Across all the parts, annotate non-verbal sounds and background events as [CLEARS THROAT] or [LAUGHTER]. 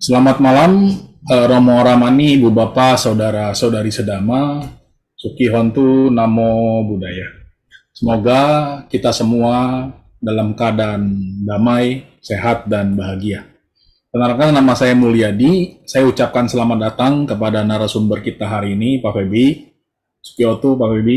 Selamat malam uh, Romo Ramani, Ibu Bapak, Saudara, Saudari Sedama, Suki Hontu, Namo Buddhaya. Semoga kita semua dalam keadaan damai, sehat, dan bahagia. Kenalkan nama saya Mulyadi, saya ucapkan selamat datang kepada narasumber kita hari ini, Pak Febi, Suki Hontu, Pak Febi,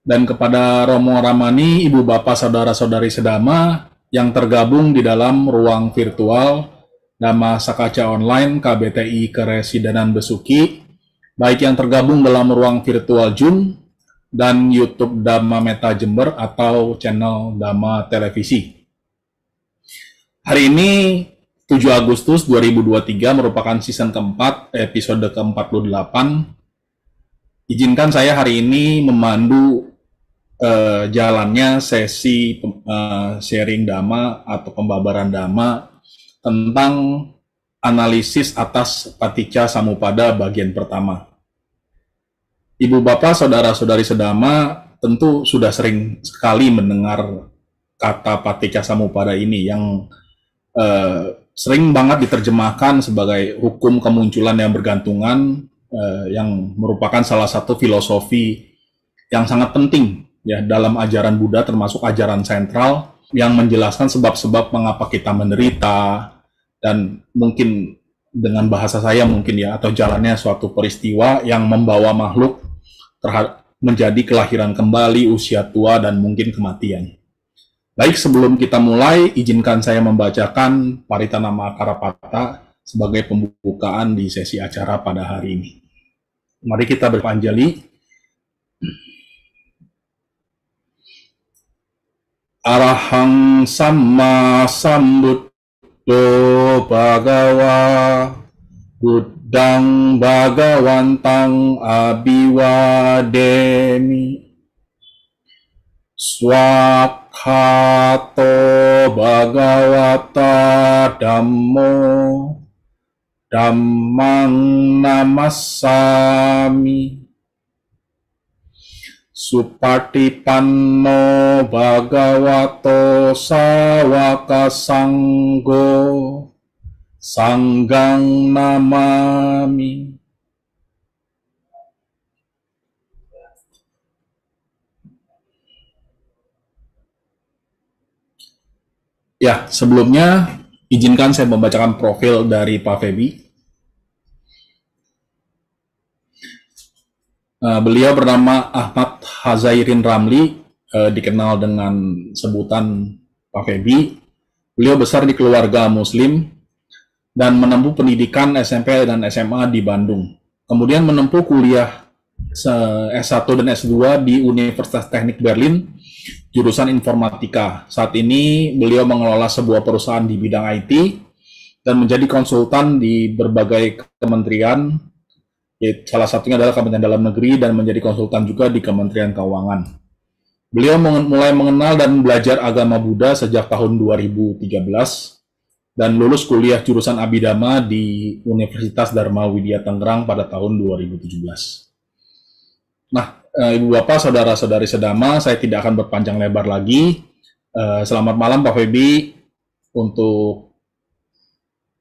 dan kepada Romo Ramani, Ibu Bapak, Saudara-saudari Sedama, yang tergabung di dalam ruang virtual Dhamma Sakaca Online KBTI Keresidenan Besuki, baik yang tergabung dalam ruang virtual Zoom dan YouTube Dhamma Meta Jember atau channel Dhamma Televisi. Hari ini 7 Agustus 2023 merupakan season keempat, episode ke-48. Izinkan saya hari ini memandu uh, jalannya sesi uh, sharing dama atau pembabaran dama tentang analisis atas paticca samupada bagian pertama. Ibu bapak, saudara-saudari sedama tentu sudah sering sekali mendengar kata paticca samupada ini yang uh, sering banget diterjemahkan sebagai hukum kemunculan yang bergantungan eh, yang merupakan salah satu filosofi yang sangat penting ya dalam ajaran Buddha termasuk ajaran sentral yang menjelaskan sebab-sebab mengapa kita menderita dan mungkin dengan bahasa saya mungkin ya atau jalannya suatu peristiwa yang membawa makhluk terhadap menjadi kelahiran kembali, usia tua dan mungkin kematian. Baik, sebelum kita mulai, izinkan saya membacakan parita nama Karapata sebagai pembukaan di sesi acara pada hari ini. Mari kita berpanjali Arahang sama sambut bagawa bhagawa Buddhang bhagawantang abhiwademi Swakato bagawata dhammo Dhammang namasami Supatipanno Bhagavato Sawaka Sanggo Sanggang Namami Ya, sebelumnya izinkan saya membacakan profil dari Pak Febi. Eh, beliau bernama Ahmad Hazairin Ramli eh, dikenal dengan sebutan Pak Febi. Beliau besar di keluarga Muslim dan menempuh pendidikan SMP dan SMA di Bandung. Kemudian menempuh kuliah S1 dan S2 di Universitas Teknik Berlin, jurusan informatika. Saat ini beliau mengelola sebuah perusahaan di bidang IT dan menjadi konsultan di berbagai kementerian salah satunya adalah Kementerian Dalam Negeri dan menjadi konsultan juga di Kementerian Keuangan. Beliau mulai mengenal dan belajar agama Buddha sejak tahun 2013 dan lulus kuliah jurusan Abidama di Universitas Dharma Widya Tangerang pada tahun 2017. Nah, eh, Ibu Bapak, Saudara-saudari sedama, saya tidak akan berpanjang lebar lagi. Eh, selamat malam Pak Febi. Untuk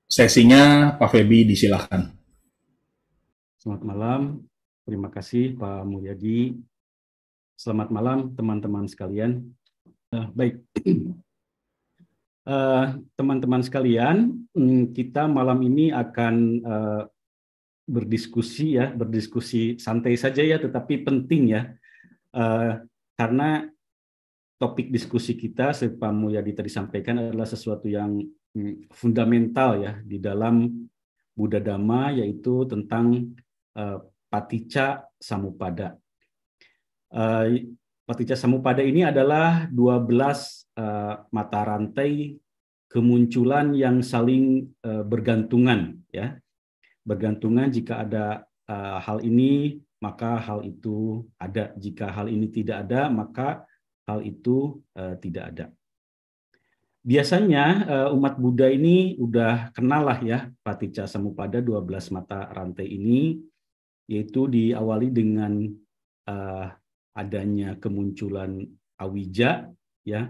sesinya, Pak Febi disilahkan. Selamat malam. Terima kasih Pak Mulyadi. Selamat malam teman-teman sekalian. Uh, baik. [CLEARS THROAT] Eh, teman-teman uh, sekalian, mm, kita malam ini akan uh, berdiskusi ya, berdiskusi santai saja ya, tetapi penting ya, uh, karena topik diskusi kita, seperti Pak Mulyadi tadi sampaikan adalah sesuatu yang mm, fundamental ya di dalam Buddha Dhamma, yaitu tentang Eh, patica samupada. Eh, patica samupada ini adalah 12 eh, mata rantai kemunculan yang saling bergantungan ya. Bergantungan jika ada hal ini maka hal itu ada. Jika hal ini tidak ada maka hal itu tidak ada biasanya umat Buddha ini udah kenal lah ya Paticca Samupada 12 mata rantai ini yaitu diawali dengan uh, adanya kemunculan awija ya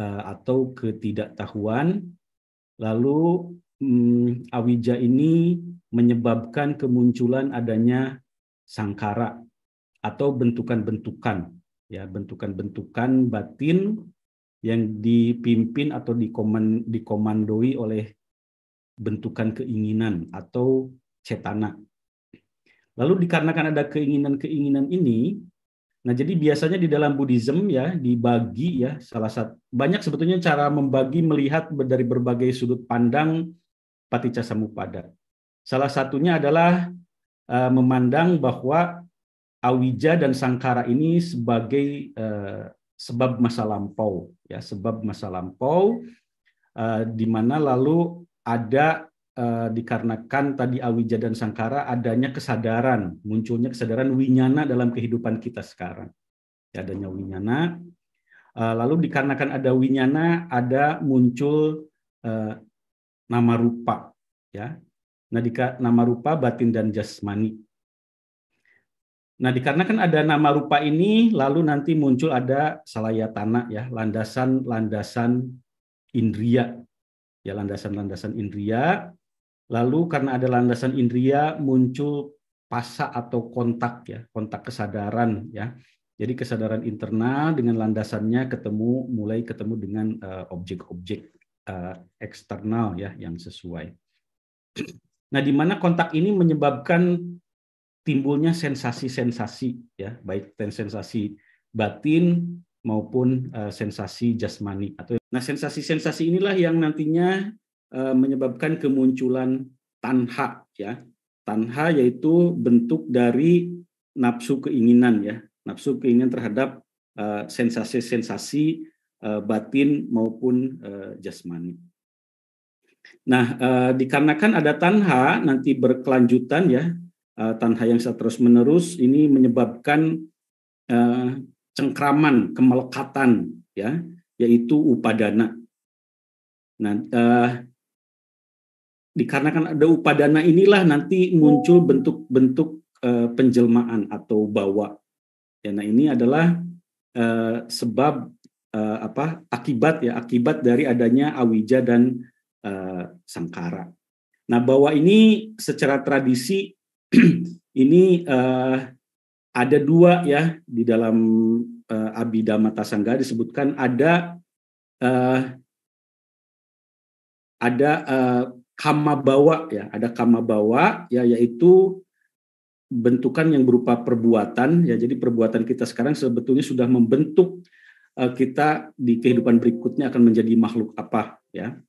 uh, atau ketidaktahuan lalu um, awija ini menyebabkan kemunculan adanya sangkara atau bentukan-bentukan ya bentukan-bentukan batin yang dipimpin atau dikoman, dikomandoi oleh bentukan keinginan atau cetana Lalu dikarenakan ada keinginan-keinginan ini, nah jadi biasanya di dalam Buddhism ya dibagi ya salah satu banyak sebetulnya cara membagi melihat dari berbagai sudut pandang paticca Salah satunya adalah uh, memandang bahwa awija dan sangkara ini sebagai uh, sebab masa lampau ya sebab masa lampau uh, di mana lalu ada uh, dikarenakan tadi awija dan sangkara adanya kesadaran, munculnya kesadaran winyana dalam kehidupan kita sekarang. Ya, adanya winyana, uh, lalu dikarenakan ada winyana ada muncul uh, nama rupa, ya. Nah, dika, nama rupa batin dan jasmani. Nah, dikarenakan ada nama rupa ini, lalu nanti muncul ada salayatana ya, landasan-landasan indria. Ya, landasan-landasan indria Lalu karena ada landasan indria muncul pasa atau kontak ya, kontak kesadaran ya. Jadi kesadaran internal dengan landasannya ketemu mulai ketemu dengan eh, objek-objek eh, eksternal ya yang sesuai. Nah, di mana kontak ini menyebabkan timbulnya sensasi-sensasi ya, baik sensasi batin maupun eh, sensasi jasmani atau nah sensasi-sensasi inilah yang nantinya Eh, menyebabkan kemunculan tanha ya. Tanha yaitu bentuk dari nafsu keinginan ya, nafsu keinginan terhadap eh, sensasi-sensasi eh, batin maupun jasmani. Nah, dikarenakan ada tanha nanti berkelanjutan ya, tanha yang terus menerus ini menyebabkan cengkraman, kemelekatan ya, yaitu upadana. Nah, dikarenakan ada upadana inilah nanti muncul bentuk-bentuk uh, eh, penjelmaan atau bawa. Ya, nah ini adalah uh, sebab uh, apa akibat ya akibat dari adanya awija dan uh, sangkara. Nah bawa ini secara tradisi [CLEARS THROAT] ini uh, ada dua ya di dalam uh, Abhidhamma Tasangga disebutkan ada uh, ada uh, kama bawa ya ada kama bawa ya yaitu bentukan yang berupa perbuatan ya jadi perbuatan kita sekarang sebetulnya sudah membentuk uh, kita di kehidupan berikutnya akan menjadi makhluk apa ya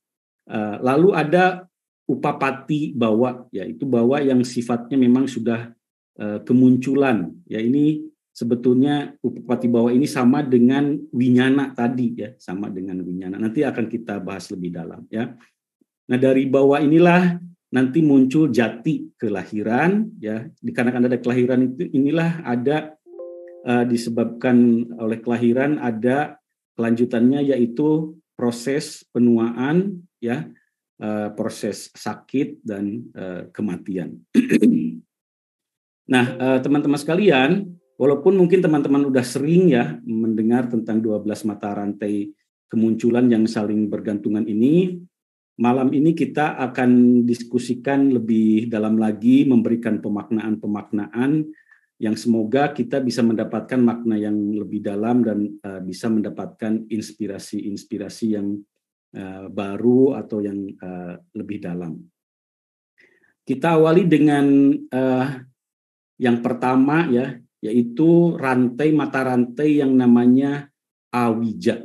uh, lalu ada upapati bawa yaitu bawa yang sifatnya memang sudah uh, kemunculan ya ini sebetulnya upapati bawa ini sama dengan winyana tadi ya sama dengan winyana nanti akan kita bahas lebih dalam ya Nah dari bawah inilah nanti muncul jati kelahiran ya dikarenakan ada kelahiran itu inilah ada uh, disebabkan oleh kelahiran ada kelanjutannya yaitu proses penuaan ya uh, proses sakit dan uh, kematian. [CLEARS THROAT] nah teman-teman uh, sekalian walaupun mungkin teman-teman udah sering ya mendengar tentang 12 mata rantai kemunculan yang saling bergantungan ini Malam ini kita akan diskusikan lebih dalam lagi, memberikan pemaknaan-pemaknaan yang semoga kita bisa mendapatkan makna yang lebih dalam dan uh, bisa mendapatkan inspirasi-inspirasi yang uh, baru atau yang uh, lebih dalam. Kita awali dengan uh, yang pertama ya, yaitu rantai mata rantai yang namanya awijat.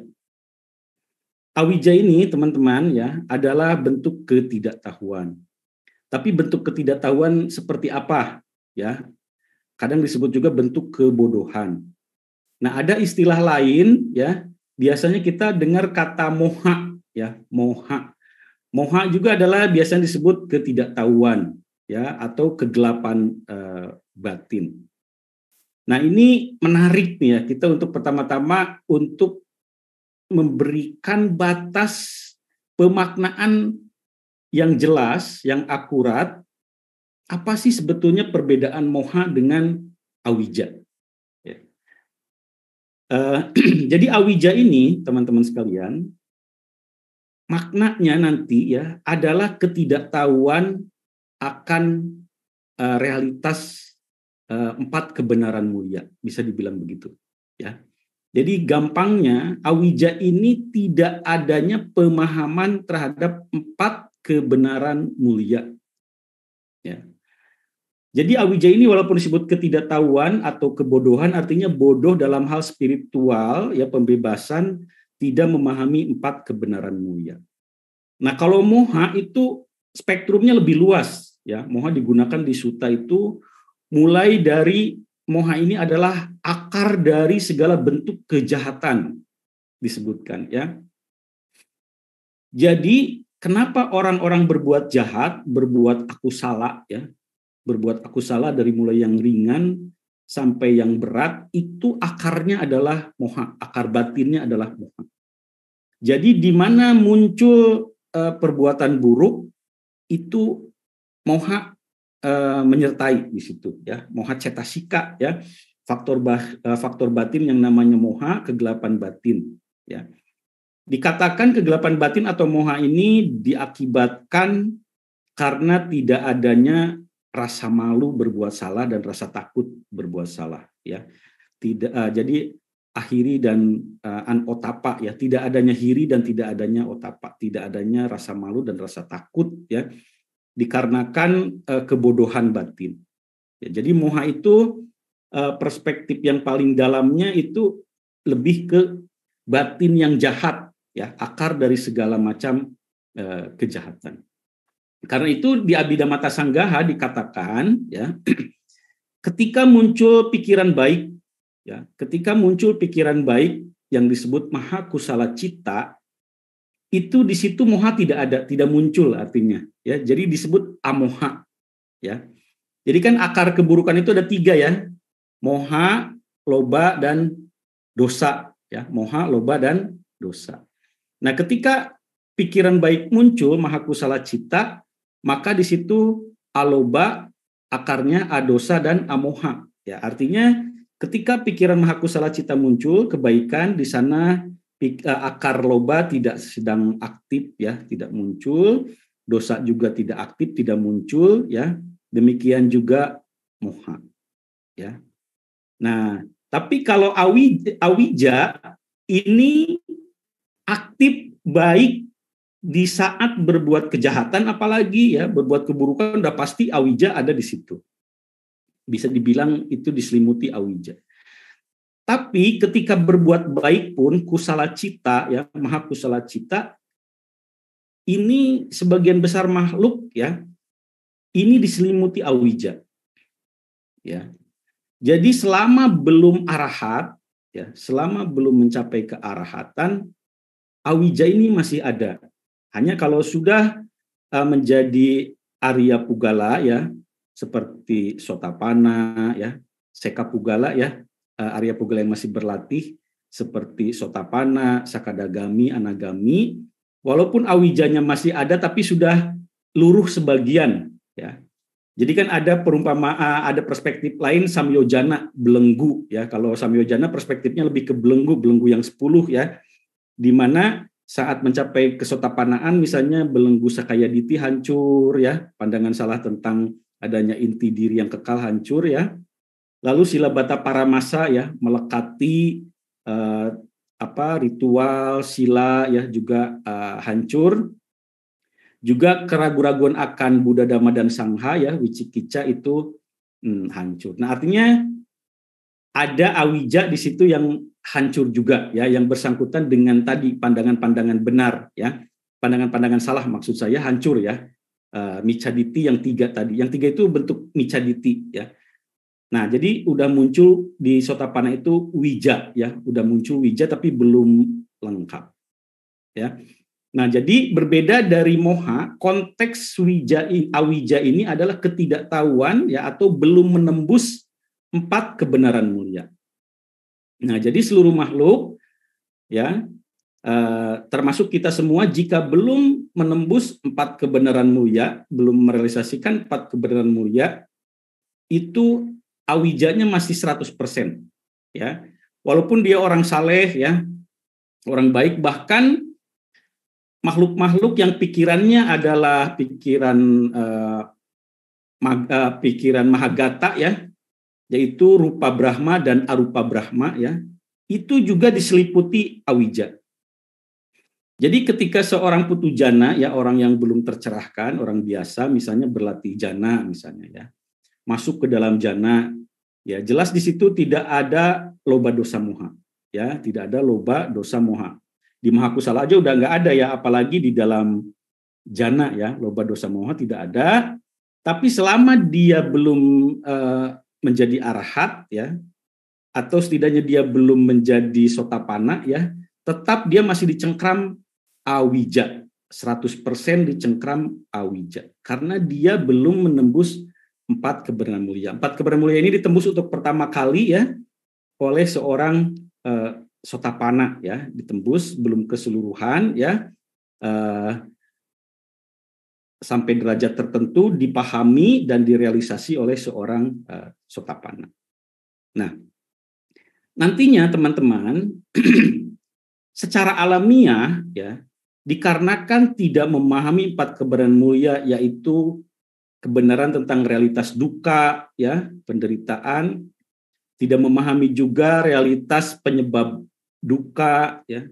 Awija ini teman-teman ya adalah bentuk ketidaktahuan. Tapi bentuk ketidaktahuan seperti apa ya? Kadang disebut juga bentuk kebodohan. Nah, ada istilah lain ya, biasanya kita dengar kata moha ya, moha. Moha juga adalah biasanya disebut ketidaktahuan ya atau kegelapan eh, batin. Nah, ini menarik nih ya kita untuk pertama-tama untuk memberikan batas pemaknaan yang jelas, yang akurat, apa sih sebetulnya perbedaan moha dengan awija? Uh, [CLEARS THROAT] jadi awija ini, teman-teman sekalian, maknanya nanti ya adalah ketidaktahuan akan uh, realitas uh, empat kebenaran mulia, bisa dibilang begitu, ya. Jadi gampangnya awija ini tidak adanya pemahaman terhadap empat kebenaran mulia. Ya. Jadi awija ini walaupun disebut ketidaktahuan atau kebodohan artinya bodoh dalam hal spiritual ya pembebasan tidak memahami empat kebenaran mulia. Nah, kalau moha itu spektrumnya lebih luas ya. Moha digunakan di suta itu mulai dari moha ini adalah akar dari segala bentuk kejahatan disebutkan ya. Jadi kenapa orang-orang berbuat jahat, berbuat aku salah ya, berbuat aku salah dari mulai yang ringan sampai yang berat itu akarnya adalah moha, akar batinnya adalah moha. Jadi di mana muncul eh, perbuatan buruk itu moha Eh, menyertai di situ ya moha cetasika ya faktor bah, eh, faktor batin yang namanya moha kegelapan batin ya dikatakan kegelapan batin atau moha ini diakibatkan karena tidak adanya rasa malu berbuat salah dan rasa takut berbuat salah ya tidak uh, jadi akhiri dan uh, anotapa ya tidak adanya hiri dan tidak adanya otapa tidak adanya rasa malu dan rasa takut ya dikarenakan uh, kebodohan batin. Ya, jadi moha itu uh, perspektif yang paling dalamnya itu lebih ke batin yang jahat, ya akar dari segala macam uh, kejahatan. Karena itu di Abhidhamma Sanggaha dikatakan, ya [CLEARS THROAT] ketika muncul pikiran baik, ya ketika muncul pikiran baik yang disebut maha kusala cita, itu di situ moha tidak ada, tidak muncul artinya. Ya, jadi disebut amoha. Ya, jadi kan akar keburukan itu ada tiga ya, moha, loba dan dosa. Ya, moha, loba dan dosa. Nah, ketika pikiran baik muncul, mahakusala cita, maka di situ aloba akarnya adosa dan amoha. Ya, artinya ketika pikiran mahakusala cita muncul, kebaikan di sana Eh, akar loba tidak sedang aktif ya, tidak muncul, dosa juga tidak aktif, tidak muncul ya. Demikian juga moha. Ya. Nah, tapi kalau awi awija ini aktif baik di saat berbuat kejahatan apalagi ya, berbuat keburukan udah pasti awija ada di situ. Bisa dibilang itu diselimuti awija. Tapi ketika berbuat baik pun kusala cita ya maha kusala cita ini sebagian besar makhluk ya ini diselimuti awija ya jadi selama belum arahat ya selama belum mencapai kearahatan awija ini masih ada hanya kalau sudah e, menjadi Arya Pugala ya seperti Sotapana ya Seka Pugala ya Eh, Arya Pugel yang masih berlatih seperti Sotapana, Sakadagami, Anagami, walaupun awijanya masih ada tapi sudah luruh sebagian ya. Jadi kan ada perumpamaan, eh, ada perspektif lain samyojana belenggu ya. Kalau samyojana perspektifnya lebih ke belenggu, belenggu yang 10 ya. Di mana saat mencapai kesotapanaan misalnya belenggu sakayaditi hancur ya, pandangan salah tentang adanya inti diri yang kekal hancur ya. Lalu sila bata para masa ya melekati uh, apa ritual sila ya juga uh, hancur. Juga keraguan-raguan akan Buddha Dhamma dan Sangha ya Wicikica itu hmm, hancur. Nah artinya ada awija di situ yang hancur juga ya yang bersangkutan dengan tadi pandangan-pandangan benar ya pandangan-pandangan salah maksud saya hancur ya uh, eh, micaditi yang tiga tadi yang tiga itu bentuk micaditi ya Nah, jadi udah muncul di Sotapana itu wija ya, udah muncul wija tapi belum lengkap. Ya. Nah, jadi berbeda dari moha, konteks wija awija ini adalah ketidaktahuan ya atau belum menembus empat kebenaran mulia. Nah, jadi seluruh makhluk ya eh, termasuk kita semua jika belum menembus empat kebenaran mulia, belum merealisasikan empat kebenaran mulia itu awijanya masih 100%. Ya. Walaupun dia orang saleh ya, orang baik bahkan makhluk-makhluk yang pikirannya adalah pikiran eh, mag, eh, pikiran mahagata ya, yaitu rupa Brahma dan arupa Brahma ya, itu juga diseliputi awija. Jadi ketika seorang putu jana ya orang yang belum tercerahkan, orang biasa misalnya berlatih jana misalnya ya masuk ke dalam jana ya jelas di situ tidak ada loba dosa moha ya tidak ada loba dosa moha di mahakusala aja udah nggak ada ya apalagi di dalam jana ya loba dosa moha tidak ada tapi selama dia belum uh, menjadi arahat ya atau setidaknya dia belum menjadi sotapana ya tetap dia masih dicengkram awija 100% dicengkram awija karena dia belum menembus empat kebenaran mulia. Empat kebenaran mulia ini ditembus untuk pertama kali ya oleh seorang sota eh, sotapana ya, ditembus belum keseluruhan ya Uh, sampai derajat tertentu dipahami dan direalisasi oleh seorang sota eh, sotapana. Nah, nantinya teman-teman [CLEARS THROAT] secara alamiah ya dikarenakan tidak memahami empat kebenaran mulia yaitu kebenaran tentang realitas duka, ya, penderitaan, tidak memahami juga realitas penyebab duka, ya,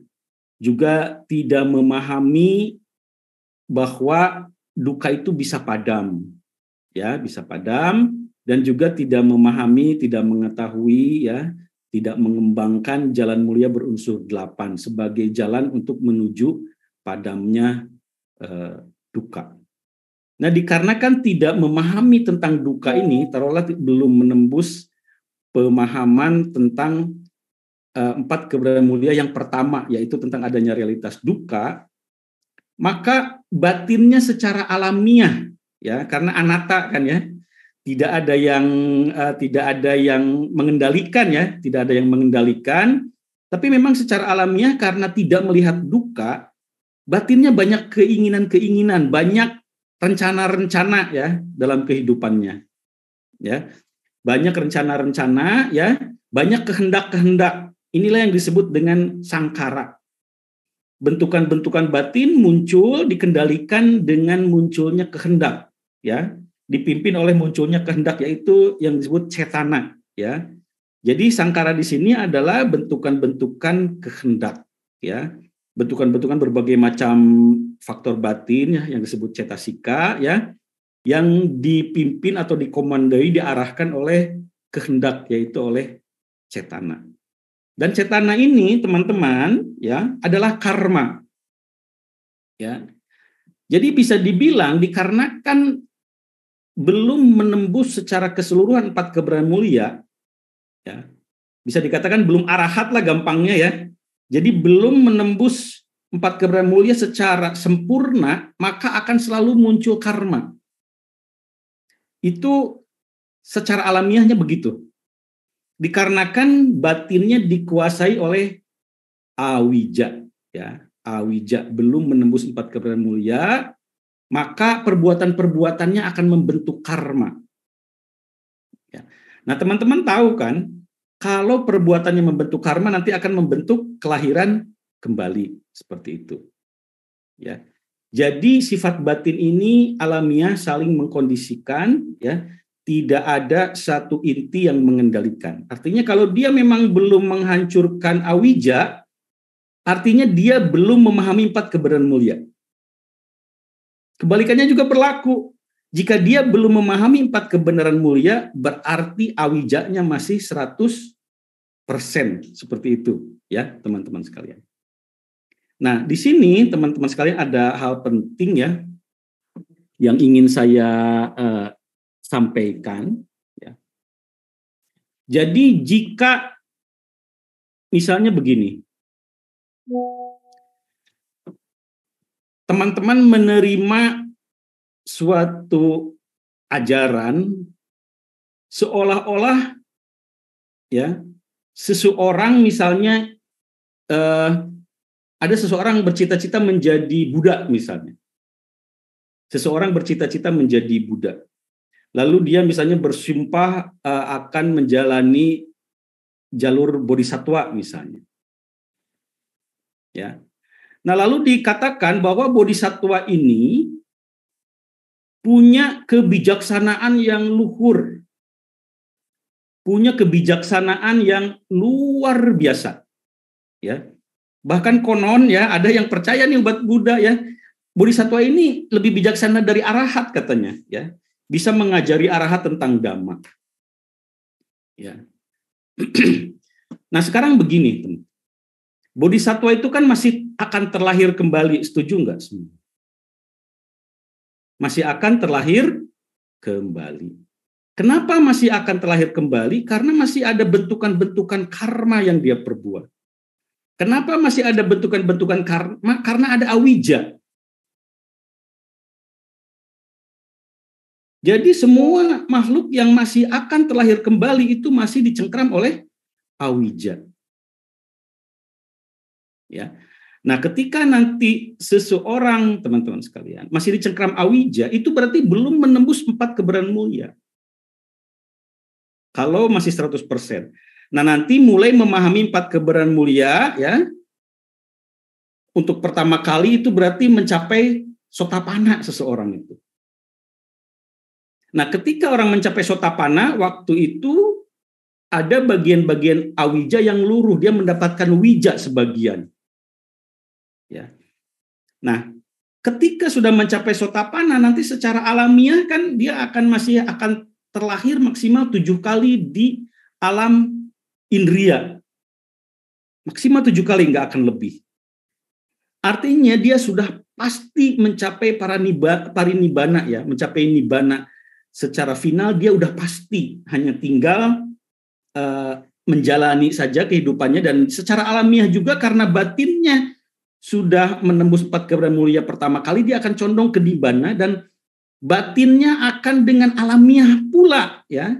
juga tidak memahami bahwa duka itu bisa padam, ya, bisa padam, dan juga tidak memahami, tidak mengetahui, ya, tidak mengembangkan jalan mulia berunsur delapan sebagai jalan untuk menuju padamnya eh, duka. Nah, dikarenakan tidak memahami tentang duka ini, taruhlah belum menembus pemahaman tentang uh, empat keberadaan mulia yang pertama, yaitu tentang adanya realitas duka, maka batinnya secara alamiah, ya, karena anata kan ya, tidak ada yang uh, tidak ada yang mengendalikan ya, tidak ada yang mengendalikan, tapi memang secara alamiah karena tidak melihat duka, batinnya banyak keinginan-keinginan, banyak rencana-rencana ya dalam kehidupannya. Ya. Banyak rencana-rencana ya, banyak kehendak-kehendak. Inilah yang disebut dengan sangkara. Bentukan-bentukan batin muncul dikendalikan dengan munculnya kehendak, ya. Dipimpin oleh munculnya kehendak yaitu yang disebut cetana, ya. Jadi sangkara di sini adalah bentukan-bentukan kehendak, ya. Bentukan-bentukan berbagai macam faktor batin ya, yang disebut cetasika ya yang dipimpin atau dikomandoi diarahkan oleh kehendak yaitu oleh cetana. Dan cetana ini teman-teman ya adalah karma. Ya. Jadi bisa dibilang dikarenakan belum menembus secara keseluruhan empat keberan mulia ya. Bisa dikatakan belum arahat lah gampangnya ya. Jadi belum menembus empat kebenaran mulia secara sempurna, maka akan selalu muncul karma. Itu secara alamiahnya begitu. Dikarenakan batinnya dikuasai oleh awija, ya. Awija belum menembus empat kebenaran mulia, maka perbuatan-perbuatannya akan membentuk karma. Ya. Nah, teman-teman tahu kan, kalau perbuatannya membentuk karma nanti akan membentuk kelahiran kembali seperti itu. Ya. Jadi sifat batin ini alamiah saling mengkondisikan ya, tidak ada satu inti yang mengendalikan. Artinya kalau dia memang belum menghancurkan awija, artinya dia belum memahami empat kebenaran mulia. Kebalikannya juga berlaku. Jika dia belum memahami empat kebenaran mulia, berarti awijanya masih 100% seperti itu ya teman-teman sekalian. Nah, di sini teman-teman sekalian ada hal penting ya yang ingin saya uh, sampaikan. Ya. Jadi jika misalnya begini, teman-teman menerima suatu ajaran seolah-olah ya seseorang misalnya uh, ada seseorang bercita-cita menjadi budak misalnya. Seseorang bercita-cita menjadi budak. Lalu dia misalnya bersumpah uh, akan menjalani jalur bodhisatwa misalnya. Ya. Nah, lalu dikatakan bahwa bodhisatwa ini punya kebijaksanaan yang luhur. Punya kebijaksanaan yang luar biasa. Ya Bahkan konon ya ada yang percaya nih obat Buddha ya satwa ini lebih bijaksana dari arahat katanya ya bisa mengajari arahat tentang dhamma. Ya. [CLEARS THROAT] nah sekarang begini teman. satwa itu kan masih akan terlahir kembali, setuju nggak semua? Masih akan terlahir kembali. Kenapa masih akan terlahir kembali? Karena masih ada bentukan-bentukan karma yang dia perbuat. Kenapa masih ada bentukan-bentukan karma? Karena ada awija. Jadi semua makhluk yang masih akan terlahir kembali itu masih dicengkram oleh awija. Ya. Nah, ketika nanti seseorang, teman-teman sekalian, masih dicengkram awija, itu berarti belum menembus empat keberan mulia. Kalau masih 100%. Nah, nanti mulai memahami empat keberan mulia ya. Untuk pertama kali itu berarti mencapai sotapana seseorang itu. Nah, ketika orang mencapai sotapana, waktu itu ada bagian-bagian awija yang luruh, dia mendapatkan wija sebagian. Ya. Nah, ketika sudah mencapai sotapana, nanti secara alamiah kan dia akan masih akan terlahir maksimal tujuh kali di alam indria. Maksimal tujuh kali nggak akan lebih. Artinya dia sudah pasti mencapai para niba, parinibana ya, mencapai nibana secara final dia udah pasti hanya tinggal uh, menjalani saja kehidupannya dan secara alamiah juga karena batinnya sudah menembus empat keberan mulia pertama kali dia akan condong ke nibana dan batinnya akan dengan alamiah pula ya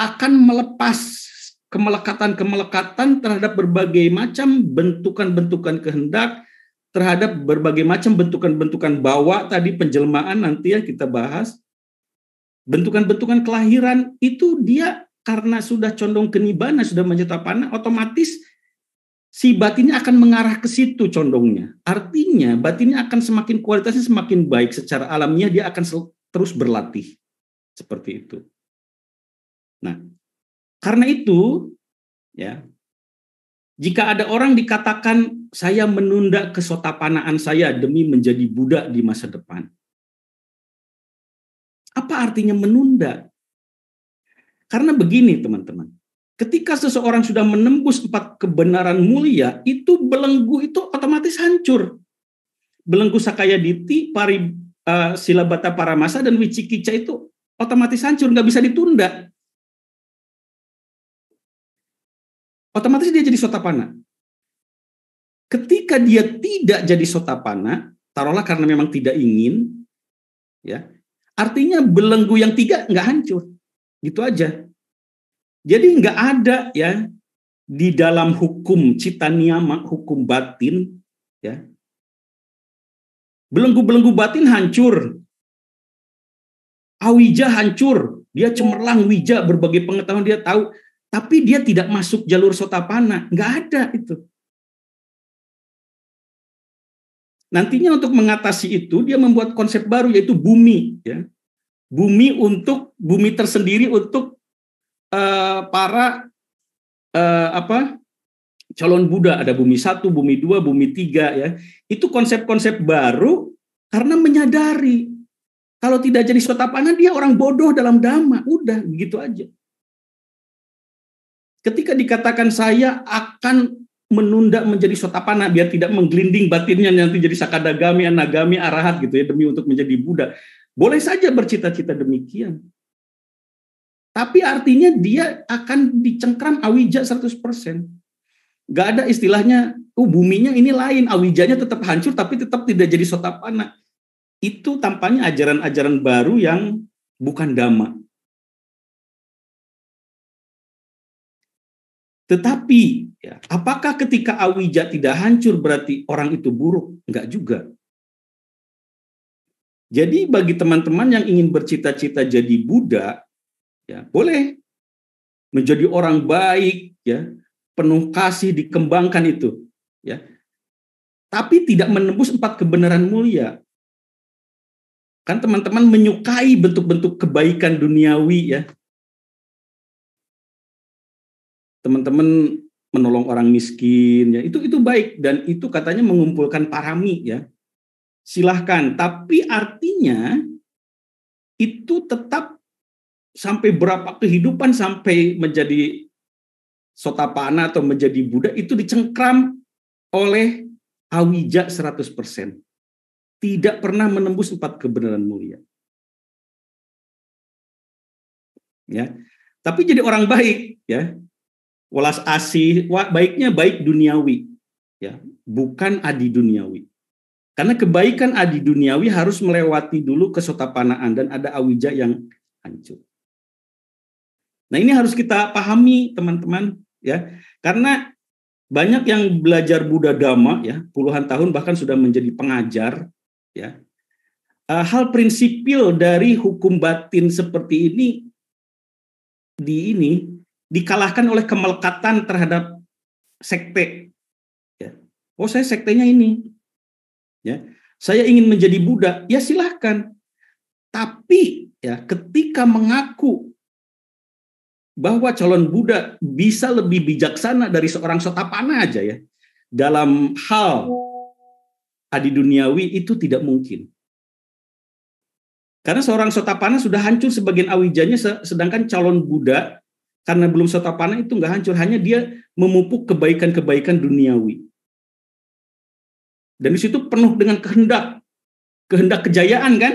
akan melepas kemelekatan-kemelekatan terhadap berbagai macam bentukan-bentukan kehendak, terhadap berbagai macam bentukan-bentukan bawa tadi penjelmaan nanti ya kita bahas. Bentukan-bentukan kelahiran itu dia karena sudah condong ke nibana, sudah mencetak panah, otomatis si batinnya akan mengarah ke situ condongnya. Artinya batinnya akan semakin kualitasnya semakin baik secara alamiah dia akan terus berlatih. Seperti itu. Nah, karena itu, ya, jika ada orang dikatakan saya menunda kesotapanaan saya demi menjadi budak di masa depan. Apa artinya menunda? Karena begini teman-teman, ketika seseorang sudah menembus empat kebenaran mulia, itu belenggu itu otomatis hancur. Belenggu Sakaya Diti, Pari, uh, Silabata Paramasa, dan Wicikica itu otomatis hancur, nggak bisa ditunda. otomatis dia jadi sotapana. Ketika dia tidak jadi sotapana, taruhlah karena memang tidak ingin, ya artinya belenggu yang tiga nggak hancur, gitu aja. Jadi nggak ada ya di dalam hukum cita niyama, hukum batin, ya belenggu-belenggu batin hancur, awija hancur, dia cemerlang wija berbagai pengetahuan dia tahu tapi dia tidak masuk jalur sotapana, nggak ada itu. Nantinya untuk mengatasi itu dia membuat konsep baru yaitu bumi, ya. Bumi untuk bumi tersendiri untuk uh, para uh, apa calon Buddha ada bumi satu, bumi dua, bumi tiga ya. Itu konsep-konsep baru karena menyadari kalau tidak jadi sotapana dia orang bodoh dalam dhamma, udah begitu aja ketika dikatakan saya akan menunda menjadi sotapana biar tidak menggelinding batinnya nanti jadi sakadagami, anagami, arahat gitu ya demi untuk menjadi Buddha. Boleh saja bercita-cita demikian. Tapi artinya dia akan dicengkram awija 100%. Gak ada istilahnya, oh buminya ini lain, awijanya tetap hancur tapi tetap tidak jadi sotapana. Itu tampaknya ajaran-ajaran baru yang bukan dhamma. Tetapi, ya, apakah ketika Awija tidak hancur berarti orang itu buruk? Enggak juga. Jadi bagi teman-teman yang ingin bercita-cita jadi Buddha, ya boleh menjadi orang baik, ya penuh kasih dikembangkan itu, ya. Tapi tidak menembus empat kebenaran mulia. Kan teman-teman menyukai bentuk-bentuk kebaikan duniawi ya, teman-teman menolong orang miskin ya itu itu baik dan itu katanya mengumpulkan parami ya silahkan tapi artinya itu tetap sampai berapa kehidupan sampai menjadi sotapana atau menjadi Buddha itu dicengkram oleh awija 100%. Tidak pernah menembus empat kebenaran mulia. Ya. Tapi jadi orang baik, ya welas asih, baiknya baik duniawi, ya, bukan adi duniawi. Karena kebaikan adi duniawi harus melewati dulu kesotapanaan dan ada awija yang hancur. Nah ini harus kita pahami teman-teman ya, karena banyak yang belajar Buddha Dhamma ya puluhan tahun bahkan sudah menjadi pengajar ya. Eh, hal prinsipil dari hukum batin seperti ini di ini dikalahkan oleh kemelekatan terhadap sekte. Ya. Oh saya sektenya ini. Ya. Saya ingin menjadi Buddha, ya silahkan. Tapi ya ketika mengaku bahwa calon Buddha bisa lebih bijaksana dari seorang sotapana aja ya dalam hal adi duniawi itu tidak mungkin. Karena seorang sotapana sudah hancur sebagian awijanya, sedangkan calon Buddha karena belum serta panah itu nggak hancur, hanya dia memupuk kebaikan-kebaikan duniawi. Dan di situ penuh dengan kehendak, kehendak kejayaan kan?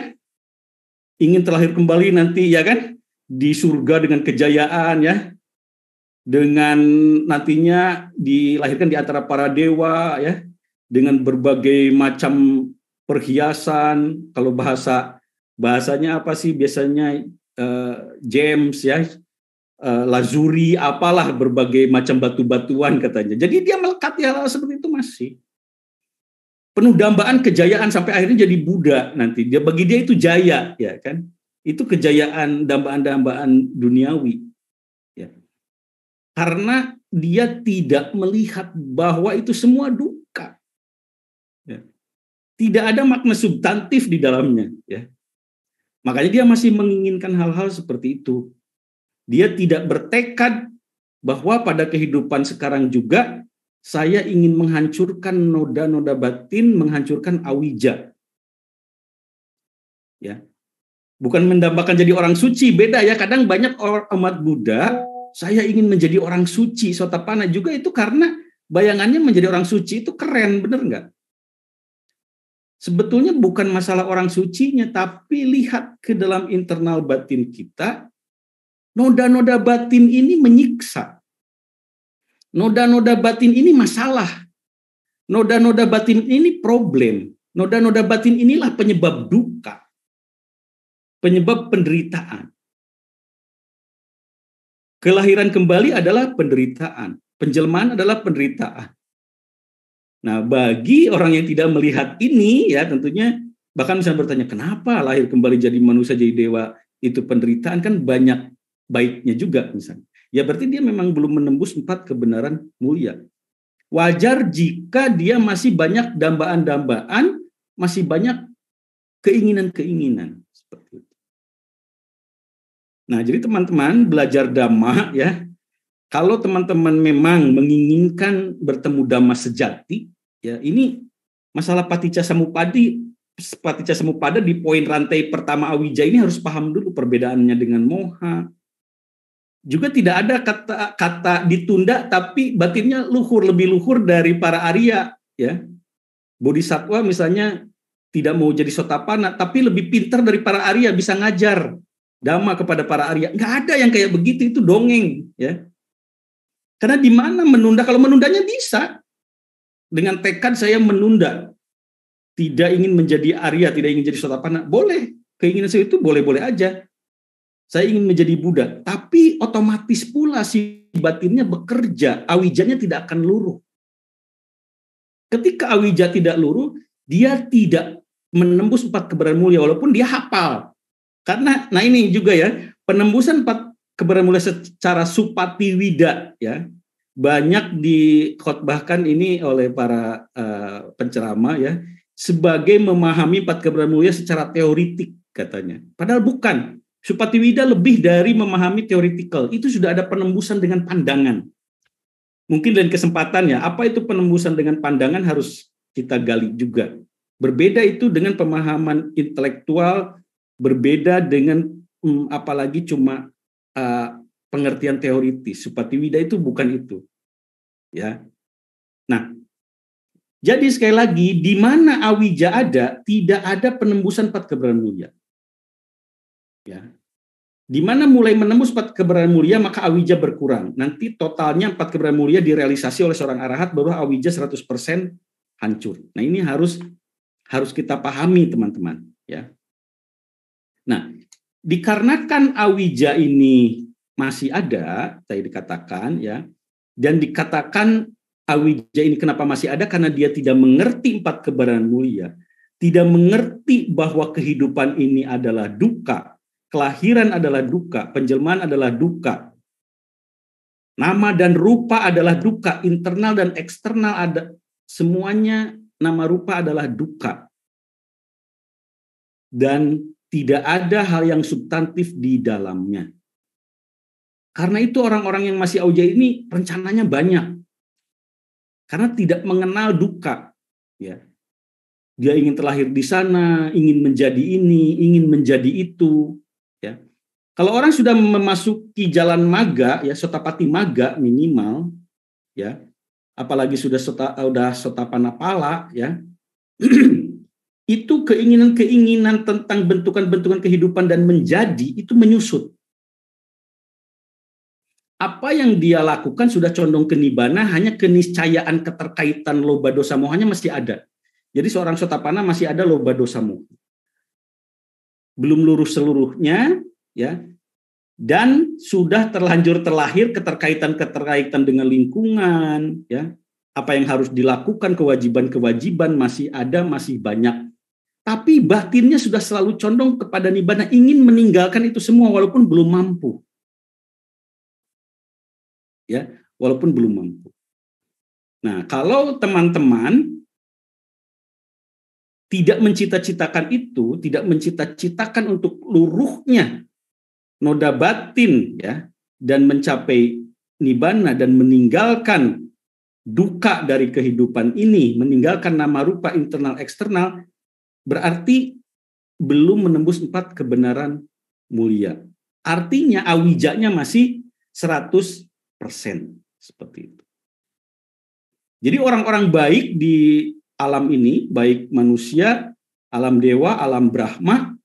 Ingin terlahir kembali nanti ya kan? Di surga dengan kejayaan ya, dengan nantinya dilahirkan di antara para dewa ya dengan berbagai macam perhiasan kalau bahasa bahasanya apa sih biasanya uh, eh, James ya uh, lazuri apalah berbagai macam batu-batuan katanya. Jadi dia melekat di hal, hal seperti itu masih. Penuh dambaan kejayaan sampai akhirnya jadi Buddha nanti. Dia bagi dia itu jaya, ya kan? Itu kejayaan dambaan-dambaan duniawi. Ya. Karena dia tidak melihat bahwa itu semua duka. Ya. Tidak ada makna substantif di dalamnya, ya. Makanya dia masih menginginkan hal-hal seperti itu dia tidak bertekad bahwa pada kehidupan sekarang juga saya ingin menghancurkan noda-noda batin, menghancurkan awija. Ya. Bukan mendambakan jadi orang suci, beda ya. Kadang banyak orang umat Buddha, saya ingin menjadi orang suci, sotapana juga itu karena bayangannya menjadi orang suci itu keren, bener nggak? Sebetulnya bukan masalah orang sucinya, tapi lihat ke dalam internal batin kita, Noda-noda batin ini menyiksa. Noda-noda batin ini masalah. Noda-noda batin ini problem. Noda-noda batin inilah penyebab duka. Penyebab penderitaan. Kelahiran kembali adalah penderitaan. Penjelmaan adalah penderitaan. Nah, bagi orang yang tidak melihat ini ya tentunya bahkan bisa bertanya kenapa lahir kembali jadi manusia jadi dewa itu penderitaan kan banyak baiknya juga misalnya. Ya berarti dia memang belum menembus empat kebenaran mulia. Wajar jika dia masih banyak dambaan-dambaan, masih banyak keinginan-keinginan seperti itu. Nah, jadi teman-teman belajar dhamma ya. Kalau teman-teman memang menginginkan bertemu dhamma sejati, ya ini masalah paticca samupadi paticca samupada di poin rantai pertama awija ini harus paham dulu perbedaannya dengan moha, juga tidak ada kata kata ditunda tapi batinnya luhur lebih luhur dari para Arya ya bodhisatwa misalnya tidak mau jadi sotapana tapi lebih pintar dari para Arya bisa ngajar dhamma kepada para Arya nggak ada yang kayak begitu itu dongeng ya karena di mana menunda kalau menundanya bisa dengan tekad saya menunda tidak ingin menjadi Arya tidak ingin jadi sotapana boleh keinginan saya itu boleh-boleh aja saya ingin menjadi Buddha tapi otomatis pula si batinnya bekerja, awijanya tidak akan luruh. Ketika awija tidak luruh, dia tidak menembus empat kebenaran mulia walaupun dia hafal. Karena nah ini juga ya, penembusan empat kebenaran mulia secara supati wida ya. Banyak dikhotbahkan ini oleh para uh, eh, pencerama ya sebagai memahami empat kebenaran mulia secara teoritik katanya. Padahal bukan. Supatiwida lebih dari memahami teoritikal, itu sudah ada penembusan dengan pandangan. Mungkin dan kesempatannya, apa itu penembusan dengan pandangan harus kita gali juga. Berbeda itu dengan pemahaman intelektual, berbeda dengan hmm, apalagi cuma uh, pengertian teoritis. Supatiwida itu bukan itu. Ya. Nah, jadi sekali lagi, di mana awija ada, tidak ada penembusan empat keberanian mulia. Ya. Di mana mulai menembus empat keberan mulia, maka awija berkurang. Nanti totalnya empat keberan mulia direalisasi oleh seorang arahat, baru awija 100% hancur. Nah ini harus harus kita pahami teman-teman. ya. Nah, dikarenakan awija ini masih ada, tadi dikatakan ya, dan dikatakan awija ini kenapa masih ada karena dia tidak mengerti empat keberan mulia, tidak mengerti bahwa kehidupan ini adalah duka, kelahiran adalah duka, penjelmaan adalah duka, nama dan rupa adalah duka, internal dan eksternal ada semuanya nama rupa adalah duka. Dan tidak ada hal yang substantif di dalamnya. Karena itu orang-orang yang masih auja ini rencananya banyak. Karena tidak mengenal duka, ya. Dia ingin terlahir di sana, ingin menjadi ini, ingin menjadi itu, kalau orang sudah memasuki jalan maga ya sotapati maga minimal ya apalagi sudah sota, sudah sotapanapala ya [CLEARS THROAT] itu keinginan-keinginan tentang bentukan-bentukan kehidupan dan menjadi itu menyusut. Apa yang dia lakukan sudah condong ke nibana, hanya keniscayaan keterkaitan loba dosa mohanya masih ada. Jadi seorang sotapana masih ada loba dosa moha. Belum lurus seluruhnya, ya dan sudah terlanjur terlahir keterkaitan-keterkaitan dengan lingkungan ya apa yang harus dilakukan kewajiban-kewajiban masih ada masih banyak tapi batinnya sudah selalu condong kepada nibana ingin meninggalkan itu semua walaupun belum mampu ya walaupun belum mampu nah kalau teman-teman tidak mencita-citakan itu tidak mencita-citakan untuk luruhnya noda batin ya dan mencapai nibana dan meninggalkan duka dari kehidupan ini, meninggalkan nama rupa internal eksternal berarti belum menembus empat kebenaran mulia. Artinya awijanya masih 100% seperti itu. Jadi orang-orang baik di alam ini, baik manusia, alam dewa, alam brahma,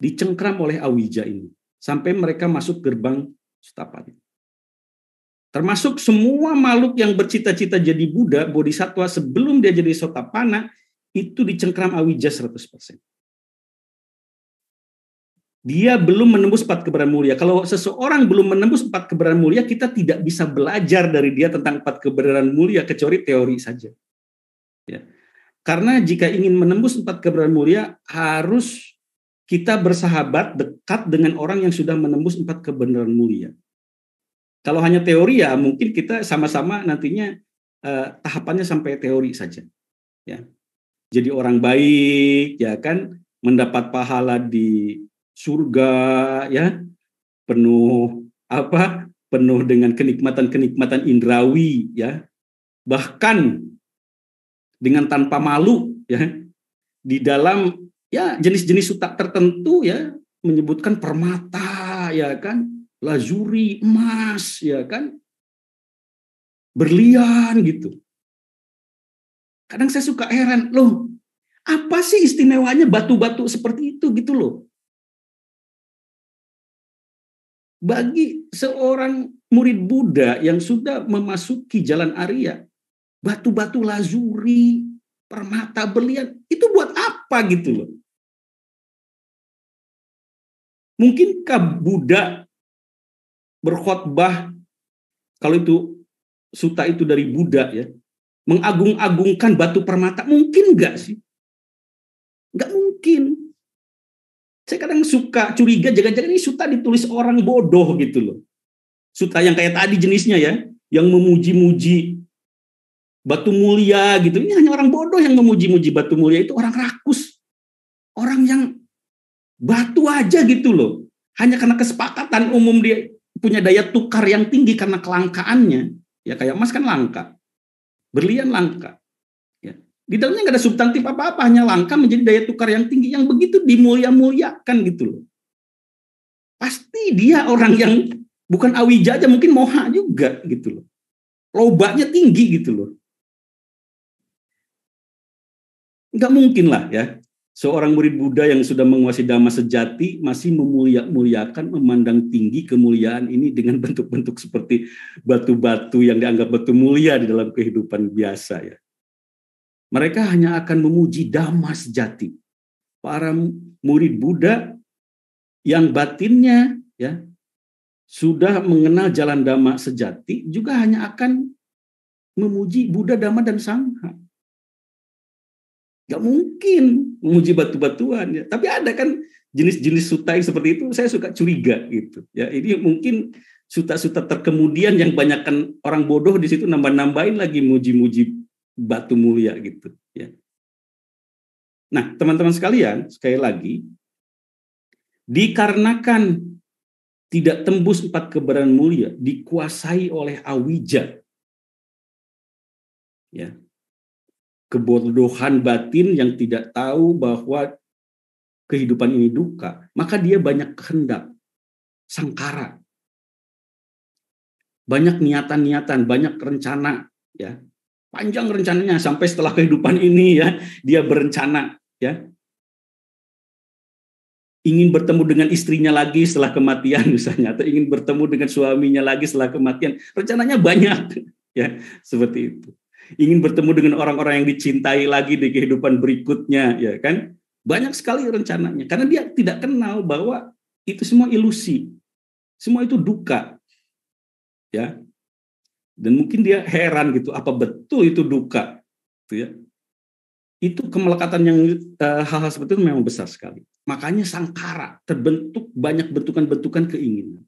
dicengkram oleh awija ini sampai mereka masuk gerbang setapan. Termasuk semua makhluk yang bercita-cita jadi Buddha, Bodhisattva sebelum dia jadi Sotapana, itu dicengkram awija 100%. Dia belum menembus empat keberan mulia. Kalau seseorang belum menembus empat keberan mulia, kita tidak bisa belajar dari dia tentang empat keberan mulia, kecuali teori saja. Ya. Karena jika ingin menembus empat keberan mulia, harus kita bersahabat dekat dengan orang yang sudah menembus empat kebenaran mulia. Kalau hanya teori ya mungkin kita sama-sama nantinya eh, tahapannya sampai teori saja. Ya. Jadi orang baik ya kan mendapat pahala di surga ya penuh apa penuh dengan kenikmatan-kenikmatan indrawi ya bahkan dengan tanpa malu ya di dalam ya jenis-jenis sutak tertentu ya menyebutkan permata ya kan lazuri emas ya kan berlian gitu kadang saya suka heran loh apa sih istimewanya batu-batu seperti itu gitu loh bagi seorang murid Buddha yang sudah memasuki jalan Arya batu-batu lazuri permata berlian itu buat apa gitu loh Mungkinkah Buddha berkhotbah kalau itu suta itu dari Buddha ya, mengagung-agungkan batu permata, mungkin nggak sih? Nggak mungkin. Saya kadang suka curiga, jangan-jangan ini suta ditulis orang bodoh gitu loh. Suta yang kayak tadi jenisnya ya, yang memuji-muji batu mulia gitu. Ini hanya orang bodoh yang memuji-muji batu mulia itu orang rakyat batu aja gitu loh. Hanya karena kesepakatan umum dia punya daya tukar yang tinggi karena kelangkaannya. Ya kayak emas kan langka. Berlian langka. Ya. Di dalamnya nggak ada substantif apa-apa, hanya langka menjadi daya tukar yang tinggi yang begitu dimulia-muliakan gitu loh. Pasti dia orang yang bukan awija aja mungkin moha juga gitu loh. Lobanya tinggi gitu loh. Nggak mungkin lah ya Seorang murid Buddha yang sudah menguasai dhamma sejati masih memuliakan, memandang tinggi kemuliaan ini dengan [LAUGHS] bentuk-bentuk seperti batu-batu yang dianggap batu mulia di dalam kehidupan biasa ya. Mereka hanya akan memuji dhamma sejati. Para murid Buddha yang batinnya ya sudah mengenal jalan dhamma sejati juga hanya akan memuji Buddha, Dhamma dan Sangha. Gak mungkin memuji batu-batuan ya. Tapi ada kan jenis-jenis suta yang seperti itu saya suka curiga gitu. Ya, ini mungkin suta-suta terkemudian yang banyakkan orang bodoh di situ nambah-nambahin lagi muji-muji batu mulia gitu ya. Nah, teman-teman sekalian, sekali lagi dikarenakan tidak tembus empat kebenaran mulia dikuasai oleh awija. Ya, kebodohan batin yang tidak tahu bahwa kehidupan ini duka, maka dia banyak kehendak, sangkara, banyak niatan-niatan, banyak rencana, ya panjang rencananya sampai setelah kehidupan ini ya dia berencana ya ingin bertemu dengan istrinya lagi setelah kematian misalnya atau ingin bertemu dengan suaminya lagi setelah kematian rencananya banyak [LAUGHS] ya seperti itu ingin bertemu dengan orang-orang yang dicintai lagi di kehidupan berikutnya, ya kan? Banyak sekali rencananya karena dia tidak kenal bahwa itu semua ilusi. Semua itu duka. Ya. Dan mungkin dia heran gitu, apa betul itu duka? Gitu ya. Itu kemelekatan yang eh, hal-hal e, hal -hal seperti itu memang besar sekali. Makanya sangkara terbentuk banyak bentukan-bentukan keinginan.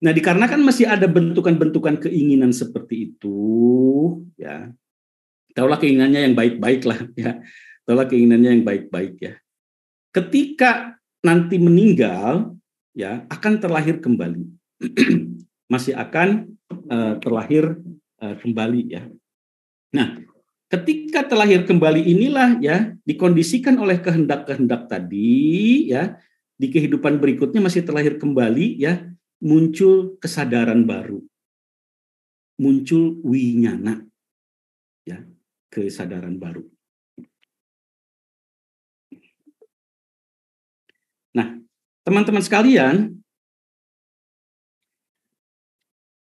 Nah, dikarenakan masih ada bentukan-bentukan keinginan seperti itu, ya. Taulah keinginannya yang baik-baik lah, ya. Taulah keinginannya yang baik-baik ya. Ketika nanti meninggal, ya, akan terlahir kembali. [CLEARS THROAT] masih akan uh, terlahir uh, kembali ya. Nah, ketika terlahir kembali inilah ya dikondisikan oleh kehendak-kehendak tadi ya di kehidupan berikutnya masih terlahir kembali ya muncul kesadaran baru, muncul winyana, ya kesadaran baru. Nah, teman-teman sekalian,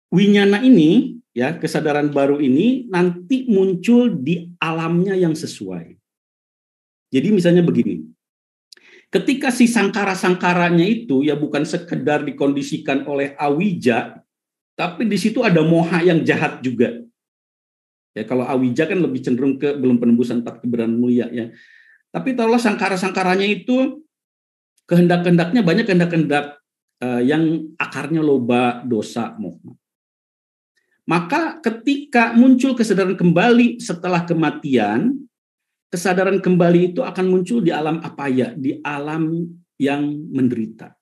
winyana ini ya kesadaran baru ini nanti muncul di alamnya yang sesuai. Jadi misalnya begini, Ketika si sangkara-sangkaranya itu ya bukan sekedar dikondisikan oleh awija, tapi di situ ada moha yang jahat juga. Ya kalau awija kan lebih cenderung ke belum penembusan empat keberan mulia ya. Tapi taruhlah sangkara-sangkaranya itu kehendak-kehendaknya banyak kehendak-kehendak eh, yang akarnya loba dosa moha. Maka ketika muncul kesadaran kembali setelah kematian, kesadaran kembali itu akan muncul di alam apa ya? Di alam yang menderita.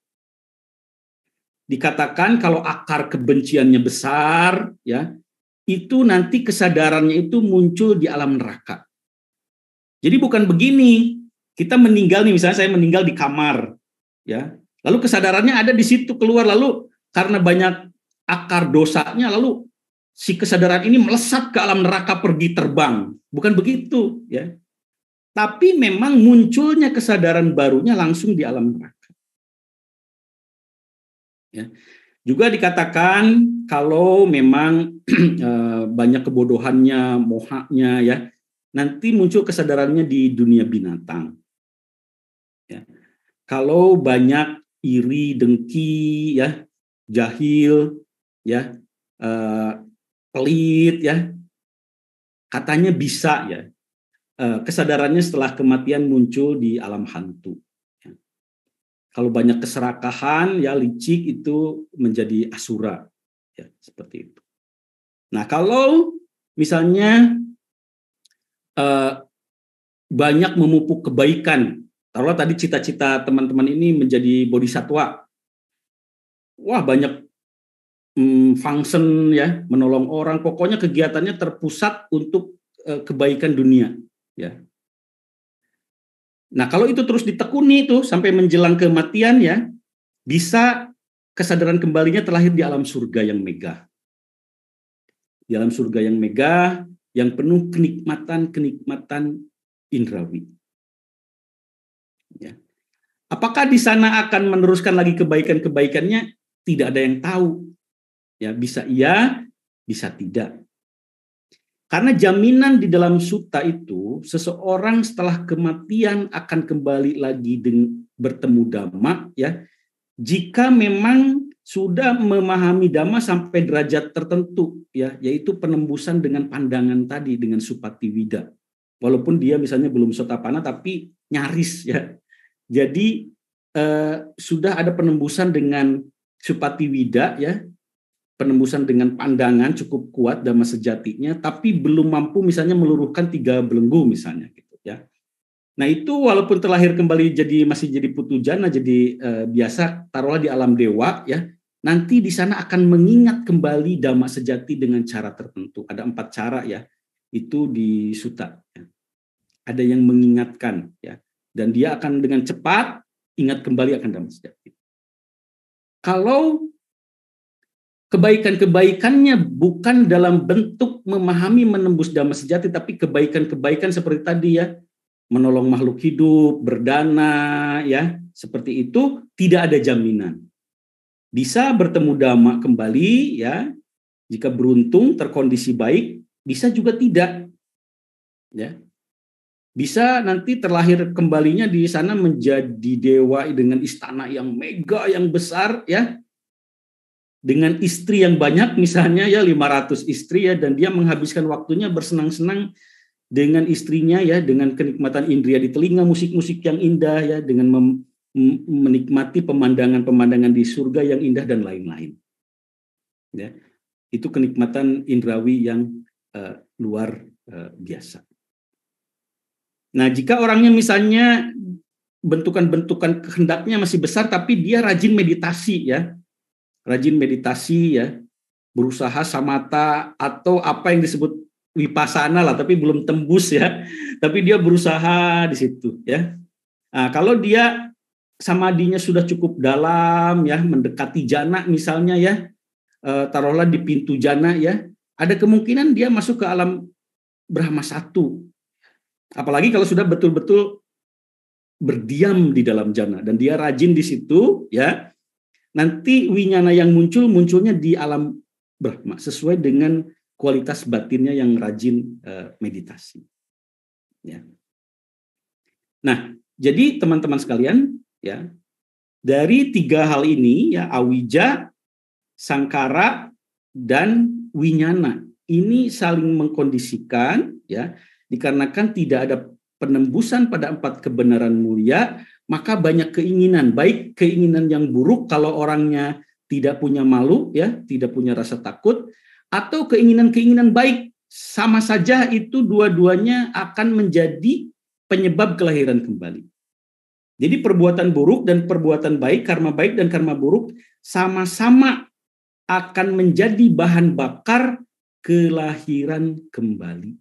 Dikatakan kalau akar kebenciannya besar, ya itu nanti kesadarannya itu muncul di alam neraka. Jadi bukan begini, kita meninggal nih misalnya saya meninggal di kamar, ya. Lalu kesadarannya ada di situ keluar lalu karena banyak akar dosanya lalu si kesadaran ini melesat ke alam neraka pergi terbang. Bukan begitu, ya. Tapi memang munculnya kesadaran barunya langsung di alam neraka. Ya. Juga dikatakan kalau memang [CLEARS THROAT] eh, banyak kebodohannya, mohaknya ya, nanti muncul kesadarannya di dunia binatang. Ya. Kalau banyak iri, dengki, ya, jahil, ya, eh, pelit, ya, katanya bisa ya, Eh, kesadarannya setelah kematian muncul di alam hantu. Ya. Kalau banyak keserakahan, ya licik itu menjadi asura, ya seperti itu. Nah, kalau misalnya eh, banyak memupuk kebaikan, taruhlah tadi cita-cita teman-teman ini menjadi bodhisatwa, wah banyak hmm, function ya, menolong orang, pokoknya kegiatannya terpusat untuk eh, kebaikan dunia ya. Nah, kalau itu terus ditekuni itu sampai menjelang kematian ya, bisa kesadaran kembalinya terlahir di alam surga yang megah. Di alam surga yang megah, yang penuh kenikmatan-kenikmatan indrawi. Ya. Apakah di sana akan meneruskan lagi kebaikan-kebaikannya? Tidak ada yang tahu. Ya, bisa iya, bisa tidak. Karena jaminan di dalam suta itu seseorang setelah kematian akan kembali lagi bertemu dhamma ya. Jika memang sudah memahami dhamma sampai derajat tertentu ya, yaitu penembusan dengan pandangan tadi dengan supati wida. Walaupun dia misalnya belum sotapana tapi nyaris ya. Jadi eh, sudah ada penembusan dengan supati wida ya penembusan dengan pandangan cukup kuat damai sejatinya tapi belum mampu misalnya meluruhkan tiga belenggu misalnya gitu ya nah itu walaupun terlahir kembali jadi masih jadi putu jana jadi eh, biasa taruhlah di alam dewa ya nanti di sana akan mengingat kembali damai sejati dengan cara tertentu ada empat cara ya itu di suta ya. ada yang mengingatkan ya dan dia akan dengan cepat ingat kembali akan damai sejati kalau kebaikan-kebaikannya bukan dalam bentuk memahami menembus damai sejati, tapi kebaikan-kebaikan seperti tadi ya, menolong makhluk hidup, berdana, ya, seperti itu tidak ada jaminan. Bisa bertemu dama kembali, ya, jika beruntung terkondisi baik, bisa juga tidak, ya. Bisa nanti terlahir kembalinya di sana menjadi dewa dengan istana yang mega, yang besar, ya, dengan istri yang banyak misalnya ya 500 istri ya dan dia menghabiskan waktunya bersenang-senang dengan istrinya ya dengan kenikmatan indria di telinga musik-musik yang indah ya dengan menikmati pemandangan-pemandangan di surga yang indah dan lain-lain. Ya, itu kenikmatan indrawi yang uh, luar uh, biasa. Nah, jika orangnya misalnya bentukan-bentukan kehendaknya masih besar, tapi dia rajin meditasi ya, rajin meditasi ya, berusaha samata atau apa yang disebut wipasana lah, tapi belum tembus ya. [LAUGHS] Tapi dia berusaha di situ ya. Nah, kalau dia samadinya sudah cukup dalam ya, mendekati jana misalnya ya, eh, taruhlah di pintu jana ya, ada kemungkinan dia masuk ke alam Brahma satu. Apalagi kalau sudah betul-betul berdiam di dalam jana dan dia rajin di situ ya Nanti winyana yang muncul munculnya di alam Brahma sesuai dengan kualitas batinnya yang rajin uh, meditasi. Ya. Nah, jadi teman-teman sekalian, ya dari tiga hal ini ya awija, sangkara dan winyana ini saling mengkondisikan ya dikarenakan tidak ada penembusan pada empat kebenaran mulia maka banyak keinginan, baik keinginan yang buruk kalau orangnya tidak punya malu ya, tidak punya rasa takut atau keinginan-keinginan baik sama saja itu dua-duanya akan menjadi penyebab kelahiran kembali. Jadi perbuatan buruk dan perbuatan baik, karma baik dan karma buruk sama-sama akan menjadi bahan bakar kelahiran kembali.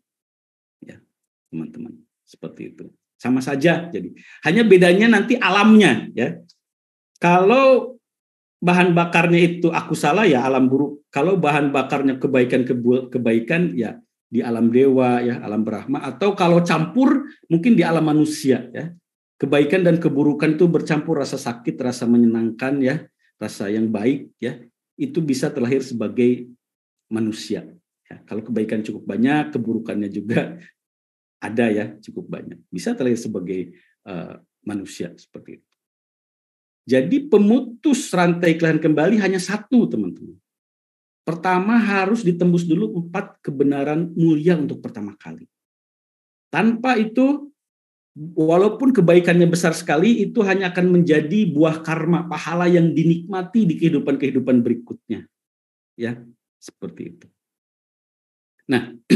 Ya, teman-teman, seperti itu sama saja jadi hanya bedanya nanti alamnya ya kalau bahan bakarnya itu aku salah ya alam buruk kalau bahan bakarnya kebaikan kebaikan ya di alam dewa ya alam brahma atau kalau campur mungkin di alam manusia ya kebaikan dan keburukan itu bercampur rasa sakit rasa menyenangkan ya rasa yang baik ya itu bisa terlahir sebagai manusia Ya, kalau kebaikan cukup banyak, keburukannya juga ada ya cukup banyak. Bisa terlihat sebagai uh, manusia seperti itu. Jadi pemutus rantai kalian kembali hanya satu teman-teman. Pertama harus ditembus dulu empat kebenaran mulia untuk pertama kali. Tanpa itu, walaupun kebaikannya besar sekali, itu hanya akan menjadi buah karma, pahala yang dinikmati di kehidupan-kehidupan berikutnya. Ya, seperti itu. Nah, [CLEARS THROAT]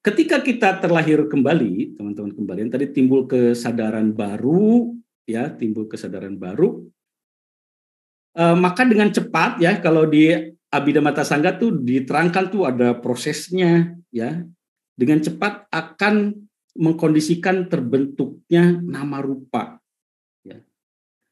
ketika kita terlahir kembali, teman-teman kembalian tadi timbul kesadaran baru, ya timbul kesadaran baru. E, maka dengan cepat ya kalau di Abhidhamma sangga tuh diterangkan tuh ada prosesnya ya. Dengan cepat akan mengkondisikan terbentuknya nama rupa. Ya.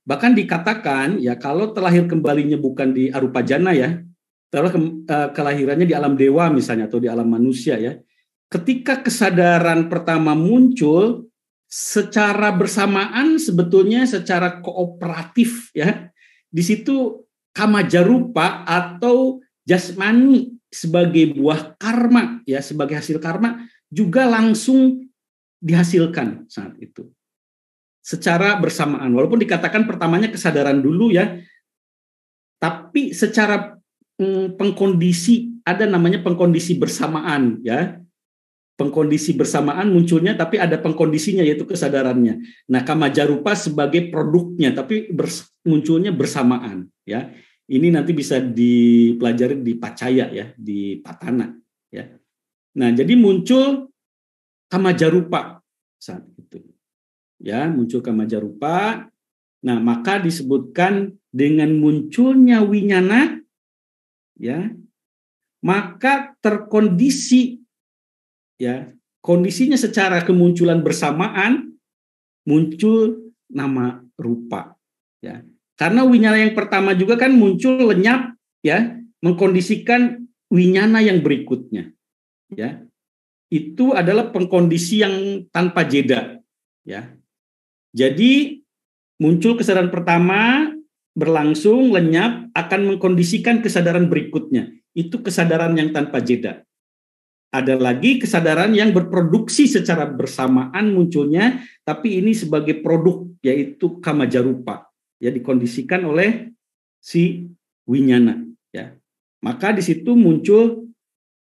Bahkan dikatakan ya kalau terlahir kembalinya bukan di arupa jana ya, terlahir ke, eh, kelahirannya di alam dewa misalnya atau di alam manusia ya, ketika kesadaran pertama muncul secara bersamaan sebetulnya secara kooperatif ya di situ kama jarupa atau jasmani sebagai buah karma ya sebagai hasil karma juga langsung dihasilkan saat itu secara bersamaan walaupun dikatakan pertamanya kesadaran dulu ya tapi secara mm, pengkondisi ada namanya pengkondisi bersamaan ya pengkondisi bersamaan munculnya tapi ada pengkondisinya yaitu kesadarannya. Nah, kamajarupa sebagai produknya tapi bers munculnya bersamaan ya. Ini nanti bisa dipelajari di Pacaya ya, di Patana ya. Nah, jadi muncul kamajarupa saat itu. Ya, muncul kamajarupa. Nah, maka disebutkan dengan munculnya winyana ya, maka terkondisi ya kondisinya secara kemunculan bersamaan muncul nama rupa ya karena winyana yang pertama juga kan muncul lenyap ya mengkondisikan winyana yang berikutnya ya itu adalah pengkondisi yang tanpa jeda ya jadi muncul kesadaran pertama berlangsung lenyap akan mengkondisikan kesadaran berikutnya itu kesadaran yang tanpa jeda ada lagi kesadaran yang berproduksi secara bersamaan munculnya, tapi ini sebagai produk yaitu kamajarupa, ya dikondisikan oleh si winyana, ya. Maka di situ muncul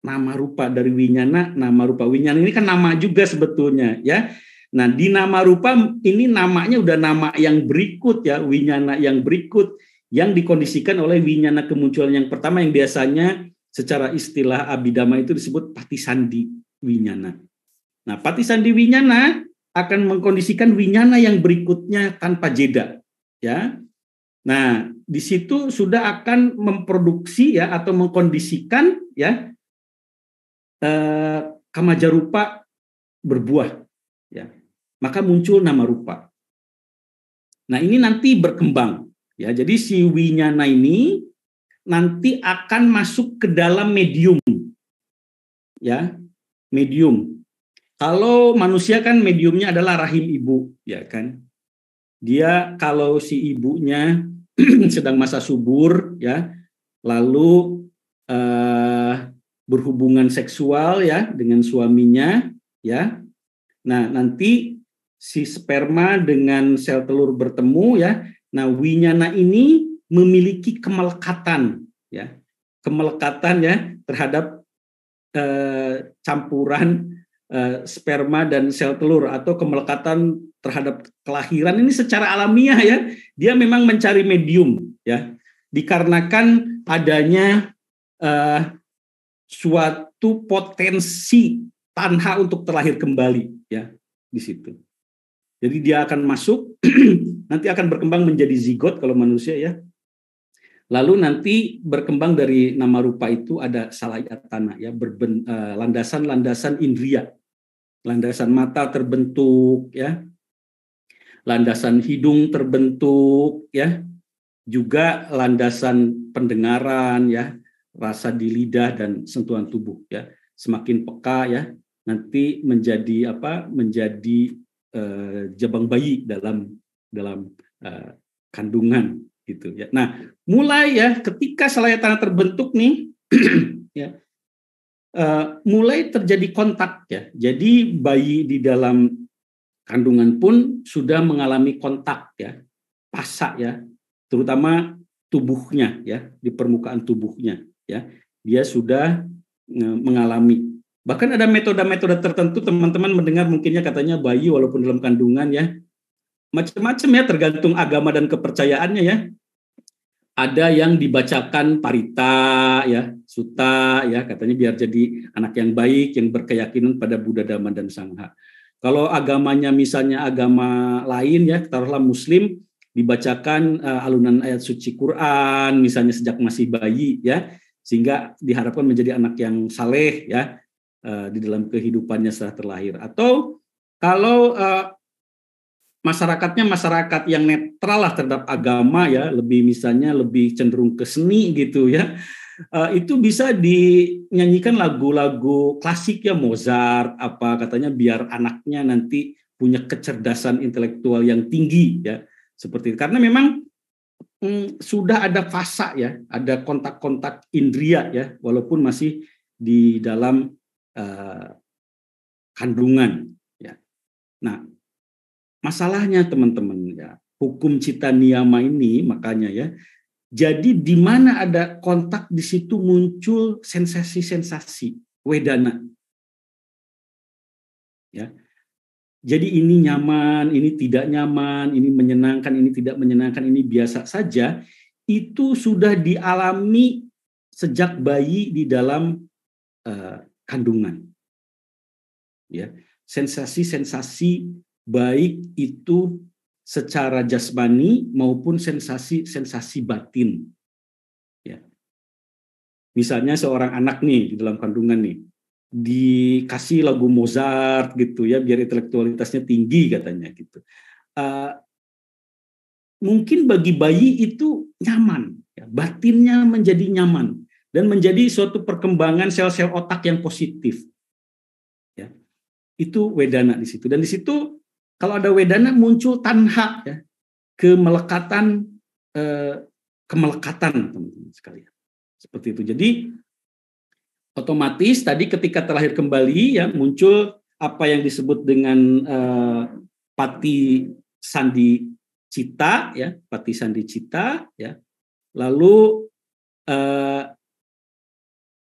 nama rupa dari winyana, nama rupa winyana ini kan nama juga sebetulnya, ya. Nah, di nama rupa ini namanya udah nama yang berikut ya, winyana yang berikut yang dikondisikan oleh winyana kemunculan yang pertama yang biasanya secara istilah abidama itu disebut patisandi winyana. Nah, patisandi winyana akan mengkondisikan winyana yang berikutnya tanpa jeda, ya. Nah, di situ sudah akan memproduksi ya atau mengkondisikan ya eh, kamaja rupa berbuah, ya. Maka muncul nama rupa. Nah, ini nanti berkembang, ya. Jadi si winyana ini nanti akan masuk ke dalam medium. Ya, medium. Kalau manusia kan mediumnya adalah rahim ibu, ya kan? Dia kalau si ibunya [CLEARS THROAT] sedang masa subur ya, lalu eh, berhubungan seksual ya dengan suaminya ya. Nah, nanti si sperma dengan sel telur bertemu ya. Nah, winyana ini memiliki kemelekatan ya ya terhadap eh, campuran eh, sperma dan sel telur atau kemelekatan terhadap kelahiran ini secara alamiah ya dia memang mencari medium ya dikarenakan adanya eh, suatu potensi tanha untuk terlahir kembali ya di situ jadi dia akan masuk [CLEARS THROAT] nanti akan berkembang menjadi zigot kalau manusia ya Lalu nanti berkembang dari nama rupa itu ada salayatana ya berben, eh, landasan-landasan indria. Landasan mata terbentuk ya. Landasan hidung terbentuk ya. Juga landasan pendengaran ya, rasa di lidah dan sentuhan tubuh ya. Semakin peka ya, nanti menjadi apa? menjadi uh, jabang bayi dalam dalam uh, kandungan gitu ya. Nah, mulai ya ketika selaya tanah terbentuk nih [CLEARS THROAT] ya uh, mulai terjadi kontak ya jadi bayi di dalam kandungan pun sudah mengalami kontak ya pasak ya terutama tubuhnya ya di permukaan tubuhnya ya dia sudah e, mengalami bahkan ada metode-metode tertentu teman-teman mendengar mungkinnya katanya bayi walaupun dalam kandungan ya macam-macam ya tergantung agama dan kepercayaannya ya ada yang dibacakan parita ya suta ya katanya biar jadi anak yang baik yang berkeyakinan pada Buddha Dhamma dan Sangha. Kalau agamanya misalnya agama lain ya taruhlah Muslim dibacakan uh, alunan ayat suci Quran misalnya sejak masih bayi ya sehingga diharapkan menjadi anak yang saleh ya uh, di dalam kehidupannya setelah terlahir atau kalau uh, masyarakatnya masyarakat yang netral lah terhadap agama ya lebih misalnya lebih cenderung ke seni gitu ya uh, itu bisa dinyanyikan lagu-lagu klasik ya Mozart apa katanya biar anaknya nanti punya kecerdasan intelektual yang tinggi ya seperti itu. karena memang mm, sudah ada fasa ya ada kontak-kontak indria ya walaupun masih di dalam uh, kandungan ya nah Masalahnya teman-teman ya, hukum cita niyama ini makanya ya. Jadi di mana ada kontak di situ muncul sensasi-sensasi wedana. Ya. Jadi ini nyaman, ini tidak nyaman, ini menyenangkan, ini tidak menyenangkan, ini biasa saja. Itu sudah dialami sejak bayi di dalam uh, kandungan. Ya, sensasi-sensasi baik itu secara jasmani maupun sensasi-sensasi batin. Ya. Misalnya seorang anak nih di dalam kandungan nih dikasih lagu Mozart gitu ya biar intelektualitasnya tinggi katanya gitu. Uh, mungkin bagi bayi itu nyaman, ya. batinnya menjadi nyaman dan menjadi suatu perkembangan sel-sel otak yang positif. Ya. Itu wedana di situ dan di situ kalau ada wedana muncul tanha ya, kemelekatan eh, kemelekatan teman-teman sekalian. Seperti itu. Jadi otomatis tadi ketika terlahir kembali ya muncul apa yang disebut dengan eh, pati sandi cita ya, pati sandi cita ya. Lalu eh,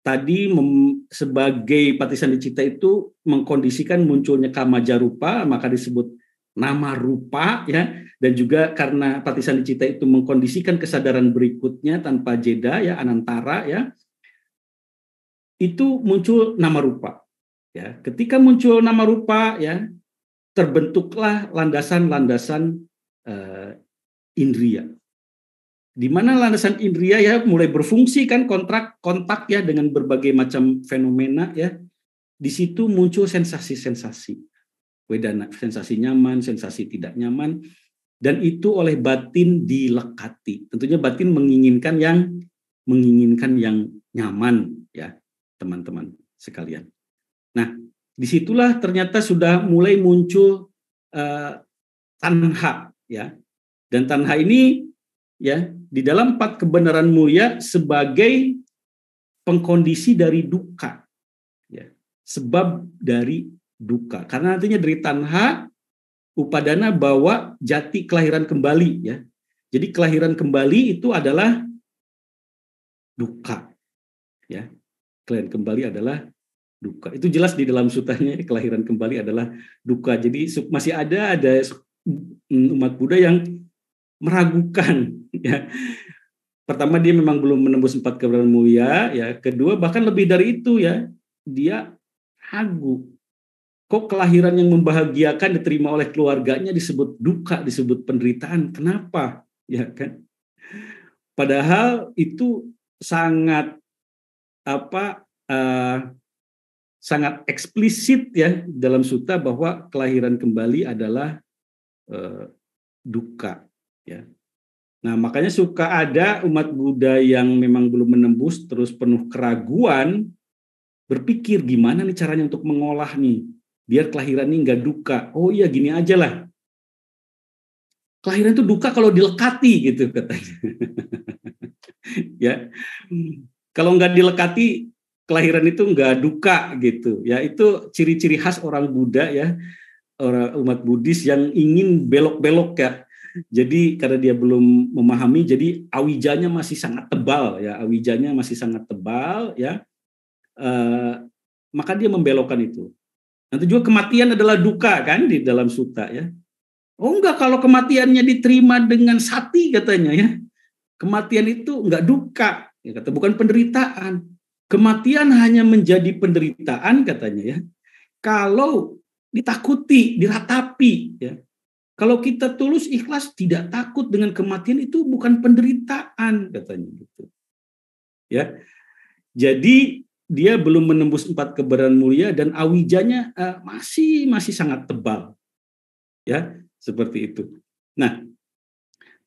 tadi mem, sebagai sandi cita itu mengkondisikan munculnya kama jarupa maka disebut nama rupa ya dan juga karena patisan dicita itu mengkondisikan kesadaran berikutnya tanpa jeda ya anantara ya itu muncul nama rupa ya ketika muncul nama rupa ya terbentuklah landasan-landasan uh, indria di mana landasan indria ya mulai berfungsi kan kontrak kontak ya dengan berbagai macam fenomena ya di situ muncul sensasi-sensasi Wedana, sensasi nyaman, sensasi tidak nyaman, dan itu oleh batin dilekati. Tentunya batin menginginkan yang menginginkan yang nyaman, ya teman-teman sekalian. Nah, disitulah ternyata sudah mulai muncul eh, tanha, ya. Dan tanha ini ya di dalam empat kebenaran mulia sebagai pengkondisi dari duka, ya, sebab dari duka. Karena nantinya dari tanha upadana bawa jati kelahiran kembali ya. Jadi kelahiran kembali itu adalah duka. Ya. Kelahiran kembali adalah duka. Itu jelas di dalam sutanya [LAUGHS] kelahiran kembali adalah duka. Jadi masih ada ada umat Buddha yang meragukan [LAUGHS] ya. Pertama dia memang belum menembus empat keberanian mulia ya. Kedua bahkan lebih dari itu ya, dia ragu Kok kelahiran yang membahagiakan diterima oleh keluarganya disebut duka, disebut penderitaan? Kenapa? Ya kan? Padahal itu sangat apa uh, sangat eksplisit ya dalam suta bahwa kelahiran kembali adalah uh, duka ya. Nah, makanya suka ada umat Buddha yang memang belum menembus terus penuh keraguan berpikir gimana nih caranya untuk mengolah nih biar kelahiran ini nggak duka. Oh iya gini aja lah. Kelahiran itu duka kalau dilekati gitu katanya. [LAUGHS] ya. Kalau nggak dilekati kelahiran itu nggak duka gitu. Ya itu ciri-ciri khas orang Buddha ya. Orang umat Buddhis yang ingin belok-belok ya jadi karena dia belum memahami jadi awijanya masih sangat tebal ya awijanya masih sangat tebal ya e, maka dia membelokkan itu Nanti juga kematian adalah duka kan di dalam suta ya. Oh enggak kalau kematiannya diterima dengan sati katanya ya. Kematian itu enggak duka, ya kata bukan penderitaan. Kematian hanya menjadi penderitaan katanya ya. Kalau ditakuti, diratapi ya. Kalau kita tulus ikhlas tidak takut dengan kematian itu bukan penderitaan katanya gitu. Ya. Jadi dia belum menembus empat keberan mulia dan awijanya uh, masih masih sangat tebal. Ya, seperti itu. Nah,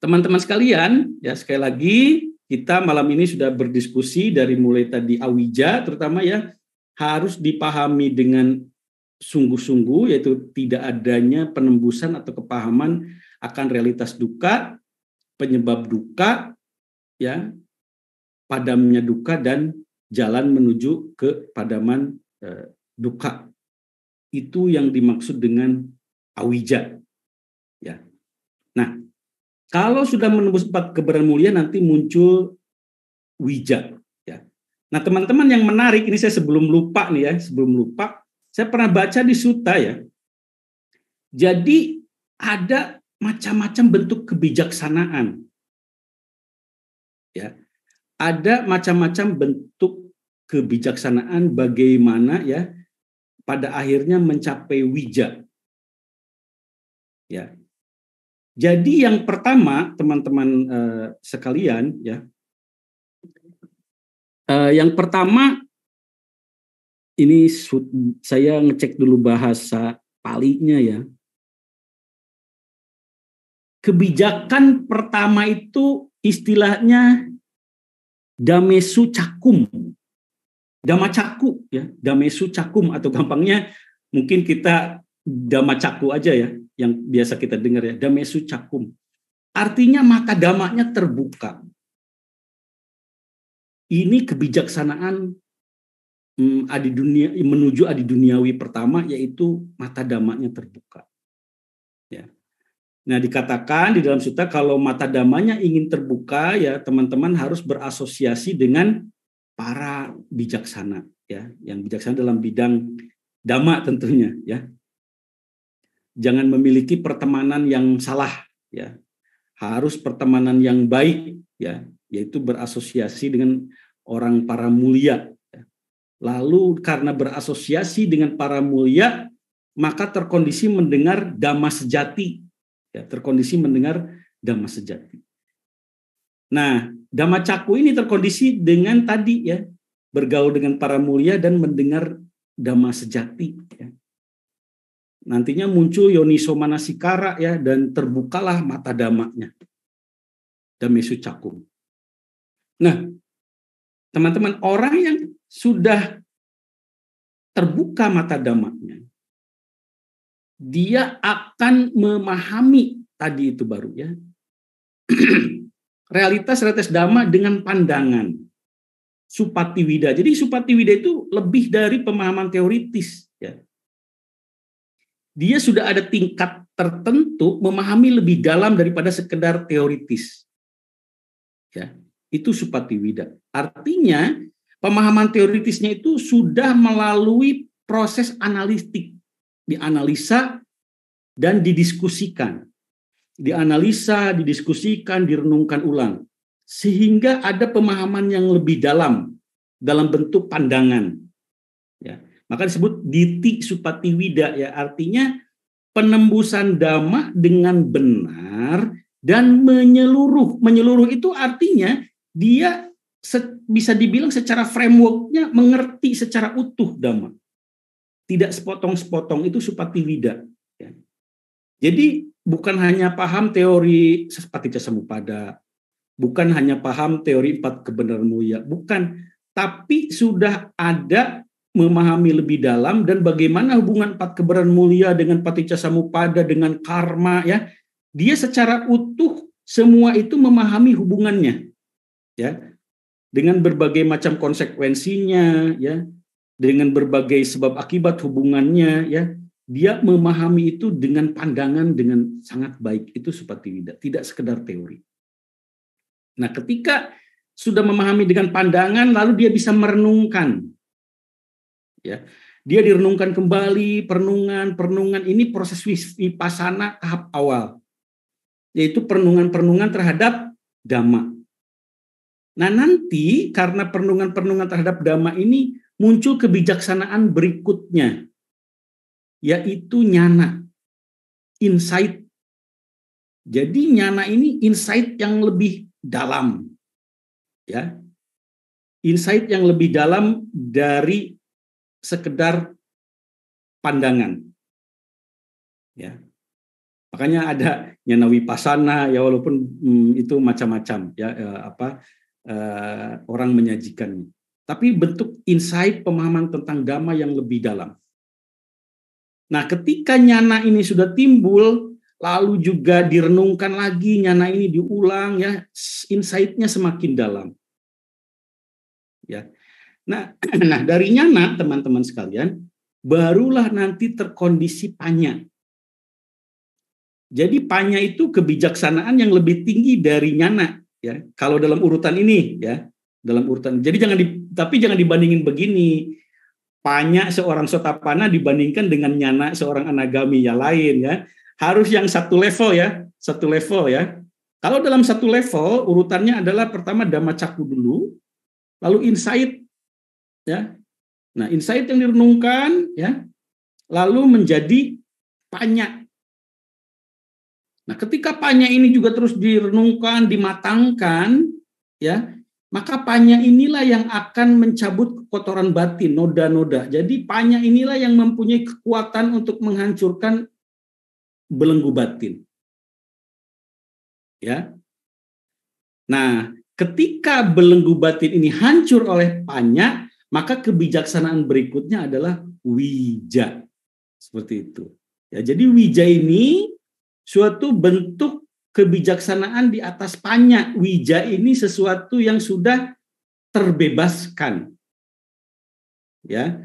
teman-teman sekalian, ya sekali lagi kita malam ini sudah berdiskusi dari mulai tadi awija terutama ya harus dipahami dengan sungguh-sungguh yaitu tidak adanya penembusan atau kepahaman akan realitas duka, penyebab duka, ya padamnya duka dan jalan menuju ke padaman eh, duka. Itu yang dimaksud dengan awija. Ya. Nah, kalau sudah menembus empat keberan mulia nanti muncul wija. Ya. Nah, teman-teman yang menarik ini saya sebelum lupa nih ya, sebelum lupa saya pernah baca di suta ya. Jadi ada macam-macam bentuk kebijaksanaan. Ya ada macam-macam bentuk kebijaksanaan bagaimana ya pada akhirnya mencapai wija. Ya. Jadi yang pertama teman-teman eh, sekalian ya. Eh, yang pertama ini saya ngecek dulu bahasa palinya ya. Kebijakan pertama itu istilahnya damesu cakum. Dama caku ya, damesu cakum atau gampangnya mungkin kita dama caku aja ya yang biasa kita dengar ya, damesu cakum. Artinya mata damanya terbuka. Ini kebijaksanaan hmm, adi dunia menuju adi duniawi pertama yaitu mata damanya terbuka. Nah, dikatakan di dalam sutra kalau mata damanya ingin terbuka ya teman-teman harus berasosiasi dengan para bijaksana ya, yang bijaksana dalam bidang dama tentunya ya. Jangan memiliki pertemanan yang salah ya. Harus pertemanan yang baik ya, yaitu berasosiasi dengan orang para mulia. Ya. Lalu karena berasosiasi dengan para mulia maka terkondisi mendengar damas sejati ya, terkondisi mendengar dhamma sejati. Nah, dhamma caku ini terkondisi dengan tadi ya, bergaul dengan para mulia dan mendengar dhamma sejati. Ya. Nantinya muncul yoniso manasikara ya dan terbukalah mata damanya. Damesu cakum. Nah, teman-teman orang yang sudah terbuka mata damanya dia akan memahami tadi itu baru ya [CLEARS THROAT] realitas realitas dhamma dengan pandangan supati wida. Jadi supati wida itu lebih dari pemahaman teoritis ya. Dia sudah ada tingkat tertentu memahami lebih dalam daripada sekedar teoritis. Ya, itu supati wida. Artinya pemahaman teoritisnya itu sudah melalui proses analitik dianalisa dan didiskusikan. Dianalisa, didiskusikan, direnungkan ulang. Sehingga ada pemahaman yang lebih dalam dalam bentuk pandangan. Ya. Maka disebut diti supati wida ya artinya penembusan dhamma dengan benar dan menyeluruh. Menyeluruh itu artinya dia bisa dibilang secara frameworknya mengerti secara utuh dhamma tidak sepotong-sepotong itu seperti Ya. Jadi bukan hanya paham teori seperti pada, bukan hanya paham teori empat kebenaran mulia, bukan, tapi sudah ada memahami lebih dalam dan bagaimana hubungan empat kebenaran mulia dengan paticca samupada dengan karma ya dia secara utuh semua itu memahami hubungannya ya dengan berbagai macam konsekuensinya ya dengan berbagai sebab akibat hubungannya ya dia memahami itu dengan pandangan dengan sangat baik itu seperti tidak tidak sekedar teori nah ketika sudah memahami dengan pandangan lalu dia bisa merenungkan ya dia direnungkan kembali perenungan perenungan ini proses wipasana tahap awal yaitu perenungan-perenungan terhadap dhamma nah nanti karena perenungan-perenungan terhadap dhamma ini muncul kebijaksanaan berikutnya, yaitu nyana, insight. Jadi nyana ini insight yang lebih dalam, ya, insight yang lebih dalam dari sekedar pandangan, ya. Makanya ada nyana wipasana ya walaupun hmm, itu macam-macam ya eh, apa eh, orang menyajikannya tapi bentuk insight pemahaman tentang dhamma yang lebih dalam. Nah, ketika nyana ini sudah timbul, lalu juga direnungkan lagi, nyana ini diulang ya, insight-nya semakin dalam. Ya. Nah, [CLEARS THROAT] nah dari nyana teman-teman sekalian, barulah nanti terkondisi panya. Jadi panya itu kebijaksanaan yang lebih tinggi dari nyana ya. Kalau dalam urutan ini ya, dalam urutan. Jadi jangan di, tapi jangan dibandingin begini. Panya seorang sotapana dibandingkan dengan nyana seorang anagami yang lain ya. Harus yang satu level ya, satu level ya. Kalau dalam satu level urutannya adalah pertama damacaku dulu, lalu insight ya. Nah, insight yang direnungkan ya, lalu menjadi panya. Nah, ketika panya ini juga terus direnungkan, dimatangkan ya, maka panya inilah yang akan mencabut kotoran batin, noda-noda. Jadi panya inilah yang mempunyai kekuatan untuk menghancurkan belenggu batin. Ya. Nah, ketika belenggu batin ini hancur oleh panya, maka kebijaksanaan berikutnya adalah wija. Seperti itu. Ya, jadi wija ini suatu bentuk kebijaksanaan di atas panya wija ini sesuatu yang sudah terbebaskan. Ya.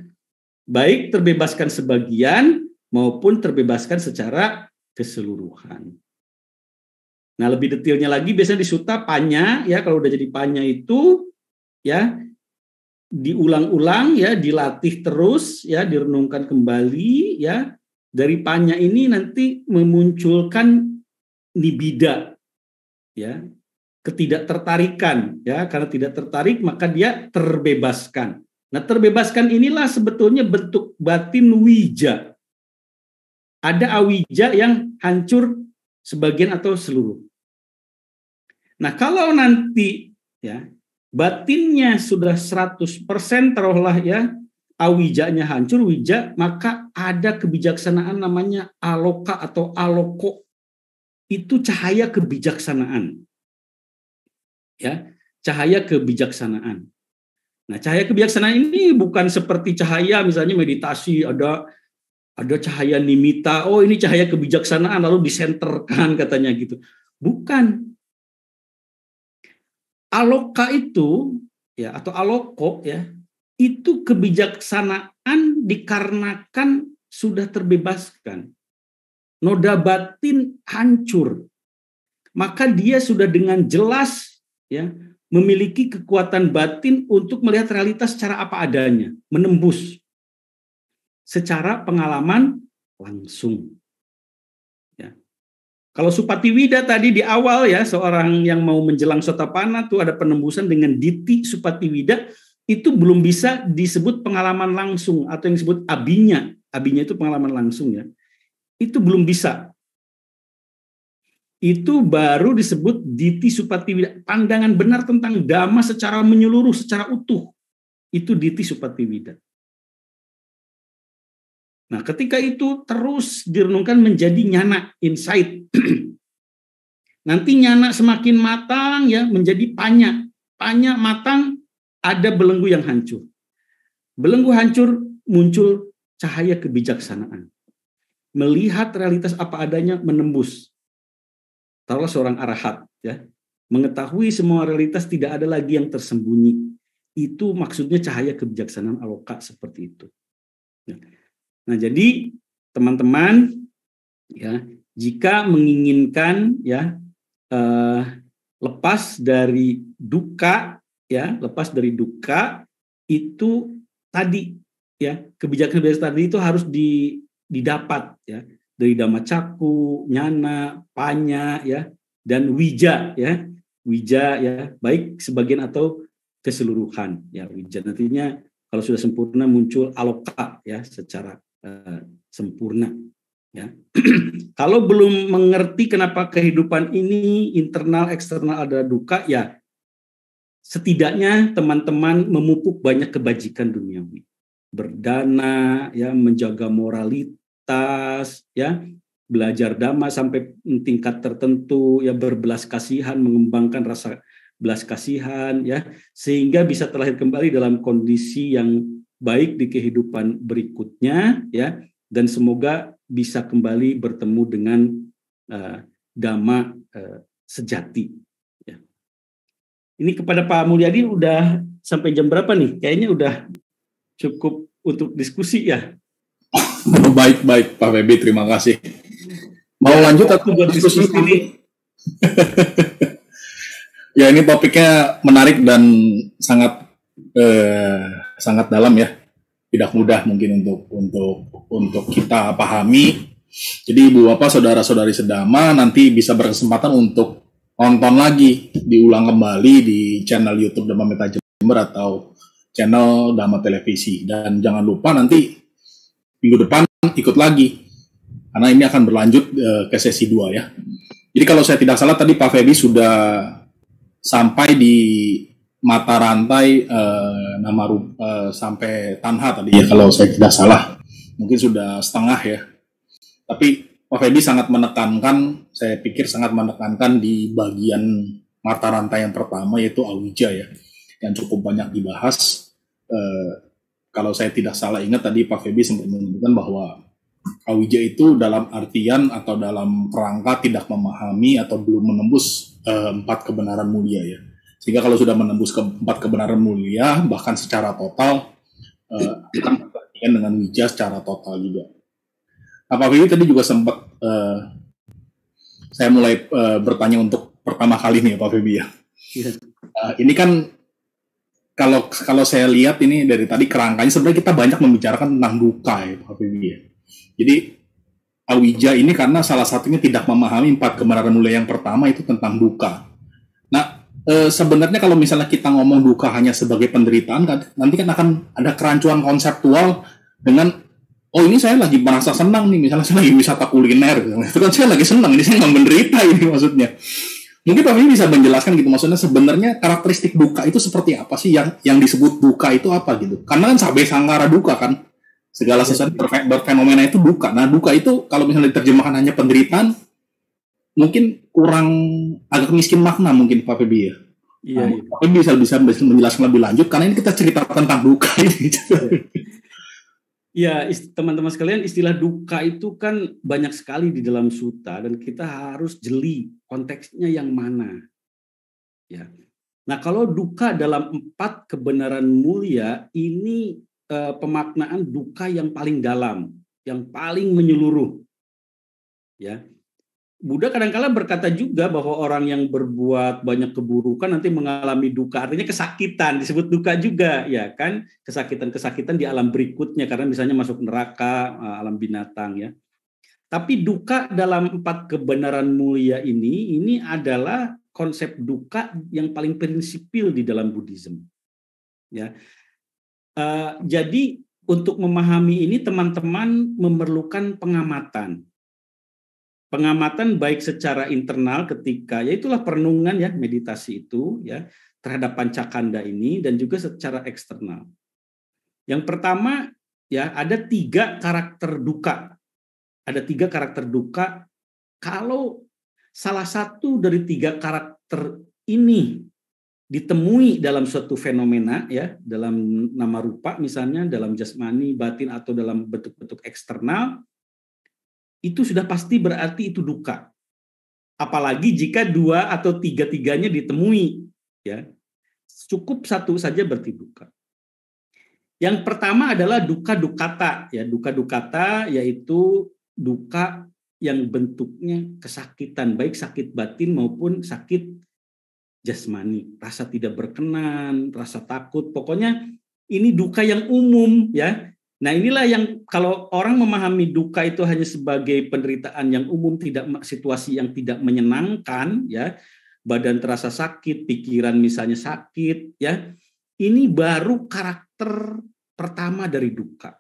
Baik terbebaskan sebagian maupun terbebaskan secara keseluruhan. Nah, lebih detailnya lagi biasanya di suta panya ya kalau udah jadi panya itu ya diulang-ulang ya dilatih terus ya direnungkan kembali ya dari panya ini nanti memunculkan nibida ya ketidaktertarikan ya karena tidak tertarik maka dia terbebaskan nah terbebaskan inilah sebetulnya bentuk batin wija ada awija yang hancur sebagian atau seluruh nah kalau nanti ya batinnya sudah 100% terolah ya awijanya hancur wija maka ada kebijaksanaan namanya aloka atau aloko itu cahaya kebijaksanaan. Ya, cahaya kebijaksanaan. Nah, cahaya kebijaksanaan ini bukan seperti cahaya misalnya meditasi ada ada cahaya nimita, oh ini cahaya kebijaksanaan lalu disenterkan [LAUGHS] katanya gitu. Bukan. Aloka itu ya atau aloko ya, itu kebijaksanaan dikarenakan sudah terbebaskan noda batin hancur, maka dia sudah dengan jelas ya memiliki kekuatan batin untuk melihat realitas secara apa adanya, menembus secara pengalaman langsung. Ya. Kalau Supati Wida tadi di awal ya seorang yang mau menjelang sotapana tuh ada penembusan dengan Diti Supati Wida itu belum bisa disebut pengalaman langsung atau yang disebut abinya. Abinya itu pengalaman langsung ya itu belum bisa. Itu baru disebut diti supatiwida, pandangan benar tentang dhamma secara menyeluruh, secara utuh. Itu diti supatiwida. Nah, ketika itu terus direnungkan menjadi nyana, insight. [CLEARS THROAT] Nanti nyana semakin matang ya menjadi panya. Panya matang ada belenggu yang hancur. Belenggu hancur muncul cahaya kebijaksanaan melihat realitas apa adanya menembus. Taruhlah seorang arahat ya, mengetahui semua realitas tidak ada lagi yang tersembunyi. Itu maksudnya cahaya kebijaksanaan aloka seperti itu. Ya. Nah, jadi teman-teman ya, jika menginginkan ya eh, lepas dari duka ya, lepas dari duka itu tadi ya, kebijakan tadi itu harus di didapat ya dari Damacaku, Nyana, Panya ya dan Wija ya. Wija ya, baik sebagian atau keseluruhan ya Wija. Nantinya kalau sudah sempurna muncul aloka ya secara uh, sempurna ya. [CLEARS THROAT] kalau belum mengerti kenapa kehidupan ini internal eksternal ada duka ya setidaknya teman-teman memupuk banyak kebajikan duniawi berdana, ya menjaga moralitas, ya belajar damai sampai tingkat tertentu, ya berbelas kasihan, mengembangkan rasa belas kasihan, ya sehingga bisa terlahir kembali dalam kondisi yang baik di kehidupan berikutnya, ya dan semoga bisa kembali bertemu dengan uh, eh, dama uh, eh, sejati. Ya. Ini kepada Pak Mulyadi udah sampai jam berapa nih? Kayaknya udah cukup untuk diskusi ya. [LAUGHS] baik baik Pak Febi, terima kasih. Mau ya, lanjut atau buat diskusi ini? [LAUGHS] ya ini topiknya menarik dan sangat eh, sangat dalam ya. Tidak mudah mungkin untuk untuk untuk kita pahami. Jadi ibu bapak saudara-saudari sedama nanti bisa berkesempatan untuk nonton lagi diulang kembali di channel YouTube Demam Meta Jember atau channel Dharma Televisi. Dan jangan lupa nanti minggu depan ikut lagi. Karena ini akan berlanjut uh, ke sesi 2 ya. Jadi kalau saya tidak salah tadi Pak Febi sudah sampai di mata rantai uh, nama uh, sampai Tanha tadi ya kalau saya tidak salah. Mungkin sudah setengah ya. Tapi Pak Febi sangat menekankan, saya pikir sangat menekankan di bagian mata rantai yang pertama yaitu Awija ya, yang cukup banyak dibahas. Eh, kalau saya tidak salah ingat tadi Pak Febi sempat menyebutkan bahwa Awija itu dalam artian atau dalam kerangka tidak memahami atau belum menembus eh, empat kebenaran mulia ya. Sehingga kalau sudah menembus ke empat kebenaran mulia, bahkan secara total, eh, akan dengan wija secara total juga. Nah, Pak Febi tadi juga sempat eh, saya mulai eh, bertanya untuk pertama kali nih ya Pak Febi ya. Uh, eh, ini kan kalau kalau saya lihat ini dari tadi kerangkanya sebenarnya kita banyak membicarakan tentang duka ya Pak ya. Jadi Awija ini karena salah satunya tidak memahami empat kebenaran mulai yang pertama itu tentang duka. Nah, e, sebenarnya kalau misalnya kita ngomong duka hanya sebagai penderitaan, kan, nanti kan akan ada kerancuan konseptual dengan oh ini saya lagi merasa senang nih, misalnya saya lagi wisata kuliner, itu kan saya lagi senang, ini saya nggak menderita ini maksudnya. Mungkin Pak Mimi bisa menjelaskan gitu maksudnya sebenarnya karakteristik duka itu seperti apa sih yang yang disebut duka itu apa gitu? Karena kan sabe sangkara duka kan segala iya. sesuatu berfe berfenomena itu duka. Nah duka itu kalau misalnya diterjemahkan hanya penderitaan mungkin kurang agak miskin makna mungkin Pak Febi ya. Iya. Nah, iya. bisa bisa menjelaskan lebih lanjut karena ini kita cerita tentang duka ini. Ya, [LAUGHS] teman-teman sekalian, istilah duka itu kan banyak sekali di dalam suta dan kita harus jeli konteksnya yang mana. Ya. Nah, kalau duka dalam empat kebenaran mulia ini eh, pemaknaan duka yang paling dalam, yang paling menyeluruh. Ya. Buddha kadangkala -kadang berkata juga bahwa orang yang berbuat banyak keburukan nanti mengalami duka, artinya kesakitan disebut duka juga, ya kan? Kesakitan-kesakitan di alam berikutnya karena misalnya masuk neraka, eh, alam binatang ya. Tapi duka dalam empat kebenaran mulia ini, ini adalah konsep duka yang paling prinsipil di dalam Buddhism. Ya, uh, jadi untuk memahami ini teman-teman memerlukan pengamatan. Pengamatan baik secara internal ketika ya itulah perenungan ya meditasi itu ya terhadap pancakanda ini dan juga secara eksternal. Yang pertama ya ada tiga karakter duka ada tiga karakter duka. Kalau salah satu dari tiga karakter ini ditemui dalam suatu fenomena ya dalam nama rupa misalnya dalam jasmani batin atau dalam bentuk-bentuk eksternal itu sudah pasti berarti itu duka apalagi jika dua atau tiga tiganya ditemui ya cukup satu saja berarti duka yang pertama adalah duka dukata ya duka dukata yaitu duka yang bentuknya kesakitan, baik sakit batin maupun sakit jasmani, rasa tidak berkenan, rasa takut, pokoknya ini duka yang umum ya. Nah, inilah yang kalau orang memahami duka itu hanya sebagai penderitaan yang umum, tidak situasi yang tidak menyenangkan ya, badan terasa sakit, pikiran misalnya sakit ya. Ini baru karakter pertama dari duka.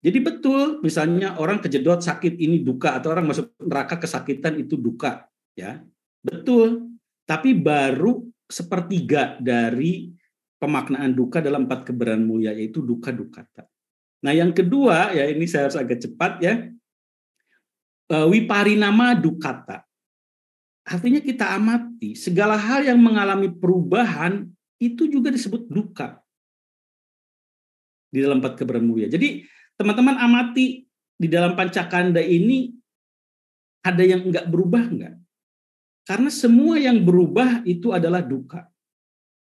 Jadi betul, misalnya orang kejedot sakit ini duka atau orang masuk neraka kesakitan itu duka, ya. Betul. Tapi baru sepertiga dari pemaknaan duka dalam empat keberan mulia yaitu duka dukata. Nah, yang kedua ya ini saya harus agak cepat ya. E, Wipari nama dukata. Artinya kita amati segala hal yang mengalami perubahan itu juga disebut duka di dalam empat keberan mulia. Jadi teman-teman amati di dalam pancakanda ini ada yang enggak berubah nggak? Karena semua yang berubah itu adalah duka.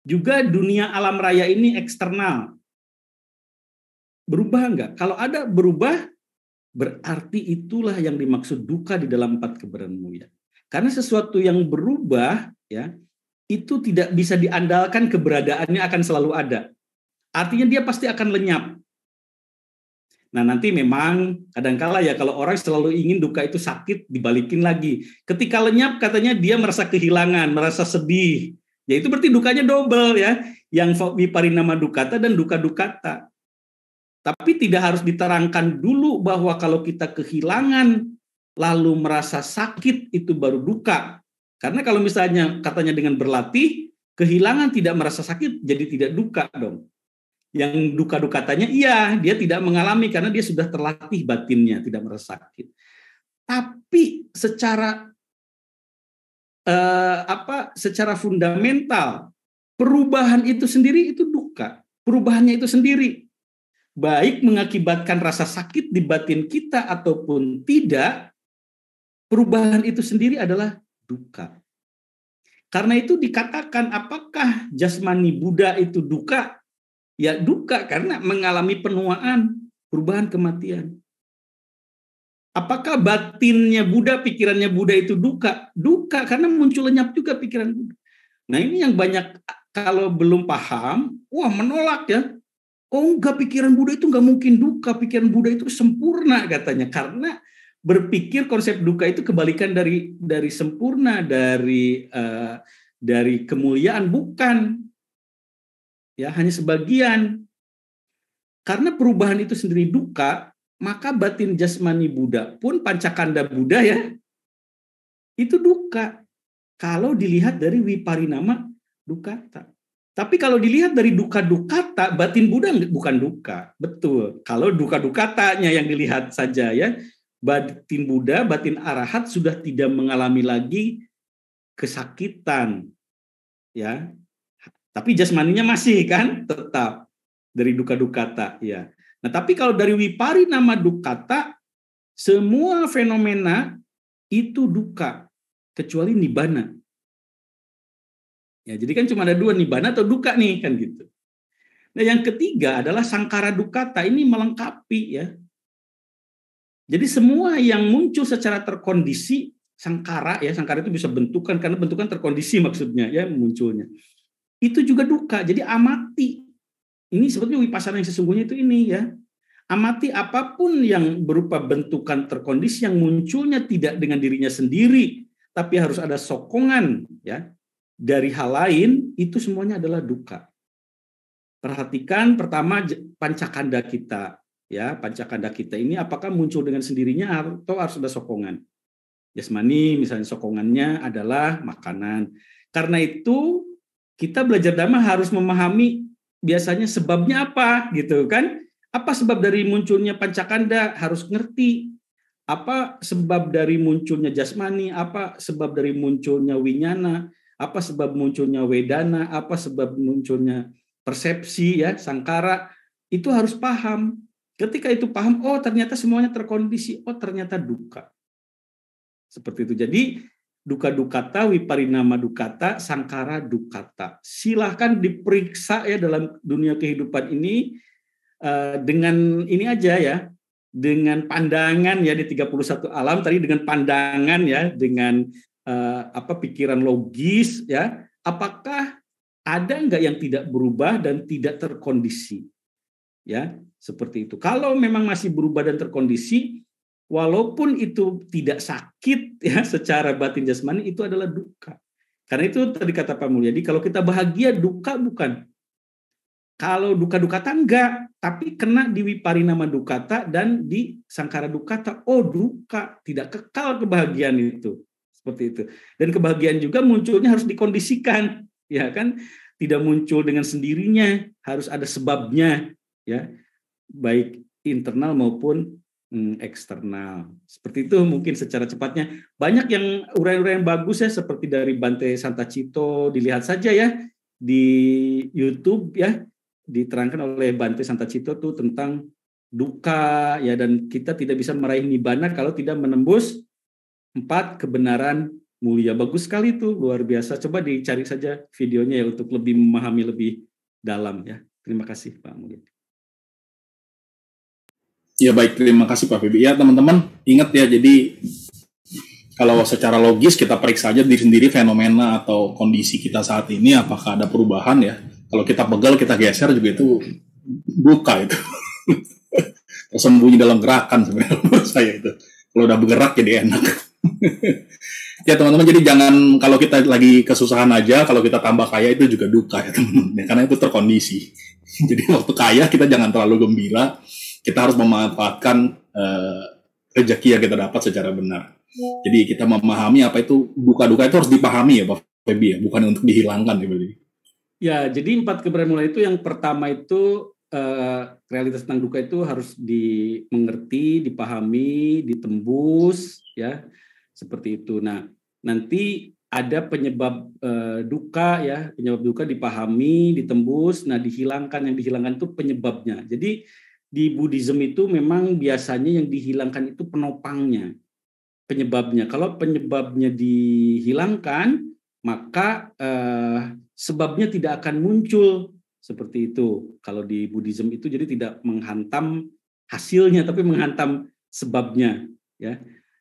Juga dunia alam raya ini eksternal. Berubah enggak? Kalau ada berubah, berarti itulah yang dimaksud duka di dalam empat keberanmuian. Karena sesuatu yang berubah, ya itu tidak bisa diandalkan keberadaannya akan selalu ada. Artinya dia pasti akan lenyap. Nah nanti memang kadangkala ya kalau orang selalu ingin duka itu sakit dibalikin lagi. Ketika lenyap katanya dia merasa kehilangan, merasa sedih. Ya itu berarti dukanya double ya. Yang nama dukata dan duka dukata. Tapi tidak harus diterangkan dulu bahwa kalau kita kehilangan lalu merasa sakit itu baru duka. Karena kalau misalnya katanya dengan berlatih, kehilangan tidak merasa sakit jadi tidak duka dong. Yang duka dukatanya iya, dia tidak mengalami karena dia sudah terlatih batinnya, tidak merasa sakit. Tapi secara eh, apa? Secara fundamental perubahan itu sendiri itu duka. Perubahannya itu sendiri baik mengakibatkan rasa sakit di batin kita ataupun tidak, perubahan itu sendiri adalah duka. Karena itu dikatakan apakah jasmani Buddha itu duka? Ya duka karena mengalami penuaan, perubahan kematian. Apakah batinnya Buddha, pikirannya Buddha itu duka? Duka karena muncul lenyap juga pikiran Buddha. Nah ini yang banyak kalau belum paham, wah menolak ya. Oh enggak pikiran Buddha itu enggak mungkin duka, pikiran Buddha itu sempurna katanya. Karena berpikir konsep duka itu kebalikan dari dari sempurna, dari uh, dari kemuliaan bukan ya hanya sebagian. Karena perubahan itu sendiri duka, maka batin jasmani Buddha pun pancakanda Buddha ya itu duka. Kalau dilihat dari wiparinama dukata. Tapi kalau dilihat dari duka-dukata, batin Buddha bukan duka. Betul. Kalau duka-dukatanya yang dilihat saja ya, batin Buddha, batin arahat sudah tidak mengalami lagi kesakitan. Ya, tapi jasmaninya masih kan tetap dari duka dukata ya. Nah, tapi kalau dari wipari nama dukata semua fenomena itu duka kecuali nibana. Ya, jadi kan cuma ada dua nibana atau duka nih kan gitu. Nah, yang ketiga adalah sangkara dukata ini melengkapi ya. Jadi semua yang muncul secara terkondisi sangkara ya sangkara itu bisa bentukan karena bentukan terkondisi maksudnya ya munculnya itu juga duka. Jadi amati. Ini sebetulnya wipasana yang sesungguhnya itu ini ya. Amati apapun yang berupa bentukan terkondisi yang munculnya tidak dengan dirinya sendiri, tapi harus ada sokongan ya dari hal lain, itu semuanya adalah duka. Perhatikan pertama pancakanda kita ya, pancakanda kita ini apakah muncul dengan sendirinya atau harus ada sokongan. Jasmani misalnya sokongannya adalah makanan. Karena itu kita belajar dhamma harus memahami biasanya sebabnya apa gitu kan? Apa sebab dari munculnya pancakanda harus ngerti apa sebab dari munculnya jasmani, apa sebab dari munculnya winyana, apa sebab munculnya wedana, apa sebab munculnya persepsi ya, sangkara, itu harus paham. Ketika itu paham, oh ternyata semuanya terkondisi, oh ternyata duka. Seperti itu. Jadi duka dukata, wiparinama dukata, sangkara dukata. Silahkan diperiksa ya dalam dunia kehidupan ini eh, dengan ini aja ya, dengan pandangan ya di 31 alam tadi dengan pandangan ya, dengan eh, apa pikiran logis ya, apakah ada nggak yang tidak berubah dan tidak terkondisi? Ya, seperti itu. Kalau memang masih berubah dan terkondisi, walaupun itu tidak sakit [LAUGHS] ya secara batin jasmani itu adalah duka. Karena itu tadi kata Pak Mulyadi, kalau kita bahagia duka bukan. Kalau duka duka tangga tapi kena di nama dukata dan di sangkara dukata. Oh duka, tidak kekal kebahagiaan itu. Seperti itu. Dan kebahagiaan juga munculnya harus dikondisikan. [LAUGHS] Ya kan? Tidak muncul dengan sendirinya, harus ada sebabnya. ya Baik internal maupun Hmm, eksternal. Seperti itu mungkin secara cepatnya. Banyak yang uraian-uraian bagus ya seperti dari Bante Santa Cito dilihat saja ya di YouTube ya diterangkan oleh Bante Santa Cito tuh tentang duka ya dan kita tidak bisa meraih nibana kalau tidak menembus empat kebenaran mulia. Bagus sekali tuh luar biasa. Coba dicari saja videonya ya untuk lebih memahami lebih dalam ya. Terima kasih Pak Mulia. Ya baik, terima kasih Pak Febi. Ya teman-teman, ingat ya jadi kalau secara logis kita periksa aja diri sendiri fenomena atau kondisi kita saat ini apakah ada perubahan ya. Kalau kita pegel kita geser juga itu buka itu. [LAUGHS] Tersembunyi dalam gerakan sebenarnya [LAUGHS] menurut saya itu. Kalau udah bergerak jadi enak. [LAUGHS] ya teman-teman jadi jangan kalau kita lagi kesusahan aja kalau kita tambah kaya itu juga duka ya teman-teman ya, karena itu terkondisi jadi waktu kaya kita jangan terlalu gembira kita harus memanfaatkan uh, eh, rezeki yang kita dapat secara benar. Jadi kita memahami apa itu duka-duka itu harus dipahami ya Pak Febi ya, bukan untuk dihilangkan ya berarti. Ya, jadi empat keberanian mulai itu yang pertama itu uh, realitas tentang duka itu harus dimengerti, dipahami, ditembus ya seperti itu. Nah nanti ada penyebab uh, duka ya penyebab duka dipahami, ditembus. Nah dihilangkan yang dihilangkan itu penyebabnya. Jadi di Buddhism itu memang biasanya yang dihilangkan itu penopangnya, penyebabnya. Kalau penyebabnya dihilangkan, maka eh, sebabnya tidak akan muncul seperti itu. Kalau di Buddhism itu jadi tidak menghantam hasilnya, tapi menghantam sebabnya. Ya,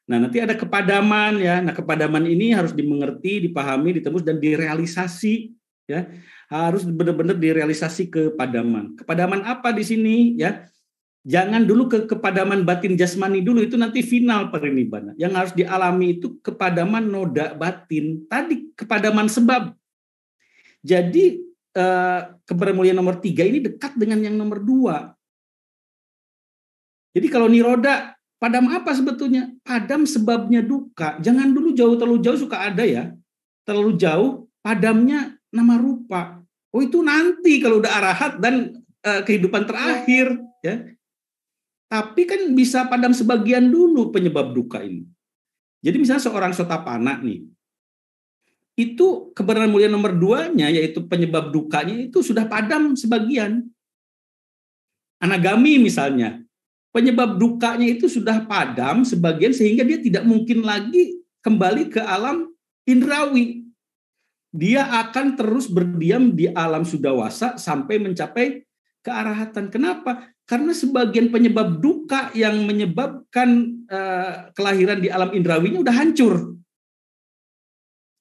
nah nanti ada kepadaman ya. Nah kepadaman ini harus dimengerti, dipahami, ditembus dan direalisasi ya harus benar-benar direalisasi kepadaman. Kepadaman apa di sini ya? Jangan dulu ke kepadaman batin jasmani dulu itu nanti final perinibana. Yang harus dialami itu kepadaman noda batin, tadi kepadaman sebab. Jadi eh, kebermulian nomor tiga ini dekat dengan yang nomor dua. Jadi kalau niroda padam apa sebetulnya? Padam sebabnya duka. Jangan dulu jauh terlalu jauh suka ada ya. Terlalu jauh padamnya nama rupa. Oh itu nanti kalau udah arahat dan eh, kehidupan terakhir ya tapi kan bisa padam sebagian dulu penyebab duka ini. Jadi misalnya seorang sotapana nih, itu kebenaran mulia nomor duanya, yaitu penyebab dukanya itu sudah padam sebagian. Anagami misalnya, penyebab dukanya itu sudah padam sebagian sehingga dia tidak mungkin lagi kembali ke alam indrawi. Dia akan terus berdiam di alam sudawasa sampai mencapai kearahatan. Kenapa? Karena sebagian penyebab duka yang menyebabkan uh, kelahiran di alam indrawinya udah hancur.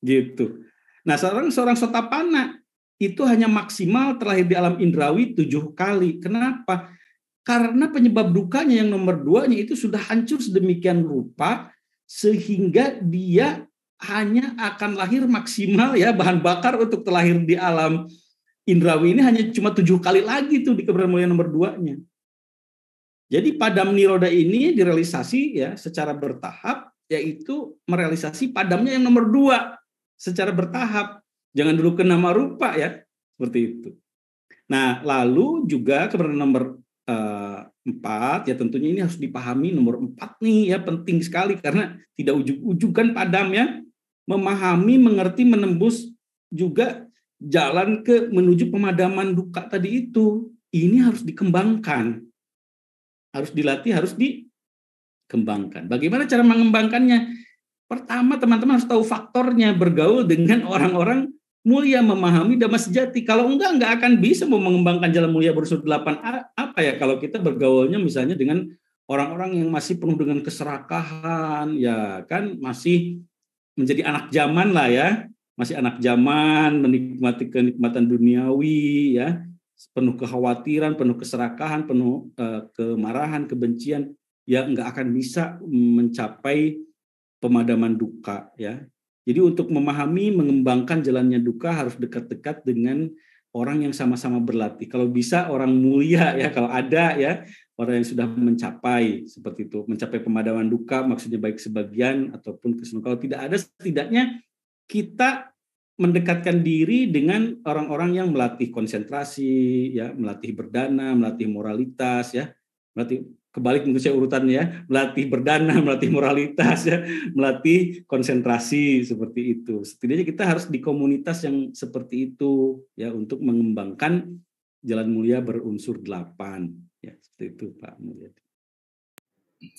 Gitu. Nah, seorang seorang sotapana itu hanya maksimal terlahir di alam indrawi tujuh kali. Kenapa? Karena penyebab dukanya yang nomor duanya itu sudah hancur sedemikian rupa sehingga dia hanya akan lahir maksimal ya bahan bakar untuk terlahir di alam indrawi ini hanya cuma tujuh kali lagi tuh di keberadaan mulia nomor duanya. Jadi padam niroda ini direalisasi ya secara bertahap yaitu merealisasi padamnya yang nomor dua secara bertahap. Jangan dulu ke nama rupa ya seperti itu. Nah lalu juga kebenaran nomor eh, empat ya tentunya ini harus dipahami nomor empat nih ya penting sekali karena tidak ujuk-ujuk kan padam ya memahami mengerti menembus juga jalan ke menuju pemadaman duka tadi itu ini harus dikembangkan harus dilatih, harus dikembangkan. Bagaimana cara mengembangkannya? Pertama, teman-teman harus tahu faktornya bergaul dengan orang-orang mulia memahami damai sejati. Kalau enggak, enggak akan bisa mau mengembangkan jalan mulia berunsur 8 apa ya kalau kita bergaulnya misalnya dengan orang-orang yang masih penuh dengan keserakahan, ya kan masih menjadi anak zaman lah ya, masih anak zaman menikmati kenikmatan duniawi ya penuh kekhawatiran, penuh keserakahan, penuh eh, kemarahan, kebencian ya nggak akan bisa mencapai pemadaman duka ya. Jadi untuk memahami, mengembangkan jalannya duka harus dekat-dekat dengan orang yang sama-sama berlatih. Kalau bisa orang mulia ya, kalau ada ya orang yang sudah mencapai seperti itu, mencapai pemadaman duka maksudnya baik sebagian ataupun keseluruhan. Kalau tidak ada setidaknya kita mendekatkan diri dengan orang-orang yang melatih konsentrasi, ya, melatih berdana, melatih moralitas, ya, melatih kebalik mungkin saya urutannya, ya, melatih berdana, [LAUGHS] melatih moralitas, ya, melatih konsentrasi seperti itu. Setidaknya kita harus di komunitas yang seperti itu, ya, untuk mengembangkan jalan mulia berunsur delapan, ya, seperti itu Pak Mulyadi.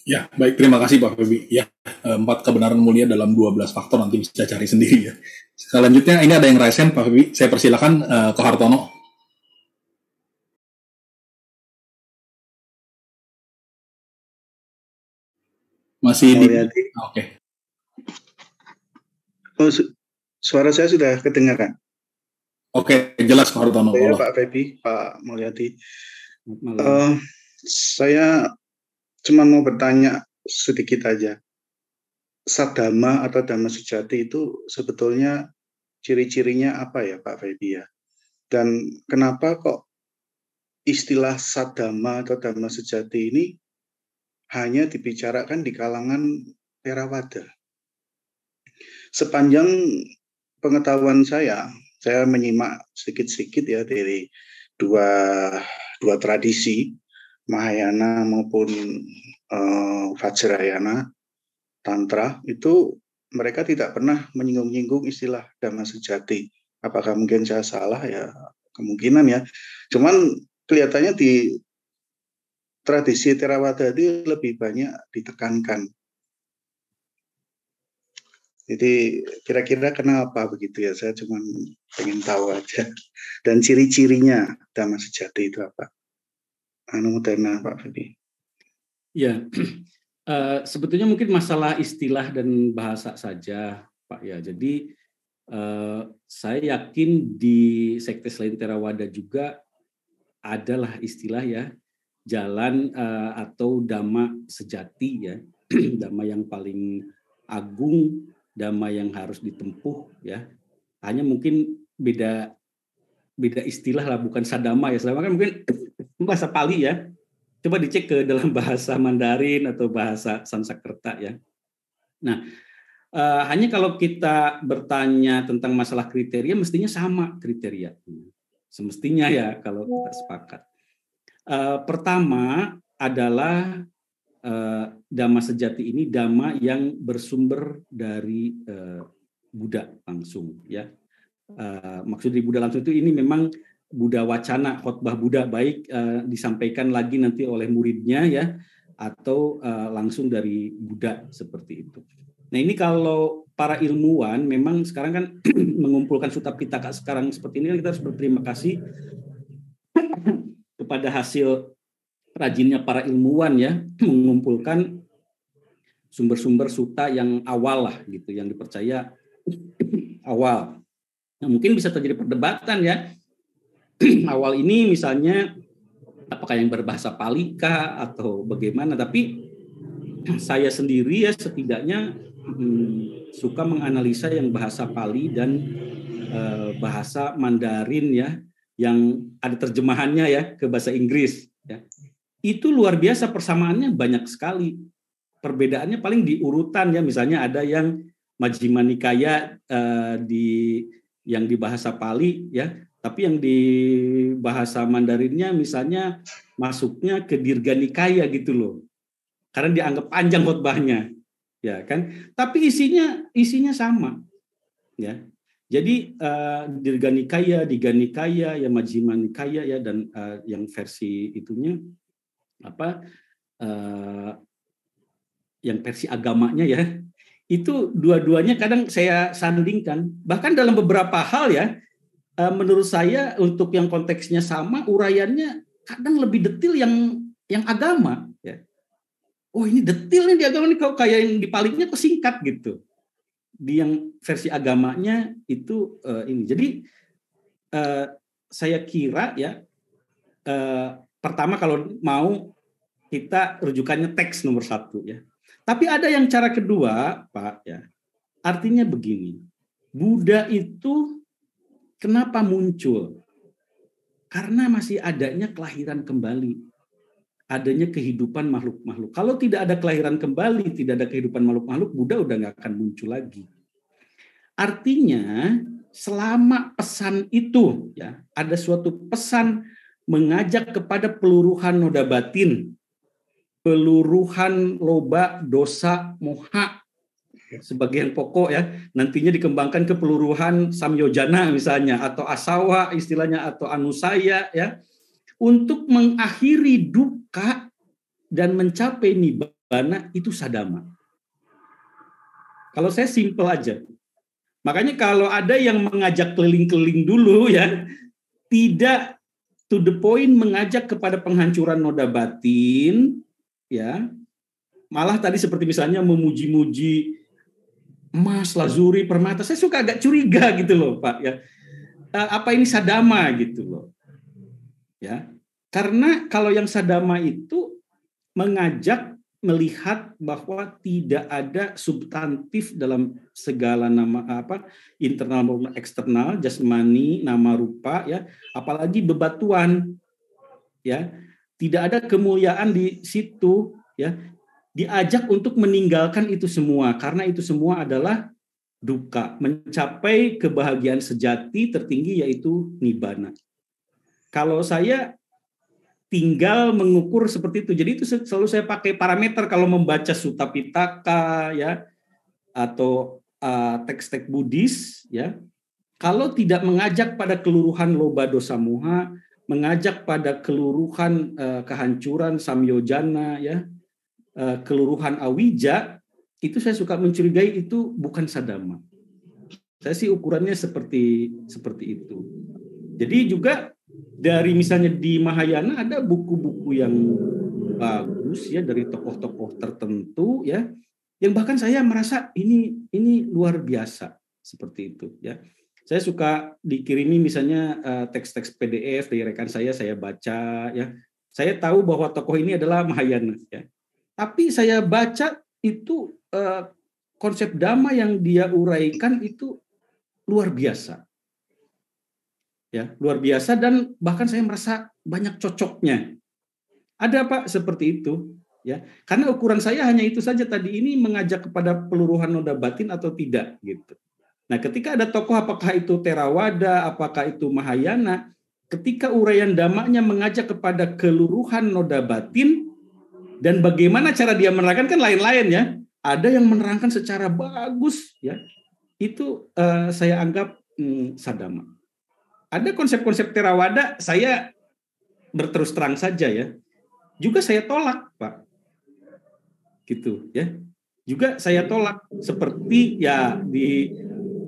Ya, baik. Terima kasih Pak Febi. Ya, eh, empat kebenaran mulia dalam 12 faktor nanti bisa cari sendiri ya. Selanjutnya ini ada yang resen Pak Febi. Saya persilahkan uh, eh, ke Hartono. Masih di... Ah, oke. Okay. Oh, su suara saya sudah kedengaran. Oke, okay, jelas Pak Hartono. Saya, Pak Febi, Pak Mulyadi. Uh, saya cuma mau bertanya sedikit aja. Sadama atau dhamma sejati itu sebetulnya ciri-cirinya apa ya Pak Febi ya? Dan kenapa kok istilah sadama atau dhamma sejati ini hanya dibicarakan di kalangan terawada? Sepanjang pengetahuan saya, saya menyimak sedikit-sedikit ya dari dua, dua tradisi Mahayana maupun uh, Vajrayana Tantra itu mereka tidak pernah menyinggung-nyinggung istilah dhamma sejati. Apakah mungkin saya salah ya kemungkinan ya. Cuman kelihatannya di tradisi Theravada itu lebih banyak ditekankan. Jadi kira-kira kenapa begitu ya? Saya cuma ingin tahu aja. Dan ciri-cirinya dhamma sejati itu apa? anu Moderna Pak Fedi, Ya, uh, sebetulnya mungkin masalah istilah dan bahasa saja Pak ya. Jadi uh, saya yakin di sekte selain Terawada juga adalah istilah ya jalan uh, atau dhamma sejati ya [CLEARS THROAT] dhamma yang paling agung dhamma yang harus ditempuh ya hanya mungkin beda beda istilah lah bukan sadama ya selama kan mungkin bahasa Pali ya. Coba dicek ke dalam [LAUGHS] bahasa Mandarin atau bahasa Sanskerta ya. Nah, eh, hanya kalau kita bertanya tentang masalah kriteria mestinya sama kriteria. Semestinya ya kalau kita sepakat. Eh, pertama adalah eh, dama sejati ini dama yang bersumber dari eh, Buddha langsung ya. Uh, maksud dari Buddha langsung itu ini memang Buddha wacana khotbah Buddha baik uh, disampaikan lagi nanti oleh muridnya ya atau uh, langsung dari Buddha seperti itu. Nah ini kalau para ilmuwan memang sekarang kan [CLEARS THROAT] mengumpulkan kita kak sekarang seperti ini kan kita harus berterima kasih [CLEARS THROAT] kepada hasil rajinnya para ilmuwan ya [CLEARS THROAT] mengumpulkan sumber-sumber suta yang awal lah gitu yang dipercaya awal. Nah, mungkin bisa terjadi perdebatan ya [CLEARS THROAT] awal ini misalnya apakah yang berbahasa palika atau bagaimana tapi [CLEARS THROAT] saya sendiri ya setidaknya hmm, suka menganalisa yang bahasa Pali dan eh, bahasa Mandarin ya yang ada terjemahannya ya ke bahasa Inggris ya. Itu luar biasa persamaannya banyak sekali. Perbedaannya paling di urutan ya misalnya ada yang Majjhima Nikaya eh, di yang di bahasa Pali ya tapi yang di bahasa Mandarinnya misalnya masuknya ke dirganikaya gitu loh. Karena dianggap panjang khotbahnya. Ya kan? Tapi isinya isinya sama. Ya. Jadi uh, dirganikaya, diganikaya, ya majimanikaya ya dan uh, yang versi itunya apa uh, yang versi agamanya ya itu dua-duanya kadang saya sandingkan bahkan dalam beberapa hal ya Eh, menurut saya untuk yang konteksnya sama uraiannya kadang lebih detil yang yang agama ya oh ini nih di agama nih kok kayak yang di palingnya singkat gitu di yang versi agamanya itu uh, ini jadi uh, saya kira ya uh, pertama kalau mau kita rujukannya teks nomor satu ya tapi ada yang cara kedua pak ya artinya begini Buddha itu Kenapa muncul? Karena masih adanya kelahiran kembali, adanya kehidupan makhluk-makhluk. Kalau tidak ada kelahiran kembali, tidak ada kehidupan makhluk-makhluk, Buddha udah nggak akan muncul lagi. Artinya, selama pesan itu, ya ada suatu pesan mengajak kepada peluruhan noda batin, peluruhan loba dosa moha sebagian pokok ya nantinya dikembangkan ke peluruhan samyojana misalnya atau asawa istilahnya atau anusaya ya untuk mengakhiri duka dan mencapai nibbana itu sadama. Kalau saya simple aja. Makanya kalau ada yang mengajak keliling-keliling dulu ya, tidak to the point mengajak kepada penghancuran noda batin ya. Malah tadi seperti misalnya memuji-muji emas, lazuri, permata. Saya suka agak curiga gitu loh, Pak. Ya, eh, apa ini sadama gitu loh? Ya, karena kalau yang sadama itu mengajak melihat bahwa tidak ada substantif dalam segala nama apa internal maupun eksternal jasmani nama rupa ya apalagi bebatuan ya tidak ada kemuliaan di situ ya diajak untuk meninggalkan itu semua karena itu semua adalah duka, mencapai kebahagiaan sejati tertinggi yaitu nibana Kalau saya tinggal mengukur seperti itu. Jadi itu selalu saya pakai parameter kalau membaca Sutta Pitaka ya atau uh, teks-teks Buddhis ya. Kalau tidak mengajak pada keluruhan loba dosa moha, mengajak pada keluruhan uh, kehancuran samyojana ya, Eh, keluruhan Awija itu saya suka mencurigai itu bukan sadama. Saya sih ukurannya seperti seperti itu. Jadi juga dari misalnya di Mahayana ada buku-buku yang bagus ya dari tokoh-tokoh tertentu ya yang bahkan saya merasa ini ini luar biasa seperti itu ya. Saya suka dikirimi misalnya eh, teks-teks PDF dari rekan saya saya baca ya. Saya tahu bahwa tokoh ini adalah Mahayana ya tapi saya baca itu uh, konsep damai yang dia uraikan itu luar biasa. Ya, luar biasa dan bahkan saya merasa banyak cocoknya. Ada Pak seperti itu, ya. Karena ukuran saya hanya itu saja tadi ini mengajak kepada peluruhan noda batin atau tidak gitu. Nah, ketika ada tokoh apakah itu Terawada, apakah itu Mahayana, ketika uraian damaknya mengajak kepada keluruhan noda batin, dan bagaimana cara dia menerangkan kan lain-lain ya. Ada yang menerangkan secara bagus ya. Itu uh, saya anggap hmm, sadama. Ada konsep-konsep terawada saya berterus terang saja ya. Juga saya tolak, Pak. Gitu ya. Juga saya tolak seperti ya di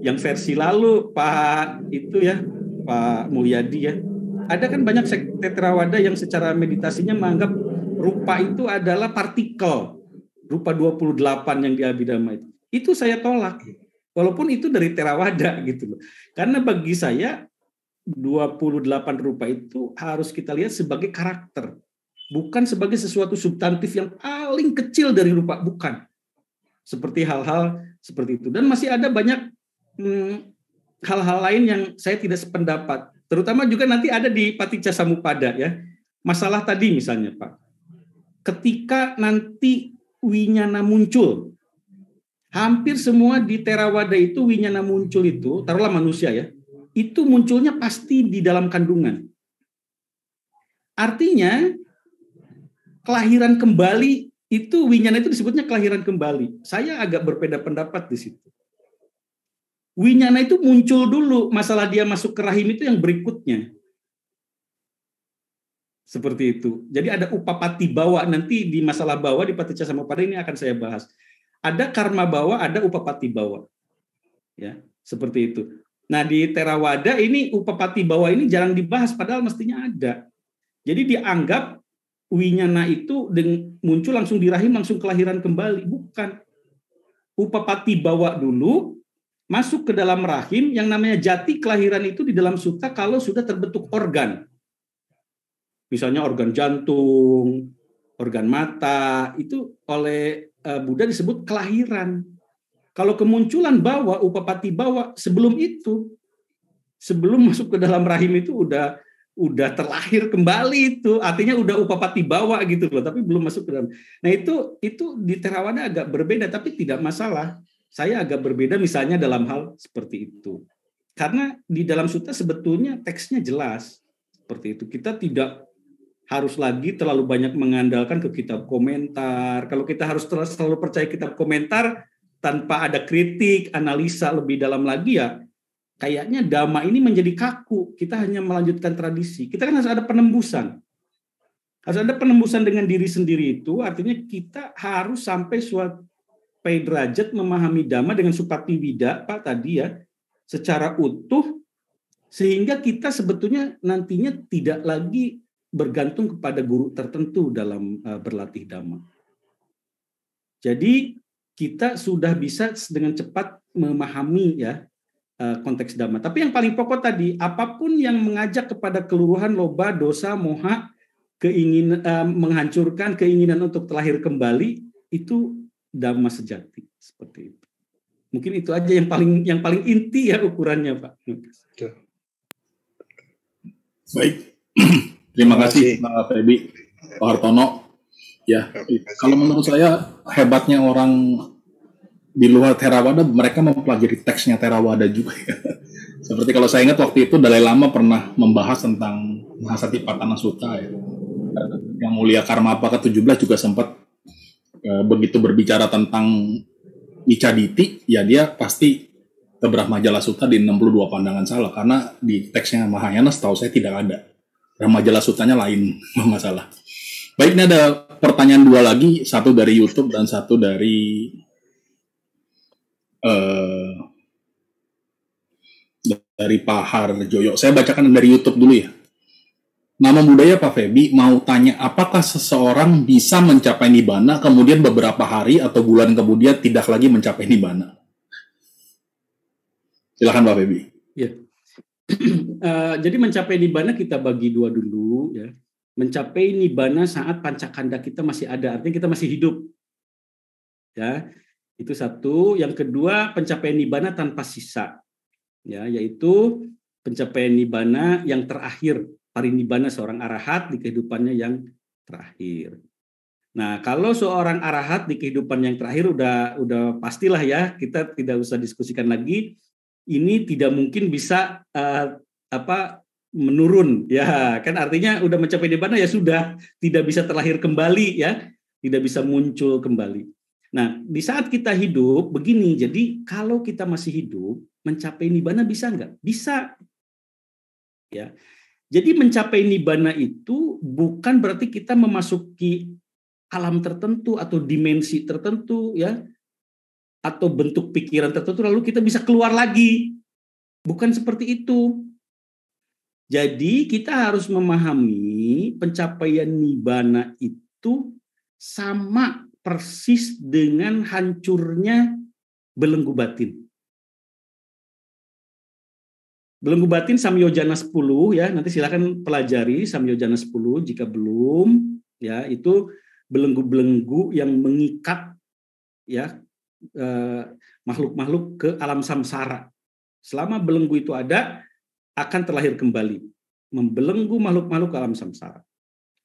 yang versi lalu Pak itu ya, Pak Mulyadi ya. Ada kan banyak sekte terawada yang secara meditasinya menganggap rupa itu adalah partikel rupa 28 yang di Abhidhamma itu. Itu saya tolak. Walaupun itu dari terawada gitu loh. Karena bagi saya 28 rupa itu harus kita lihat sebagai karakter, bukan sebagai sesuatu substantif yang paling kecil dari rupa, bukan. Seperti hal-hal seperti itu dan masih ada banyak hal hmm, hal-hal lain yang saya tidak sependapat. Terutama juga nanti ada di Paticca Samupada ya. Masalah tadi misalnya Pak ketika nanti Winyana muncul, hampir semua di Terawada itu Winyana muncul itu, taruhlah manusia ya, itu munculnya pasti di dalam kandungan. Artinya, kelahiran kembali itu Winyana itu disebutnya kelahiran kembali. Saya agak berbeda pendapat di situ. Winyana itu muncul dulu, masalah dia masuk ke rahim itu yang berikutnya seperti itu. Jadi ada upapati bawa nanti di masalah bawa di paticca sama pada ini akan saya bahas. Ada karma bawa, ada upapati bawa. Ya, seperti itu. Nah, di Terawada ini upapati bawa ini jarang dibahas padahal mestinya ada. Jadi dianggap winyana itu muncul langsung di rahim langsung kelahiran kembali, bukan. Upapati bawa dulu masuk ke dalam rahim yang namanya jati kelahiran itu di dalam suta kalau sudah terbentuk organ misalnya organ jantung, organ mata, itu oleh eh, Buddha disebut kelahiran. Kalau kemunculan bawa, upapati bawa sebelum itu, sebelum masuk ke dalam rahim itu udah udah terlahir kembali itu artinya udah upapati bawa gitu loh tapi belum masuk ke dalam nah itu itu di terawada agak berbeda tapi tidak masalah saya agak berbeda misalnya dalam hal seperti itu karena di dalam sutra sebetulnya teksnya jelas seperti itu kita tidak harus lagi terlalu banyak mengandalkan ke kitab komentar. Kalau kita harus selalu percaya kitab komentar tanpa ada kritik, analisa lebih dalam lagi ya, kayaknya dhamma ini menjadi kaku. Kita hanya melanjutkan tradisi. Kita kan harus ada penembusan. Harus ada penembusan dengan diri sendiri itu artinya kita harus sampai suatu derajat memahami dhamma dengan supati wida, Pak tadi ya, secara utuh sehingga kita sebetulnya nantinya tidak lagi bergantung kepada guru tertentu dalam eh, berlatih dhamma. Jadi kita sudah bisa dengan cepat memahami ya eh, konteks dhamma. Tapi yang paling pokok tadi, apapun yang mengajak kepada keluruhan loba, dosa, moha, keingin eh, menghancurkan keinginan untuk terlahir kembali itu dhamma sejati seperti itu. Mungkin itu aja yang paling yang paling inti ya ukurannya, Pak. Baik. [CLEARS THROAT] Terima kasih Pak Febi Pak Hartono. Ya, kalau menurut saya hebatnya orang di luar Theravada mereka mempelajari teksnya Theravada juga ya. [LAUGHS] Seperti kalau saya ingat waktu itu Dalai Lama pernah membahas tentang Mahasatipatthana Sutta ya. Yang mulia Karmapa ke-17 juga sempat e, begitu berbicara tentang Icaditi, ya dia pasti ke Brahma Jala Sutta di 62 pandangan salah karena di teksnya Mahayana setahu saya tidak ada majalah sutanya lain masalah. [LAUGHS] Baik, ini ada pertanyaan dua lagi, satu dari YouTube dan satu dari uh, dari Pak Harjoyo. Saya bacakan dari YouTube dulu ya. Nama budaya Pak Febi mau tanya apakah seseorang bisa mencapai nibana kemudian beberapa hari atau bulan kemudian tidak lagi mencapai nibana? Silahkan Pak Febi. Ya. [CLEARS THROAT] Eh, jadi mencapai nibana kita bagi dua dulu ya. Mencapai nibana saat pancakanda kita masih ada, artinya kita masih hidup. Ya. Itu satu, yang kedua pencapaian nibana tanpa sisa. Ya, yaitu pencapaian nibana yang terakhir, parinibana seorang arahat di kehidupannya yang terakhir. Nah, kalau seorang arahat di kehidupan yang terakhir udah udah pastilah ya, kita tidak usah diskusikan lagi ini tidak mungkin bisa uh, apa menurun ya kan artinya udah mencapai di mana ya sudah tidak bisa terlahir kembali ya tidak bisa muncul kembali nah di saat kita hidup begini jadi kalau kita masih hidup mencapai nibana bisa nggak bisa ya jadi mencapai nibana itu bukan berarti kita memasuki alam tertentu atau dimensi tertentu ya atau bentuk pikiran tertentu lalu kita bisa keluar lagi. Bukan seperti itu. Jadi kita harus memahami pencapaian nibana itu sama persis dengan hancurnya belenggu batin. Belenggu batin Samyojana 10 ya, nanti silakan pelajari Samyojana 10 jika belum ya, itu belenggu-belenggu yang mengikat ya Eh, makhluk-makhluk ke alam samsara. Selama belenggu itu ada, akan terlahir kembali, membelenggu makhluk-makhluk ke alam samsara.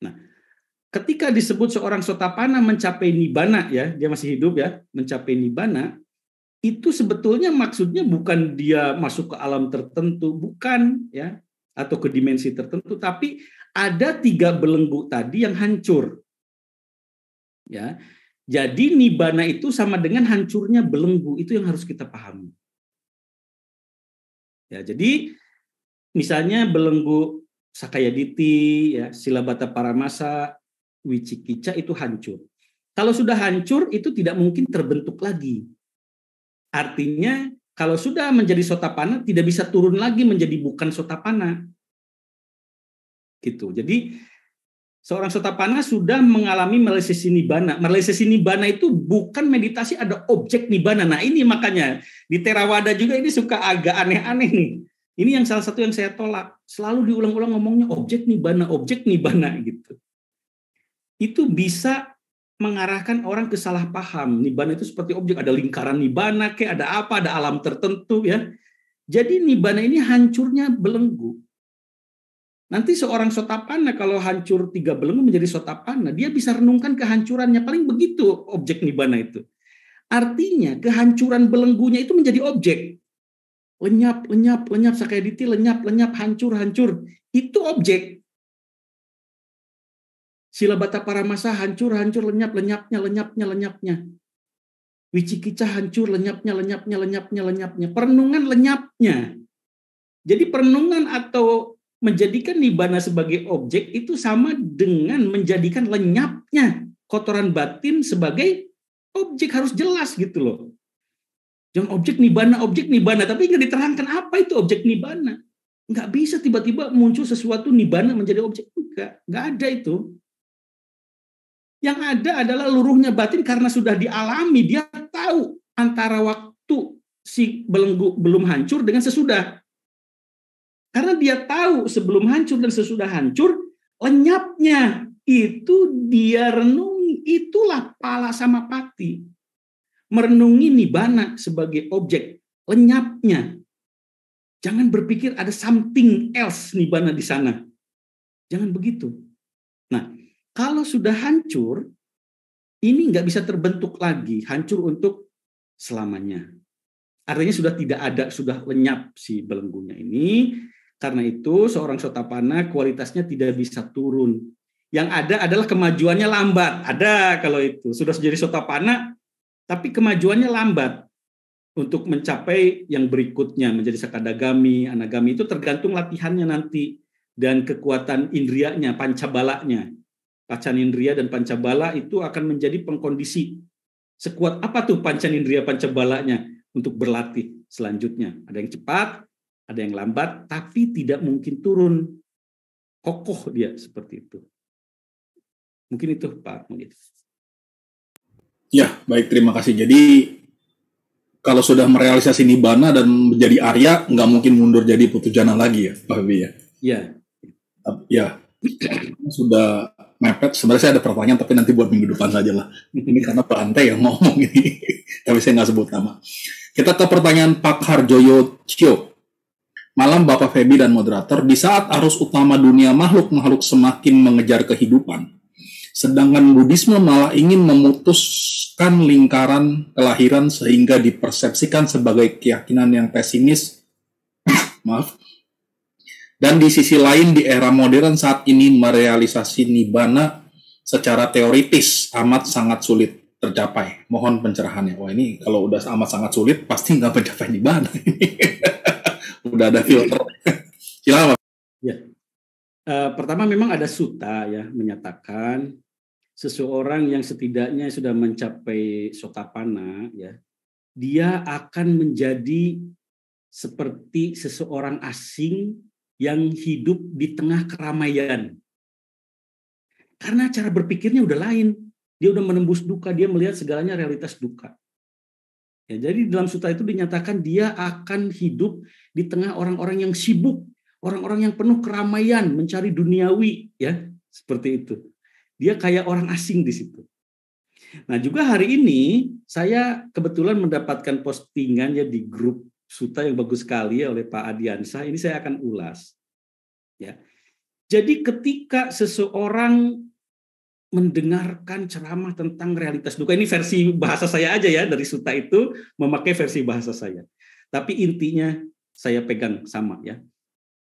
Nah, ketika disebut seorang sotapana mencapai nibana ya, dia masih hidup ya, mencapai nibana, itu sebetulnya maksudnya bukan dia masuk ke alam tertentu, bukan ya, atau ke dimensi tertentu, tapi ada tiga belenggu tadi yang hancur. Ya, jadi nibana itu sama dengan hancurnya belenggu itu yang harus kita pahami. Ya, jadi misalnya belenggu Sakayaditi, ya, Silabata Paramasa, Wicikica itu hancur. Kalau sudah hancur itu tidak mungkin terbentuk lagi. Artinya kalau sudah menjadi sotapana tidak bisa turun lagi menjadi bukan sotapana. Gitu. Jadi seorang sotapana sudah mengalami melesesi nibana. Melesesi nibana itu bukan meditasi ada objek nibana. Nah ini makanya di Terawada juga ini suka agak aneh-aneh nih. Ini yang salah satu yang saya tolak. Selalu diulang-ulang ngomongnya objek nibana, objek nibana gitu. Itu bisa mengarahkan orang ke salah paham. Nibana itu seperti objek, ada lingkaran nibana, kayak ada apa, ada alam tertentu ya. Jadi nibana ini hancurnya belenggu. Nanti seorang sotapana kalau hancur tiga belenggu menjadi sotapana, dia bisa renungkan kehancurannya. Paling begitu objek nibana itu. Artinya kehancuran belenggunya itu menjadi objek. Lenyap, lenyap, lenyap, sakayaditi, lenyap, lenyap, hancur, hancur. Itu objek. Sila bata para masa hancur, hancur, lenyap, lenyapnya, lenyapnya, lenyapnya. kicah hancur, lenyapnya, lenyapnya, lenyapnya, lenyapnya. Perenungan lenyapnya. Jadi perenungan atau menjadikan nibana sebagai objek itu sama dengan menjadikan lenyapnya kotoran batin sebagai objek harus jelas gitu loh. Jangan objek nibana, objek nibana, tapi nggak diterangkan apa itu objek nibana. Nggak bisa tiba-tiba muncul sesuatu nibana menjadi objek. Enggak, nggak ada itu. Yang ada adalah luruhnya batin karena sudah dialami, dia tahu antara waktu si belenggu belum hancur dengan sesudah. Karena dia tahu sebelum hancur dan sesudah hancur, lenyapnya itu dia renungi. Itulah pala sama pati. Merenungi nibana sebagai objek. Lenyapnya. Jangan berpikir ada something else nibana di sana. Jangan begitu. Nah, kalau sudah hancur, ini nggak bisa terbentuk lagi. Hancur untuk selamanya. Artinya sudah tidak ada, sudah lenyap si belenggunya ini karena itu seorang sotapana kualitasnya tidak bisa turun. Yang ada adalah kemajuannya lambat. Ada kalau itu. Sudah menjadi sotapana, tapi kemajuannya lambat untuk mencapai yang berikutnya menjadi sakadagami, anagami itu tergantung latihannya nanti dan kekuatan indrianya, pancabalanya. Pacan indria dan pancabala itu akan menjadi pengkondisi. Sekuat apa tuh pancan indria pancabalanya untuk berlatih selanjutnya? Ada yang cepat, ada yang lambat, tapi tidak mungkin turun kokoh dia seperti itu. Mungkin itu Pak Mugit. Ya, baik terima kasih. Jadi kalau sudah merealisasi nibana dan menjadi Arya, nggak mungkin mundur jadi Jana lagi ya, Pak habib ya. Iya. Ya, ya. [CLEARS THROAT] sudah mepet. Sebenarnya saya ada pertanyaan, tapi nanti buat minggu depan saja lah. Ini karena Pak Ante yang ngomong ini, [LAUGHS] tapi saya nggak sebut nama. Kita ke pertanyaan Pak Harjoyo Cio. Malam Bapak Febi dan moderator, di saat arus utama dunia makhluk-makhluk semakin mengejar kehidupan, sedangkan Buddhisme malah ingin memutuskan lingkaran kelahiran sehingga dipersepsikan sebagai keyakinan yang pesimis. [CLEARS THROAT] Maaf. Dan di sisi lain di era modern saat ini merealisasi nibana secara teoritis amat sangat sulit tercapai. Mohon pencerahannya. Wah ini kalau udah amat sangat sulit pasti nggak mencapai nibbana. [LAUGHS] udah ada filter. [LAUGHS] Silakan Ya. Uh, pertama memang ada suta ya menyatakan seseorang yang setidaknya sudah mencapai sotapana ya dia akan menjadi seperti seseorang asing yang hidup di tengah keramaian karena cara berpikirnya udah lain dia udah menembus duka dia melihat segalanya realitas duka ya jadi dalam suta itu dinyatakan dia akan hidup di tengah orang-orang yang sibuk, orang-orang yang penuh keramaian mencari duniawi ya, seperti itu. Dia kayak orang asing di situ. Nah, juga hari ini saya kebetulan mendapatkan postingan ya di grup Suta yang bagus sekali ya oleh Pak Adiansa. Ini saya akan ulas. Ya. Jadi ketika seseorang mendengarkan ceramah tentang realitas duka. Ini versi bahasa saya aja ya dari Suta itu memakai versi bahasa saya. Tapi intinya saya pegang sama ya.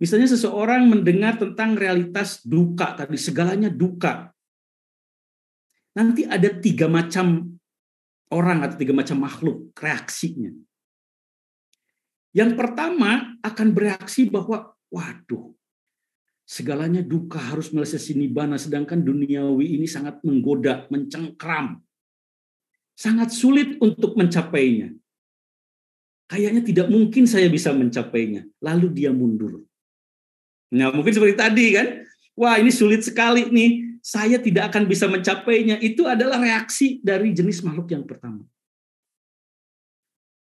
Misalnya seseorang mendengar tentang realitas duka tadi, segalanya duka. Nanti ada tiga macam orang atau tiga macam makhluk reaksinya. Yang pertama akan bereaksi bahwa, waduh, segalanya duka harus sini, nibana, sedangkan duniawi ini sangat menggoda, mencengkram. Sangat sulit untuk mencapainya. Kayaknya tidak mungkin saya bisa mencapainya. Lalu dia mundur. Nah, mungkin seperti tadi kan. Wah, ini sulit sekali nih. Saya tidak akan bisa mencapainya. Itu adalah reaksi dari jenis makhluk yang pertama.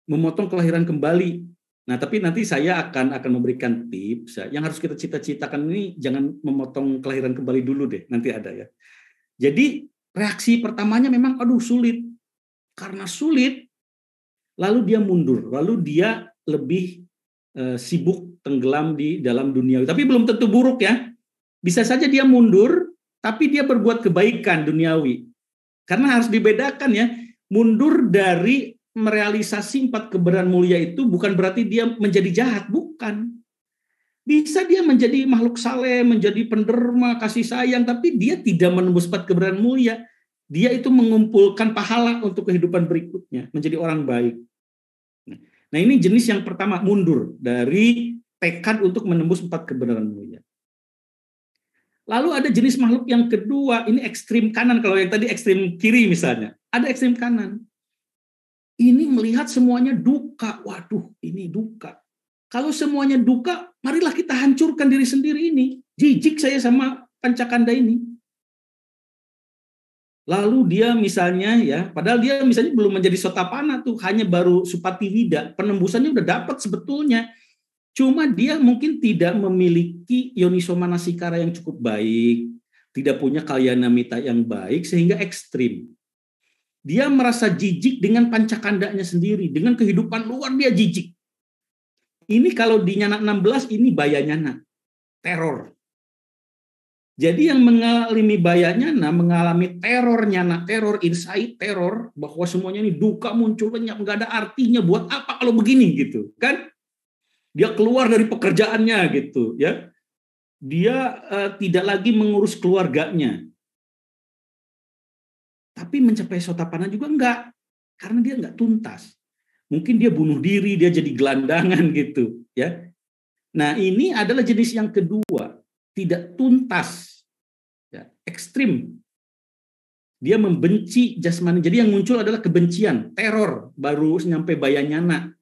Memotong kelahiran kembali. Nah, tapi nanti saya akan akan memberikan tips ya. yang harus kita cita-citakan ini jangan memotong kelahiran kembali dulu deh, nanti ada ya. Jadi reaksi pertamanya memang aduh sulit. Karena sulit, lalu dia mundur, lalu dia lebih e, sibuk tenggelam di dalam dunia. Tapi belum tentu buruk ya. Bisa saja dia mundur, tapi dia berbuat kebaikan duniawi. Karena harus dibedakan ya, mundur dari merealisasi empat keberan mulia itu bukan berarti dia menjadi jahat, bukan. Bisa dia menjadi makhluk saleh, menjadi penderma, kasih sayang, tapi dia tidak menembus empat keberan mulia dia itu mengumpulkan pahala untuk kehidupan berikutnya, menjadi orang baik. Nah, ini jenis yang pertama mundur dari tekad untuk menembus empat kebenaran mulia. Lalu ada jenis makhluk yang kedua, ini ekstrim kanan. Kalau yang tadi ekstrim kiri misalnya, ada ekstrim kanan. Ini melihat semuanya duka. Waduh, ini duka. Kalau semuanya duka, marilah kita hancurkan diri sendiri ini. Jijik saya sama pancakanda ini. Lalu dia misalnya ya, padahal dia misalnya belum menjadi sotapana tuh, hanya baru supati wida. penembusannya udah dapat sebetulnya. Cuma dia mungkin tidak memiliki yonisomanasikara yang cukup baik, tidak punya kalyanamita yang baik sehingga ekstrim. Dia merasa jijik dengan pancakandanya sendiri, dengan kehidupan luar dia jijik. Ini kalau di nyana 16 ini bayanya bayanyana, teror. Jadi yang mengalami bayanya, nah, mengalami terornya, nah, teror inside teror bahwa semuanya ini duka muncul banyak nggak ada artinya buat apa kalau begini gitu, kan? Dia keluar dari pekerjaannya gitu, ya. Dia uh, tidak lagi mengurus keluarganya, tapi mencapai sotapana juga enggak karena dia enggak tuntas. Mungkin dia bunuh diri, dia jadi gelandangan gitu, ya. Nah, ini adalah jenis yang kedua tidak tuntas, ya, ekstrim. Dia membenci jasmani. Jadi yang muncul adalah kebencian, teror baru nyampe nak.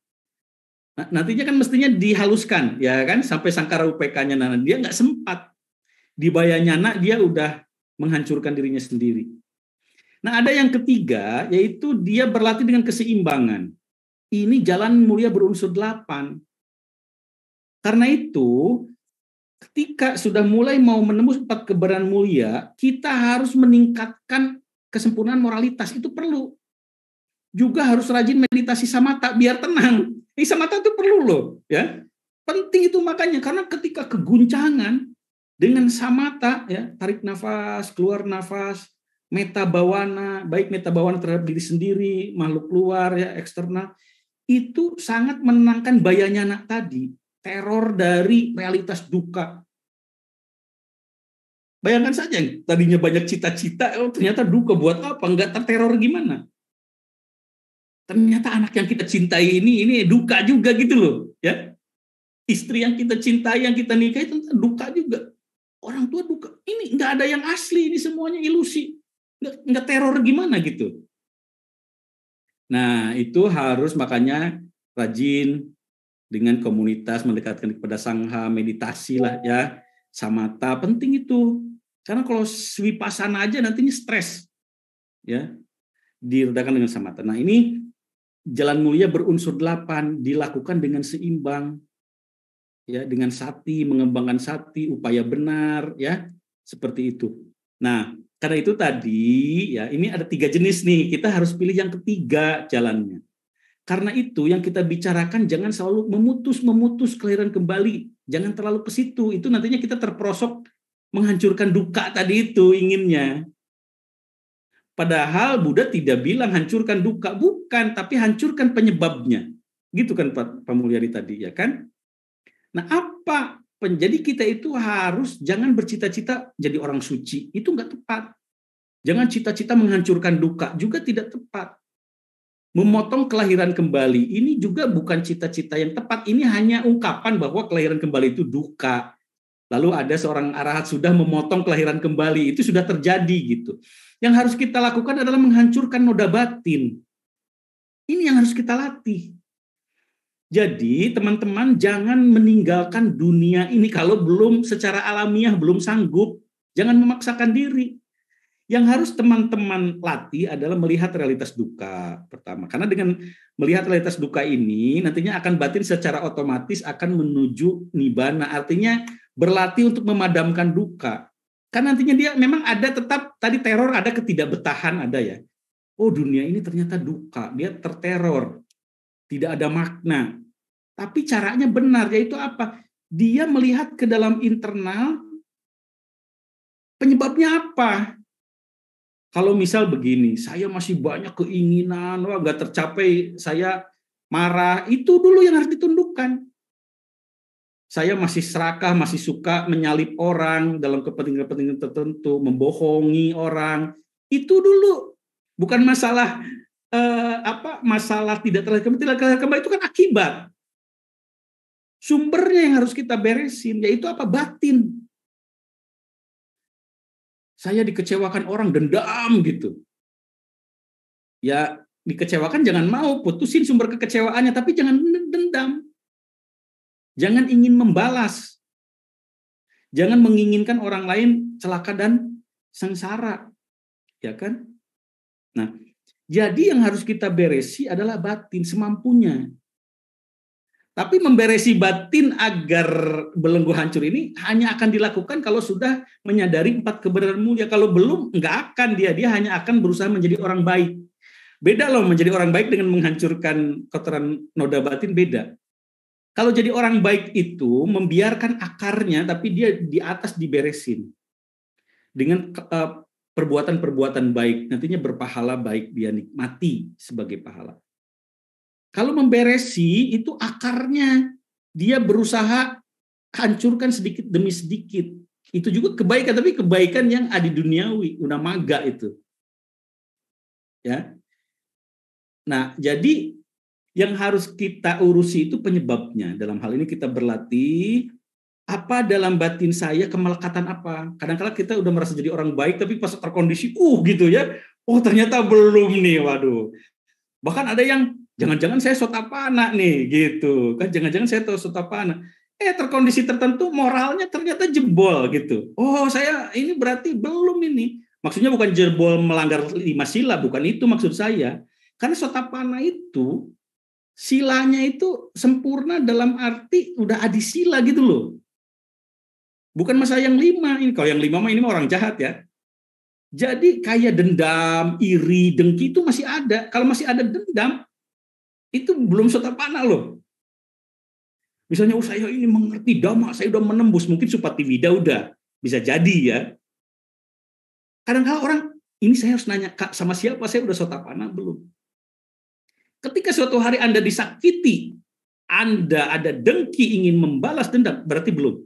Nah, nantinya kan mestinya dihaluskan, ya kan sampai sangkar UPK-nya Nana. Dia nggak sempat. Di bayanya nak, dia udah menghancurkan dirinya sendiri. Nah ada yang ketiga, yaitu dia berlatih dengan keseimbangan. Ini jalan mulia berunsur delapan. Karena itu, ketika sudah mulai mau menembus empat keberan mulia, kita harus meningkatkan kesempurnaan moralitas itu perlu. Juga harus rajin meditasi samata biar tenang. Ini samata itu perlu loh, ya. Penting itu makanya karena ketika keguncangan dengan samata ya, tarik nafas, keluar nafas, meta bawana, baik meta bawana terhadap diri sendiri, makhluk luar ya, eksternal, itu sangat menenangkan bayanya anak tadi teror dari realitas duka. Bayangkan saja, tadinya banyak cita-cita, oh ternyata duka buat apa? Enggak terteror gimana? Ternyata anak yang kita cintai ini, ini duka juga gitu loh. ya Istri yang kita cintai, yang kita nikahi, itu duka juga. Orang tua duka. Ini enggak ada yang asli, ini semuanya ilusi. Enggak, enggak teror gimana gitu. Nah, itu harus makanya rajin dengan komunitas mendekatkan kepada sangha meditasi lah ya samata penting itu karena kalau swipasana aja nantinya stres ya diredakan dengan samata nah ini jalan mulia berunsur delapan dilakukan dengan seimbang ya dengan sati mengembangkan sati upaya benar ya seperti itu nah karena itu tadi ya ini ada tiga jenis nih kita harus pilih yang ketiga jalannya karena itu yang kita bicarakan jangan selalu memutus-memutus kelahiran kembali. Jangan terlalu ke situ. Itu nantinya kita terperosok menghancurkan duka tadi itu inginnya. Padahal Buddha tidak bilang hancurkan duka, bukan, tapi hancurkan penyebabnya. Gitu kan Pak Mulyadi tadi, ya kan? Nah apa Jadi kita itu harus jangan bercita-cita jadi orang suci. Itu nggak tepat. Jangan cita-cita menghancurkan duka juga tidak tepat memotong kelahiran kembali ini juga bukan cita-cita yang tepat. Ini hanya ungkapan bahwa kelahiran kembali itu duka. Lalu ada seorang arahat sudah memotong kelahiran kembali. Itu sudah terjadi gitu. Yang harus kita lakukan adalah menghancurkan noda batin. Ini yang harus kita latih. Jadi teman-teman jangan meninggalkan dunia ini kalau belum secara alamiah belum sanggup. Jangan memaksakan diri. Yang harus teman-teman latih adalah melihat realitas duka pertama. Karena dengan melihat realitas duka ini nantinya akan batin secara otomatis akan menuju nibana. Artinya berlatih untuk memadamkan duka. karena nantinya dia memang ada tetap tadi teror ada ketidakbetahan ada ya. Oh dunia ini ternyata duka, dia terteror. Tidak ada makna. Tapi caranya benar yaitu apa? Dia melihat ke dalam internal penyebabnya apa? Kalau misal begini, saya masih banyak keinginan, wah nggak tercapai, saya marah, itu dulu yang harus ditundukkan. Saya masih serakah, masih suka menyalip orang dalam kepentingan-kepentingan tertentu, membohongi orang, itu dulu. Bukan masalah eh, apa masalah tidak terlihat tidak terlihat itu kan akibat sumbernya yang harus kita beresin yaitu apa batin saya dikecewakan orang, dendam gitu. Ya dikecewakan jangan mau, putusin sumber kekecewaannya, tapi jangan dendam. Jangan ingin membalas. Jangan menginginkan orang lain celaka dan sengsara. Ya kan? Nah, jadi yang harus kita beresi adalah batin semampunya. Tapi memberesi batin agar belenggu hancur ini hanya akan dilakukan kalau sudah menyadari empat kebenaran mulia. Kalau belum, nggak akan dia. Dia hanya akan berusaha menjadi orang baik. Beda loh menjadi orang baik dengan menghancurkan kotoran noda batin, beda. Kalau jadi orang baik itu membiarkan akarnya, tapi dia di atas diberesin. Dengan eh, perbuatan-perbuatan baik, nantinya berpahala baik dia nikmati sebagai pahala. Kalau memberesi itu akarnya dia berusaha hancurkan sedikit demi sedikit. Itu juga kebaikan tapi kebaikan yang adi duniawi, una maga itu. Ya. Nah, jadi yang harus kita urusi itu penyebabnya. Dalam hal ini kita berlatih apa dalam batin saya kemelekatan apa. kadang kala kita udah merasa jadi orang baik tapi pas terkondisi, uh gitu ya. Oh ternyata belum nih, waduh. Bahkan ada yang Jangan-jangan saya sotapana nih gitu. Kan jangan-jangan saya tahu sotapana. Eh terkondisi tertentu moralnya ternyata jebol gitu. Oh, saya ini berarti belum ini. Maksudnya bukan jebol melanggar lima sila, bukan itu maksud saya. Karena sotapana itu silanya itu sempurna dalam arti udah adisila gitu loh. Bukan masa yang lima. Ini kalau yang lima mah ini mah orang jahat ya. Jadi kayak dendam, iri, dengki itu masih ada. Kalau masih ada dendam, itu belum setapana loh. Misalnya, oh saya ini mengerti dhamma, saya sudah menembus. Mungkin supati wida udah. Bisa jadi ya. kadang kadang orang, ini saya harus nanya kak sama siapa, saya udah sotapana belum. Ketika suatu hari Anda disakiti, Anda ada dengki ingin membalas dendam, berarti belum.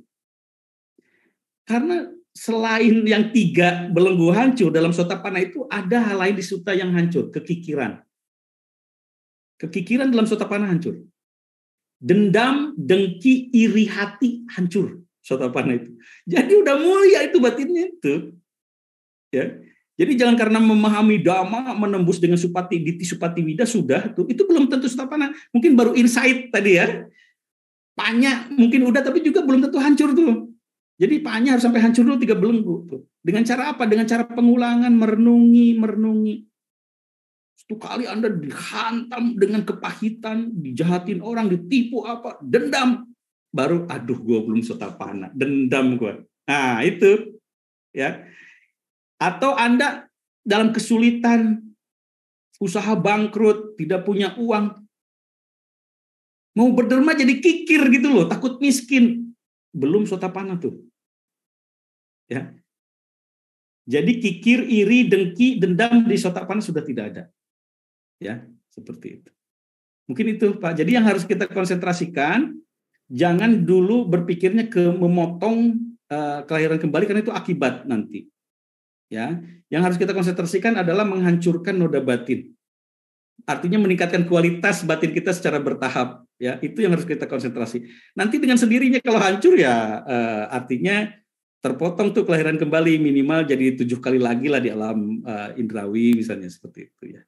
Karena selain yang tiga belenggu hancur, dalam sotapana itu ada hal lain di suta yang hancur, kekikiran. Kekikiran dalam sota panah hancur. Dendam, dengki, iri hati hancur sota panah itu. Jadi udah mulia itu batinnya itu. Ya. Jadi jangan karena memahami dhamma menembus dengan supati diti supati wida sudah tuh itu belum tentu panah Mungkin baru insight tadi ya. Panya mungkin udah tapi juga belum tentu hancur tuh. Jadi panya harus sampai hancur dulu tiga belenggu tuh. Dengan cara apa? Dengan cara pengulangan, merenungi, merenungi. Satu kali Anda dihantam dengan kepahitan, dijahatin orang, ditipu apa, dendam. Baru, aduh gue belum sotapana, dendam gue. Nah itu. ya Atau Anda dalam kesulitan, usaha bangkrut, tidak punya uang, mau berderma jadi kikir gitu loh, takut miskin. Belum sotapana tuh. Ya. Jadi kikir, iri, dengki, dendam di sotapana sudah tidak ada. Ya, seperti itu. Mungkin itu Pak. Jadi yang harus kita konsentrasikan jangan dulu berpikirnya ke memotong uh, kelahiran kembali karena itu akibat nanti. Ya, yang harus kita konsentrasikan adalah menghancurkan noda batin. Artinya meningkatkan kualitas batin kita secara bertahap, ya. Itu yang harus kita konsentrasi. Nanti dengan sendirinya kalau hancur ya uh, artinya terpotong tuh kelahiran kembali minimal jadi tujuh kali lagi lah di alam uh, indrawi misalnya seperti itu ya.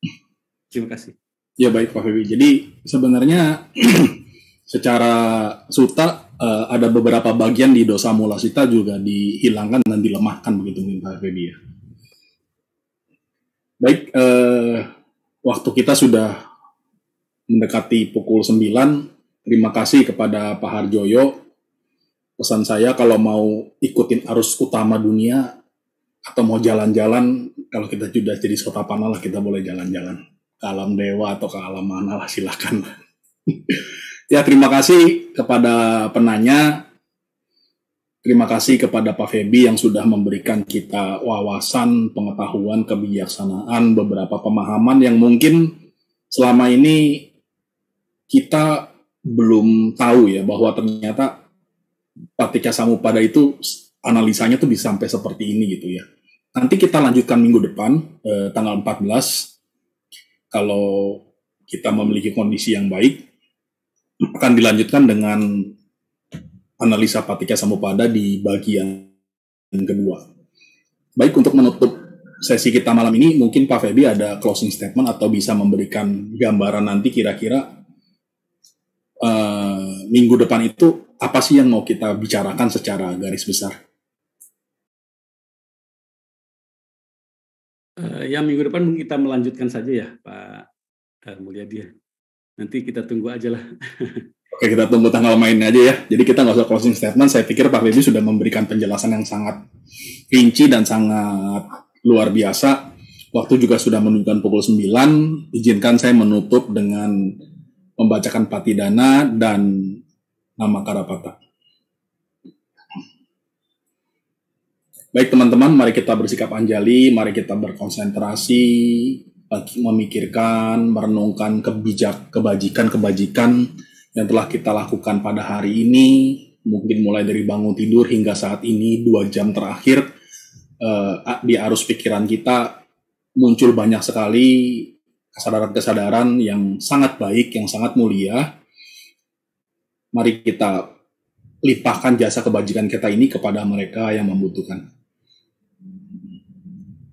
Terima kasih. Ya baik Pak Febi. Jadi sebenarnya [CLEARS THROAT] secara suta uh, ada beberapa bagian di dosa mula mulasita juga dihilangkan dan dilemahkan begitu mungkin Pak Febi ya. Baik, uh, waktu kita sudah mendekati pukul 9. Terima kasih kepada Pak Harjoyo. Pesan saya kalau mau ikutin arus utama dunia atau mau jalan-jalan, kalau kita sudah jadi sota panah lah kita boleh jalan-jalan ke alam dewa atau ke alam mana lah silakan. [LAUGHS] ya terima kasih kepada penanya. Terima kasih kepada Pak Febi yang sudah memberikan kita wawasan, pengetahuan, kebijaksanaan, beberapa pemahaman yang mungkin selama ini kita belum tahu ya bahwa ternyata Patika Samupada itu analisanya tuh bisa sampai seperti ini gitu ya. Nanti kita lanjutkan minggu depan eh, tanggal 14 kalau kita memiliki kondisi yang baik akan dilanjutkan dengan analisa Patika Samupada di bagian kedua. Baik untuk menutup sesi kita malam ini, mungkin Pak Febi ada closing statement atau bisa memberikan gambaran nanti kira-kira uh, minggu depan itu apa sih yang mau kita bicarakan secara garis besar? Eh, ya minggu depan kita melanjutkan saja ya Pak Mulyadi. Ya. Nanti kita tunggu aja lah. [LAUGHS] Oke, kita tunggu tanggal mainnya aja ya. Jadi kita nggak usah closing statement. Saya pikir Pak Febi sudah memberikan penjelasan yang sangat rinci dan sangat luar biasa. Waktu juga sudah menunjukkan pukul 9. Izinkan saya menutup dengan membacakan patidana dan nama Karapata. Baik teman-teman, mari kita bersikap anjali, mari kita berkonsentrasi, memikirkan, merenungkan kebijak, kebajikan-kebajikan yang telah kita lakukan pada hari ini, mungkin mulai dari bangun tidur hingga saat ini dua jam terakhir uh, di arus pikiran kita muncul banyak sekali kesadaran-kesadaran yang sangat baik, yang sangat mulia. Mari kita lipahkan jasa kebajikan kita ini kepada mereka yang membutuhkan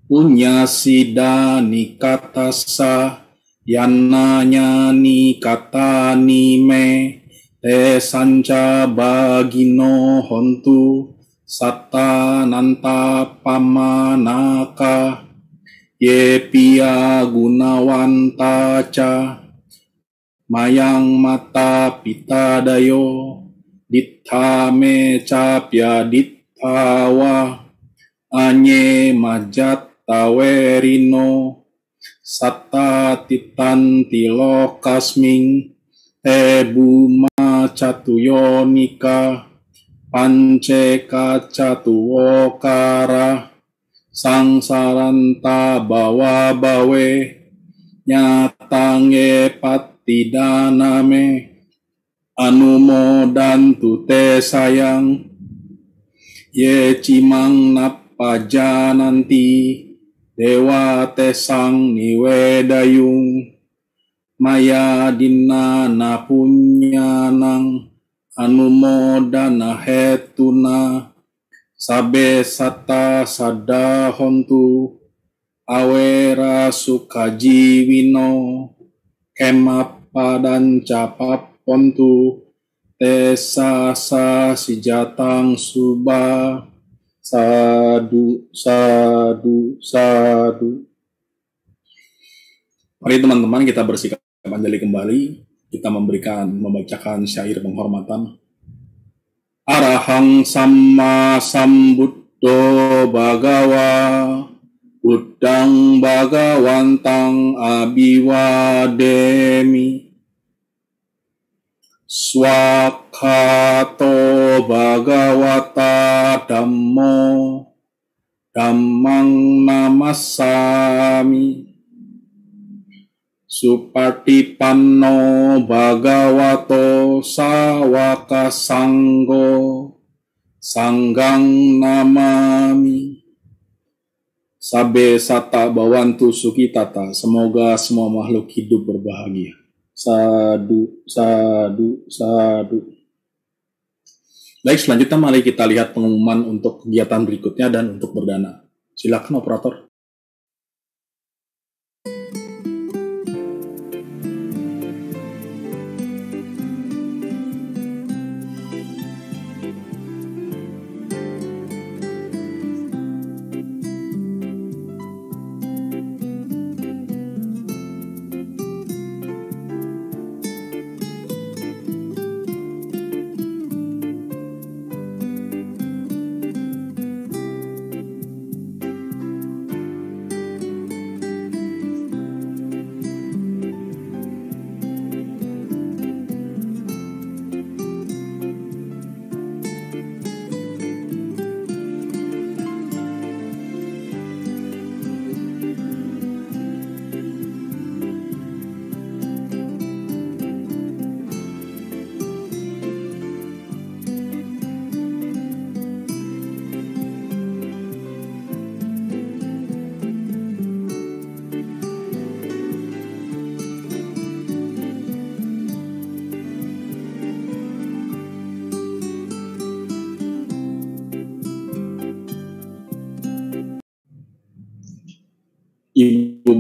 punya sida Unyasidani katasa kata ni me Te sanca bagino hontu Satta nanta pamanaka Yepia gunawanta ca Mayang mata pita dayo Ditta me capya wa Anye majat tawerino Sata titan tilo kasming Macatu Yonika pance kacatuwo Sang sangsaranta bawa bawe nyatange patidaname dan Tute sayang ye cimang napajananti nanti Dewa tesang niwedayung maya dina dinana punyanang anumodana hetuna sabe sata sadahontu awera sukajiwino Capap pontu tesasa sijatang subah Sadu, sadu, sadu. Mari teman-teman kita bersikap anjali kembali. Kita memberikan, membacakan syair penghormatan. Arahang sama sambuddho bagawa udang bagawantang abiwademi Swakato bagawata Dhammo Dhammang Namasami panno Bhagavato Sawaka Sanggo Sanggang Namami Sabe Sata Bawantu Sukitata Semoga semua makhluk hidup berbahagia Sadu, sadu, sadu. Baik, selanjutnya mari kita lihat pengumuman untuk kegiatan berikutnya dan untuk berdana. Silakan operator.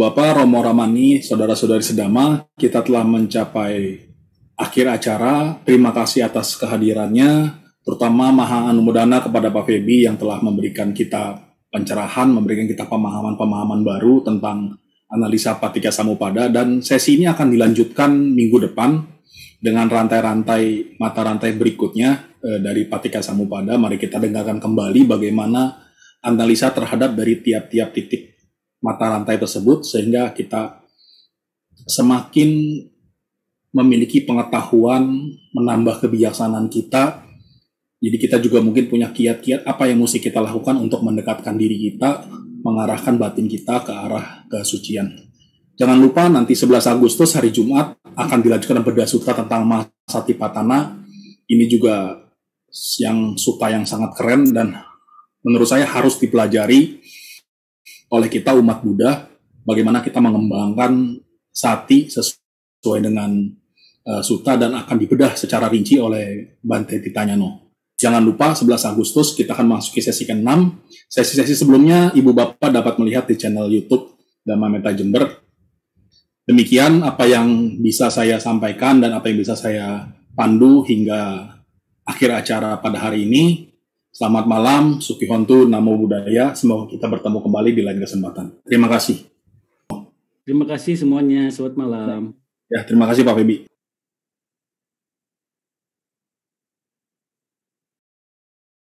Bapak Romo Ramani, saudara-saudari sedama, kita telah mencapai akhir acara. Terima kasih atas kehadirannya, terutama Maha Anumudana kepada Pak Febi yang telah memberikan kita pencerahan, memberikan kita pemahaman-pemahaman baru tentang analisa Patika Samupada dan sesi ini akan dilanjutkan minggu depan dengan rantai-rantai mata rantai berikutnya eh, dari Patika Samupada. Mari kita dengarkan kembali bagaimana analisa terhadap dari tiap-tiap titik mata rantai tersebut sehingga kita semakin memiliki pengetahuan, menambah kebijaksanaan kita. Jadi kita juga mungkin punya kiat-kiat apa yang mesti kita lakukan untuk mendekatkan diri kita, mengarahkan batin kita ke arah kesucian. Jangan lupa nanti 11 Agustus hari Jumat akan dilanjutkan bedah sutra tentang masa tanah Ini juga yang suka yang sangat keren dan menurut saya harus dipelajari oleh kita umat Buddha bagaimana kita mengembangkan sati sesuai dengan uh, suta dan akan dibedah secara rinci oleh Bante Titanyano. Jangan lupa 11 Agustus kita akan masuki sesi ke-6. Sesi-sesi sebelumnya Ibu Bapak dapat melihat di channel YouTube Dhamma Meta Jember. Demikian apa yang bisa saya sampaikan dan apa yang bisa saya pandu hingga akhir acara pada hari ini. Selamat malam, Hontu, Namo Buddhaya. Semoga kita bertemu kembali di lain kesempatan. Terima kasih. Terima kasih semuanya. Selamat malam. Ya, terima kasih Pak Febi.